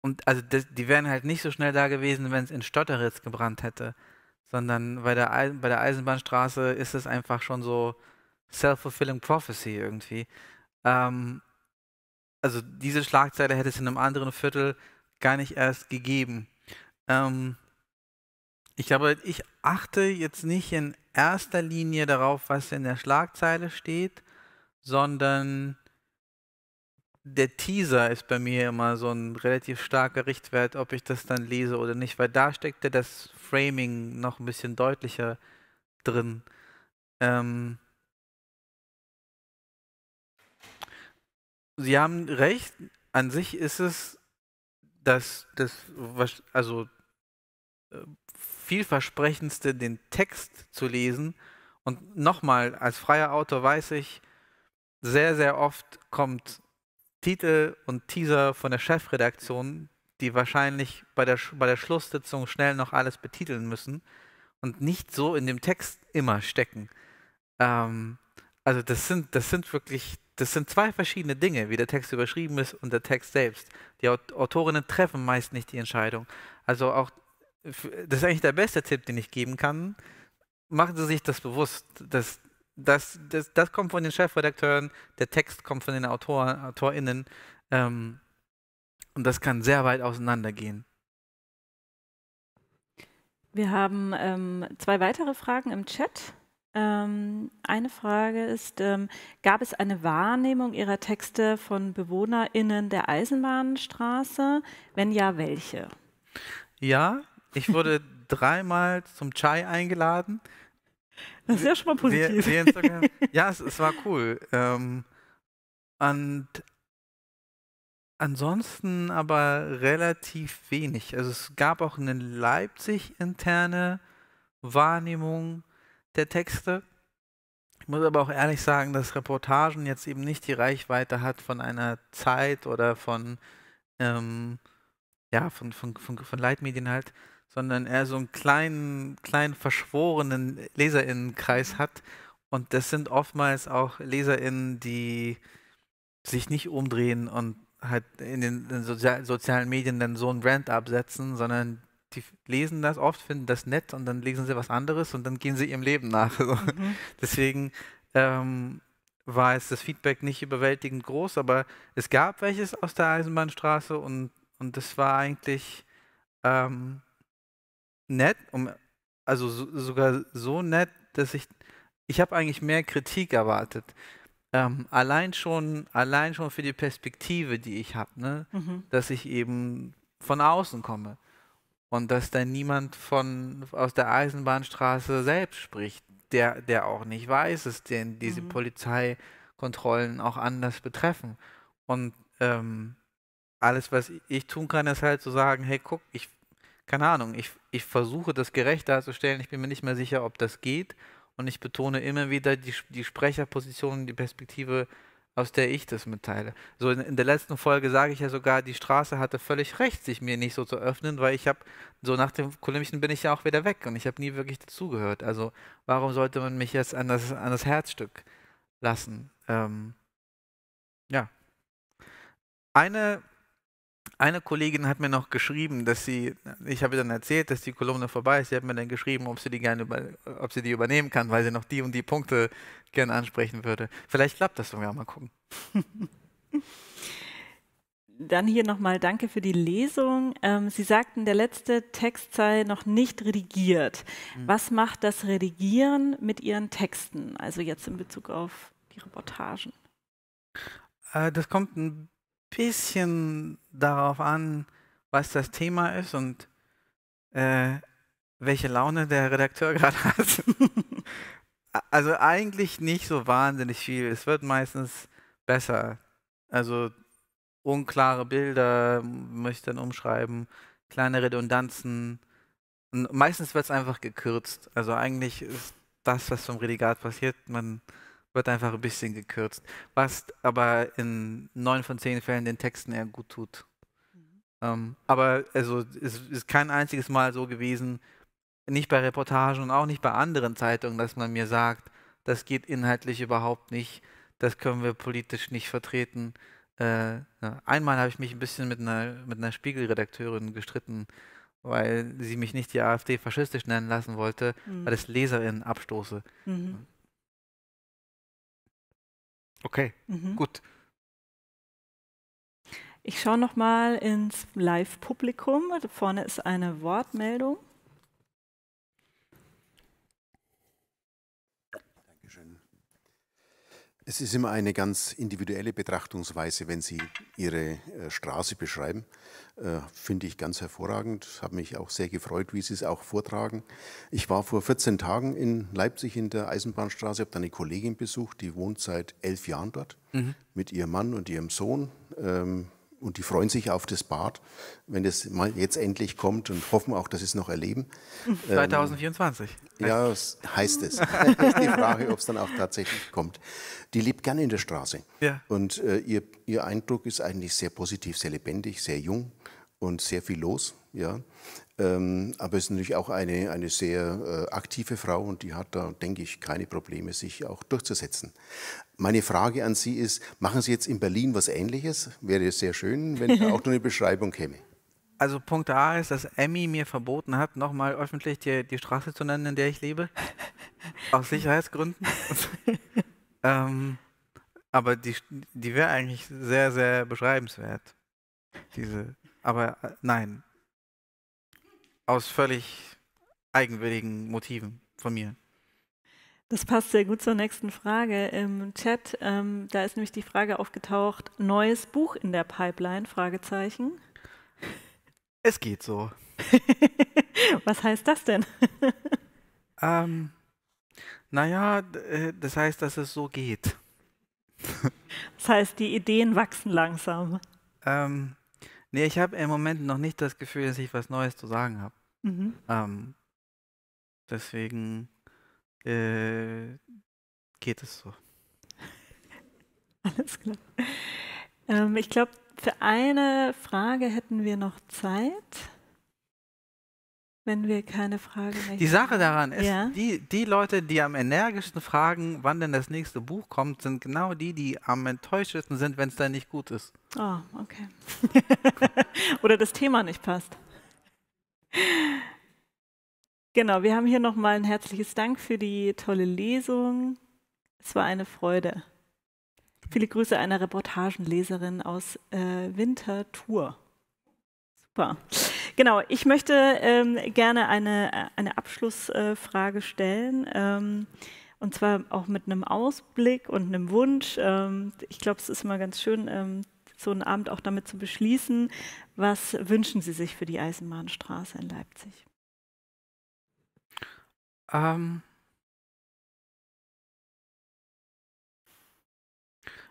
Und also das, die wären halt nicht so schnell da gewesen, wenn es in Stotteritz gebrannt hätte. Sondern bei der, bei der Eisenbahnstraße ist es einfach schon so self-fulfilling prophecy irgendwie. Ähm, also diese Schlagzeile hätte es in einem anderen Viertel gar nicht erst gegeben. Ähm, ich glaube, ich achte jetzt nicht in erster Linie darauf, was in der Schlagzeile steht, sondern der Teaser ist bei mir immer so ein relativ starker Richtwert, ob ich das dann lese oder nicht, weil da steckt ja das Framing noch ein bisschen deutlicher drin. Ähm Sie haben recht, an sich ist es, dass das, also äh, vielversprechendste, den Text zu lesen. Und nochmal, als freier Autor weiß ich, sehr, sehr oft kommt Titel und Teaser von der Chefredaktion, die wahrscheinlich bei der, bei der Schlusssitzung schnell noch alles betiteln müssen und nicht so in dem Text immer stecken. Ähm, also das sind, das sind wirklich, das sind zwei verschiedene Dinge, wie der Text überschrieben ist und der Text selbst. Die Autorinnen treffen meist nicht die Entscheidung. Also auch das ist eigentlich der beste Tipp, den ich geben kann, machen Sie sich das bewusst. Das, das, das, das kommt von den Chefredakteuren, der Text kommt von den Autoren, AutorInnen. Ähm, und das kann sehr weit auseinandergehen. Wir haben ähm, zwei weitere Fragen im Chat. Ähm, eine Frage ist, ähm, gab es eine Wahrnehmung Ihrer Texte von BewohnerInnen der Eisenbahnstraße? Wenn ja, welche? Ja, ich wurde dreimal zum Chai eingeladen. Das ist ja schon mal positiv. Wir, wir ja, es, es, war cool. Ähm, und ansonsten aber relativ wenig. Also es gab auch eine Leipzig interne Wahrnehmung der Texte. Ich muss aber auch ehrlich sagen, dass Reportagen jetzt eben nicht die Reichweite hat von einer Zeit oder von, ähm, ja, von, von, von, von Leitmedien halt, sondern er so einen kleinen, kleinen verschworenen Leserinnenkreis hat. Und das sind oftmals auch Leserinnen, die sich nicht umdrehen und halt in den Sozi sozialen Medien dann so einen Rant absetzen, sondern die lesen das oft, finden das nett und dann lesen sie was anderes und dann gehen sie ihrem Leben nach. Also mhm. Deswegen ähm, war es das Feedback nicht überwältigend groß, aber es gab welches aus der Eisenbahnstraße und, und das war eigentlich ähm, nett, um, also so, sogar so nett, dass ich, ich habe eigentlich mehr Kritik erwartet. Ähm, allein, schon, allein schon für die Perspektive, die ich habe, ne? Mhm. dass ich eben von außen komme und dass da niemand von, aus der Eisenbahnstraße selbst spricht, der, der auch nicht weiß, dass den, diese mhm. Polizeikontrollen auch anders betreffen. Und ähm, alles, was ich tun kann, ist halt zu so sagen, hey, guck, ich keine Ahnung, ich, ich versuche das gerecht darzustellen, ich bin mir nicht mehr sicher, ob das geht. Und ich betone immer wieder die, die Sprecherposition, die Perspektive, aus der ich das mitteile. So in, in der letzten Folge sage ich ja sogar, die Straße hatte völlig recht, sich mir nicht so zu öffnen, weil ich habe, so nach dem Kolumbischen bin ich ja auch wieder weg und ich habe nie wirklich dazugehört. Also warum sollte man mich jetzt an das, an das Herzstück lassen? Ähm, ja. Eine eine Kollegin hat mir noch geschrieben, dass sie, ich habe dann erzählt, dass die Kolumne vorbei ist. Sie hat mir dann geschrieben, ob sie die gerne über, ob sie die übernehmen kann, weil sie noch die und die Punkte gerne ansprechen würde. Vielleicht klappt das sogar. Mal gucken. dann hier nochmal Danke für die Lesung. Ähm, Sie sagten, der letzte Text sei noch nicht redigiert. Mhm. Was macht das Redigieren mit Ihren Texten? Also jetzt in Bezug auf die Reportagen. Äh, das kommt ein bisschen darauf an, was das Thema ist und äh, welche Laune der Redakteur gerade hat. also eigentlich nicht so wahnsinnig viel. Es wird meistens besser. Also unklare Bilder möchte ich dann umschreiben, kleine Redundanzen. Und meistens wird es einfach gekürzt. Also eigentlich ist das, was vom Redigat passiert, man wird einfach ein bisschen gekürzt, was aber in neun von zehn Fällen den Texten eher gut tut. Mhm. Ähm, aber also, es ist kein einziges Mal so gewesen, nicht bei Reportagen und auch nicht bei anderen Zeitungen, dass man mir sagt, das geht inhaltlich überhaupt nicht, das können wir politisch nicht vertreten. Äh, einmal habe ich mich ein bisschen mit einer, mit einer Spiegelredakteurin gestritten, weil sie mich nicht die AfD faschistisch nennen lassen wollte, mhm. weil es LeserInnen abstoße. Mhm. Okay, mhm. gut. Ich schaue nochmal ins Live-Publikum. vorne ist eine Wortmeldung. Es ist immer eine ganz individuelle Betrachtungsweise, wenn Sie Ihre äh, Straße beschreiben. Äh, finde ich ganz hervorragend. Habe mich auch sehr gefreut, wie Sie es auch vortragen. Ich war vor 14 Tagen in Leipzig in der Eisenbahnstraße, habe da eine Kollegin besucht, die wohnt seit elf Jahren dort mhm. mit ihrem Mann und ihrem Sohn. Ähm, und die freuen sich auf das Bad, wenn es mal jetzt endlich kommt und hoffen auch, dass sie es noch erleben. 2024. Ähm, ja, das heißt es. die Frage, ob es dann auch tatsächlich kommt. Die lebt gerne in der Straße. Ja. Und äh, ihr, ihr Eindruck ist eigentlich sehr positiv, sehr lebendig, sehr jung und sehr viel los. Ja. Ähm, aber es ist natürlich auch eine, eine sehr äh, aktive Frau und die hat da, denke ich, keine Probleme, sich auch durchzusetzen. Meine Frage an Sie ist, machen Sie jetzt in Berlin was Ähnliches? Wäre es sehr schön, wenn da auch nur eine Beschreibung käme. Also Punkt A ist, dass Emmy mir verboten hat, nochmal öffentlich die, die Straße zu nennen, in der ich lebe. Aus Sicherheitsgründen. ähm, aber die, die wäre eigentlich sehr, sehr beschreibenswert. Diese, aber äh, nein, aus völlig eigenwilligen Motiven von mir. Das passt sehr gut zur nächsten Frage im Chat. Ähm, da ist nämlich die Frage aufgetaucht: Neues Buch in der Pipeline? Fragezeichen. Es geht so. Was heißt das denn? ähm, naja, äh, das heißt, dass es so geht. das heißt, die Ideen wachsen langsam. Ähm, Nee, ich habe im Moment noch nicht das Gefühl, dass ich was Neues zu sagen habe. Mhm. Ähm, deswegen äh, geht es so. Alles klar. Ähm, ich glaube, für eine Frage hätten wir noch Zeit. Wenn wir keine Fragen mehr Die Sache daran ist, ja? die, die Leute, die am energischsten fragen, wann denn das nächste Buch kommt, sind genau die, die am enttäuschtesten sind, wenn es dann nicht gut ist. Oh, okay. Oder das Thema nicht passt. Genau, wir haben hier nochmal ein herzliches Dank für die tolle Lesung. Es war eine Freude. Viele Grüße einer Reportagenleserin aus äh, Winterthur. Super. Genau, ich möchte ähm, gerne eine, eine Abschlussfrage äh, stellen. Ähm, und zwar auch mit einem Ausblick und einem Wunsch. Ähm, ich glaube, es ist immer ganz schön, ähm, so einen Abend auch damit zu beschließen. Was wünschen Sie sich für die Eisenbahnstraße in Leipzig? Ähm,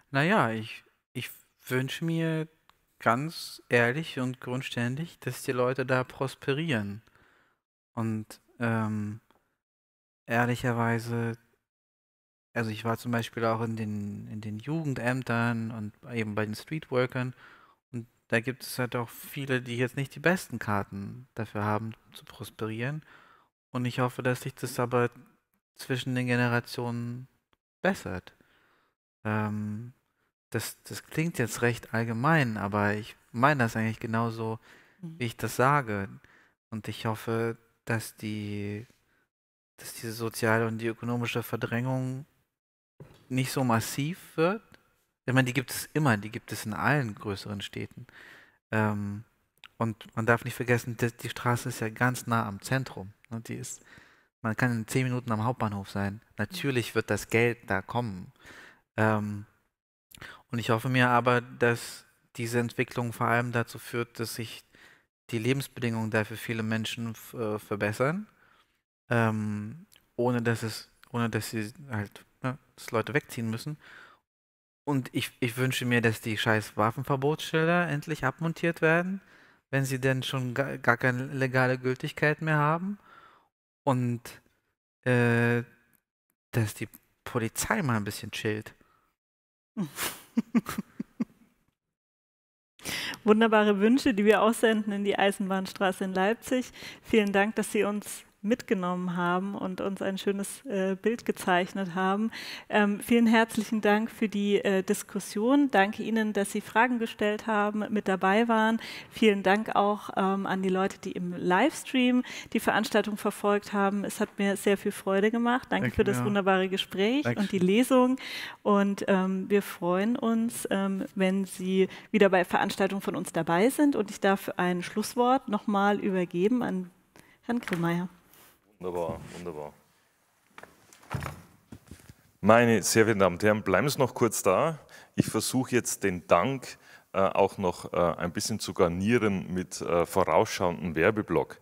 naja, ich, ich wünsche mir ganz ehrlich und grundständig, dass die Leute da prosperieren. Und ähm, ehrlicherweise, also ich war zum Beispiel auch in den, in den Jugendämtern und eben bei den Streetworkern und da gibt es halt auch viele, die jetzt nicht die besten Karten dafür haben, zu prosperieren. Und ich hoffe, dass sich das aber zwischen den Generationen bessert. Ähm, das, das klingt jetzt recht allgemein, aber ich meine das eigentlich genauso, mhm. wie ich das sage. Und ich hoffe, dass die, dass diese soziale und die ökonomische Verdrängung nicht so massiv wird. Ich meine, die gibt es immer, die gibt es in allen größeren Städten. Ähm, und man darf nicht vergessen, die, die Straße ist ja ganz nah am Zentrum. Und ne? die ist, man kann in zehn Minuten am Hauptbahnhof sein. Natürlich wird das Geld da kommen. Ähm, und ich hoffe mir aber, dass diese Entwicklung vor allem dazu führt, dass sich die Lebensbedingungen dafür viele Menschen äh, verbessern, ähm, ohne dass es, ohne dass sie halt, ne, dass Leute wegziehen müssen. Und ich, ich wünsche mir, dass die scheiß Waffenverbotsschilder endlich abmontiert werden, wenn sie denn schon gar, gar keine legale Gültigkeit mehr haben. Und äh, dass die Polizei mal ein bisschen chillt. Wunderbare Wünsche, die wir aussenden in die Eisenbahnstraße in Leipzig. Vielen Dank, dass Sie uns mitgenommen haben und uns ein schönes äh, Bild gezeichnet haben. Ähm, vielen herzlichen Dank für die äh, Diskussion. Danke Ihnen, dass Sie Fragen gestellt haben, mit dabei waren. Vielen Dank auch ähm, an die Leute, die im Livestream die Veranstaltung verfolgt haben. Es hat mir sehr viel Freude gemacht. Danke, Danke für das ja. wunderbare Gespräch Dankeschön. und die Lesung. Und ähm, wir freuen uns, ähm, wenn Sie wieder bei Veranstaltungen von uns dabei sind. Und ich darf ein Schlusswort nochmal übergeben an Herrn Grillmeier. Wunderbar, wunderbar. Meine sehr verehrten Damen und Herren, bleiben Sie noch kurz da. Ich versuche jetzt den Dank äh, auch noch äh, ein bisschen zu garnieren mit äh, vorausschauendem Werbeblock.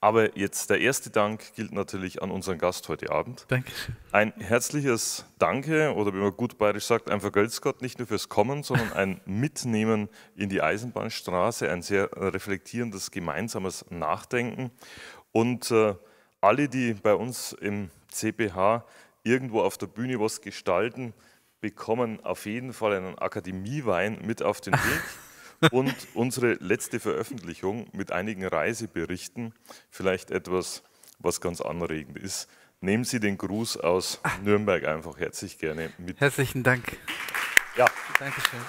Aber jetzt der erste Dank gilt natürlich an unseren Gast heute Abend. Danke. Ein herzliches Danke oder wie man gut bayerisch sagt, ein Vergölzgott nicht nur fürs Kommen, sondern ein Mitnehmen in die Eisenbahnstraße, ein sehr reflektierendes gemeinsames Nachdenken und äh, alle, die bei uns im CPH irgendwo auf der Bühne was gestalten, bekommen auf jeden Fall einen Akademiewein mit auf den Weg. Und unsere letzte Veröffentlichung mit einigen Reiseberichten, vielleicht etwas, was ganz anregend ist. Nehmen Sie den Gruß aus ah. Nürnberg einfach herzlich gerne mit. Herzlichen Dank. Ja. Dankeschön.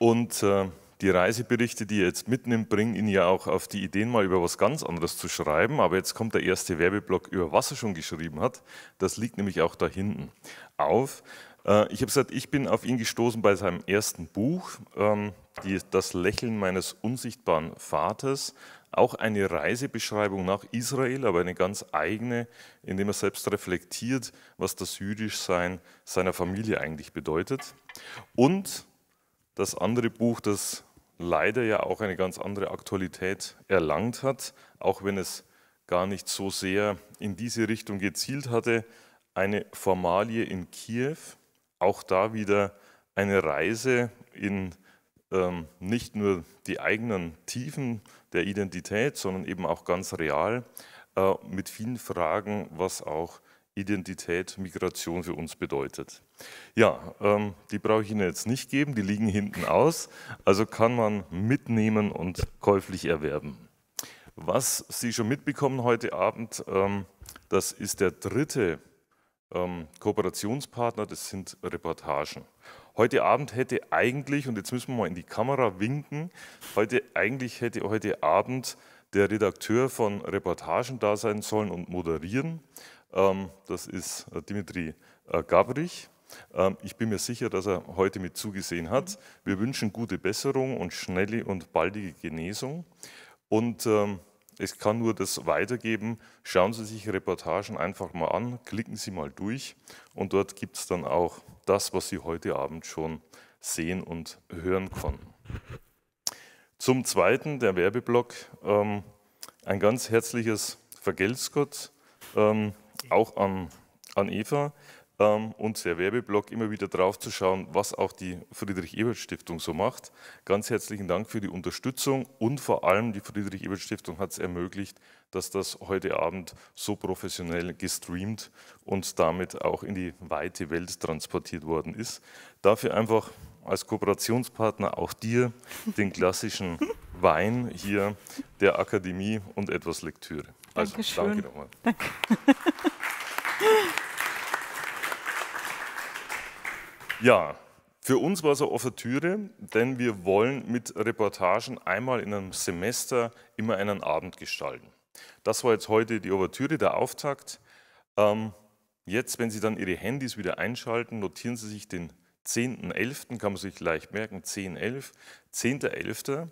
Und äh, die Reiseberichte, die ihr jetzt mitnimmt, bringen ihn ja auch auf die Ideen, mal über was ganz anderes zu schreiben. Aber jetzt kommt der erste Werbeblock über was er schon geschrieben hat. Das liegt nämlich auch da hinten auf. Äh, ich habe gesagt, ich bin auf ihn gestoßen bei seinem ersten Buch, ähm, Das Lächeln meines unsichtbaren Vaters. Auch eine Reisebeschreibung nach Israel, aber eine ganz eigene, indem er selbst reflektiert, was das Jüdischsein seiner Familie eigentlich bedeutet. Und das andere Buch, das leider ja auch eine ganz andere Aktualität erlangt hat, auch wenn es gar nicht so sehr in diese Richtung gezielt hatte. Eine Formalie in Kiew, auch da wieder eine Reise in ähm, nicht nur die eigenen Tiefen der Identität, sondern eben auch ganz real äh, mit vielen Fragen, was auch Identität, Migration für uns bedeutet. Ja, ähm, die brauche ich Ihnen jetzt nicht geben, die liegen hinten aus, also kann man mitnehmen und käuflich erwerben. Was Sie schon mitbekommen heute Abend, ähm, das ist der dritte ähm, Kooperationspartner, das sind Reportagen. Heute Abend hätte eigentlich, und jetzt müssen wir mal in die Kamera winken, heute, eigentlich hätte heute Abend der Redakteur von Reportagen da sein sollen und moderieren. Ähm, das ist äh, Dimitri äh, Gabrich. Ähm, ich bin mir sicher, dass er heute mit zugesehen hat. Wir wünschen gute Besserung und schnelle und baldige Genesung. Und ähm, es kann nur das weitergeben. Schauen Sie sich Reportagen einfach mal an, klicken Sie mal durch und dort gibt es dann auch das, was Sie heute Abend schon sehen und hören konnten. Zum Zweiten, der Werbeblock, ein ganz herzliches Vergelt's Gott auch an, an Eva ähm, und der Werbeblock immer wieder drauf zu schauen, was auch die Friedrich-Ebert-Stiftung so macht. Ganz herzlichen Dank für die Unterstützung und vor allem die Friedrich-Ebert-Stiftung hat es ermöglicht, dass das heute Abend so professionell gestreamt und damit auch in die weite Welt transportiert worden ist. Dafür einfach als Kooperationspartner auch dir den klassischen Wein hier der Akademie und etwas Lektüre. Also, Dankeschön. danke nochmal. Danke. ja, für uns war es eine Ouvertüre, denn wir wollen mit Reportagen einmal in einem Semester immer einen Abend gestalten. Das war jetzt heute die Overtüre, der Auftakt. Ähm, jetzt, wenn Sie dann Ihre Handys wieder einschalten, notieren Sie sich den 10.11., kann man sich leicht merken, 10.11., 10.11.,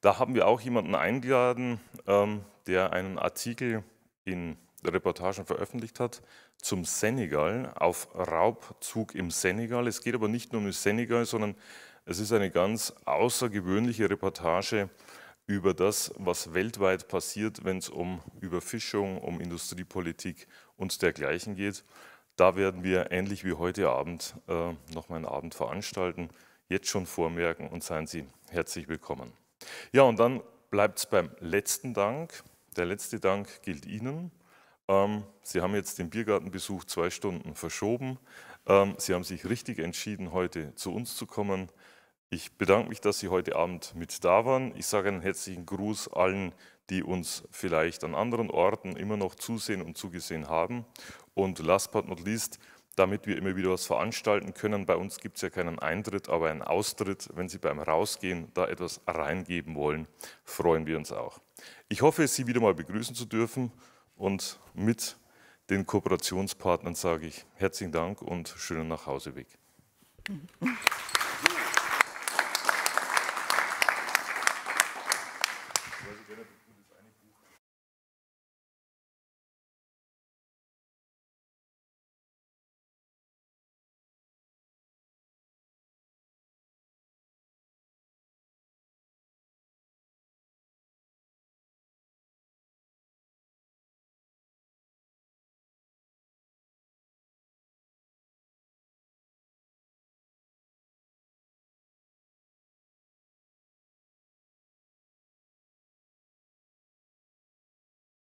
da haben wir auch jemanden eingeladen, ähm, der einen Artikel in Reportagen veröffentlicht hat zum Senegal, auf Raubzug im Senegal. Es geht aber nicht nur um den Senegal, sondern es ist eine ganz außergewöhnliche Reportage über das, was weltweit passiert, wenn es um Überfischung, um Industriepolitik und dergleichen geht. Da werden wir ähnlich wie heute Abend äh, nochmal einen Abend veranstalten. Jetzt schon vormerken und seien Sie herzlich willkommen. Ja, und dann bleibt es beim letzten Dank. Der letzte Dank gilt Ihnen. Ähm, Sie haben jetzt den Biergartenbesuch zwei Stunden verschoben. Ähm, Sie haben sich richtig entschieden, heute zu uns zu kommen. Ich bedanke mich, dass Sie heute Abend mit da waren. Ich sage einen herzlichen Gruß allen, die uns vielleicht an anderen Orten immer noch zusehen und zugesehen haben. Und last but not least, damit wir immer wieder was veranstalten können. Bei uns gibt es ja keinen Eintritt, aber einen Austritt. Wenn Sie beim Rausgehen da etwas reingeben wollen, freuen wir uns auch. Ich hoffe, Sie wieder mal begrüßen zu dürfen und mit den Kooperationspartnern sage ich herzlichen Dank und schönen Nachhauseweg. Mhm.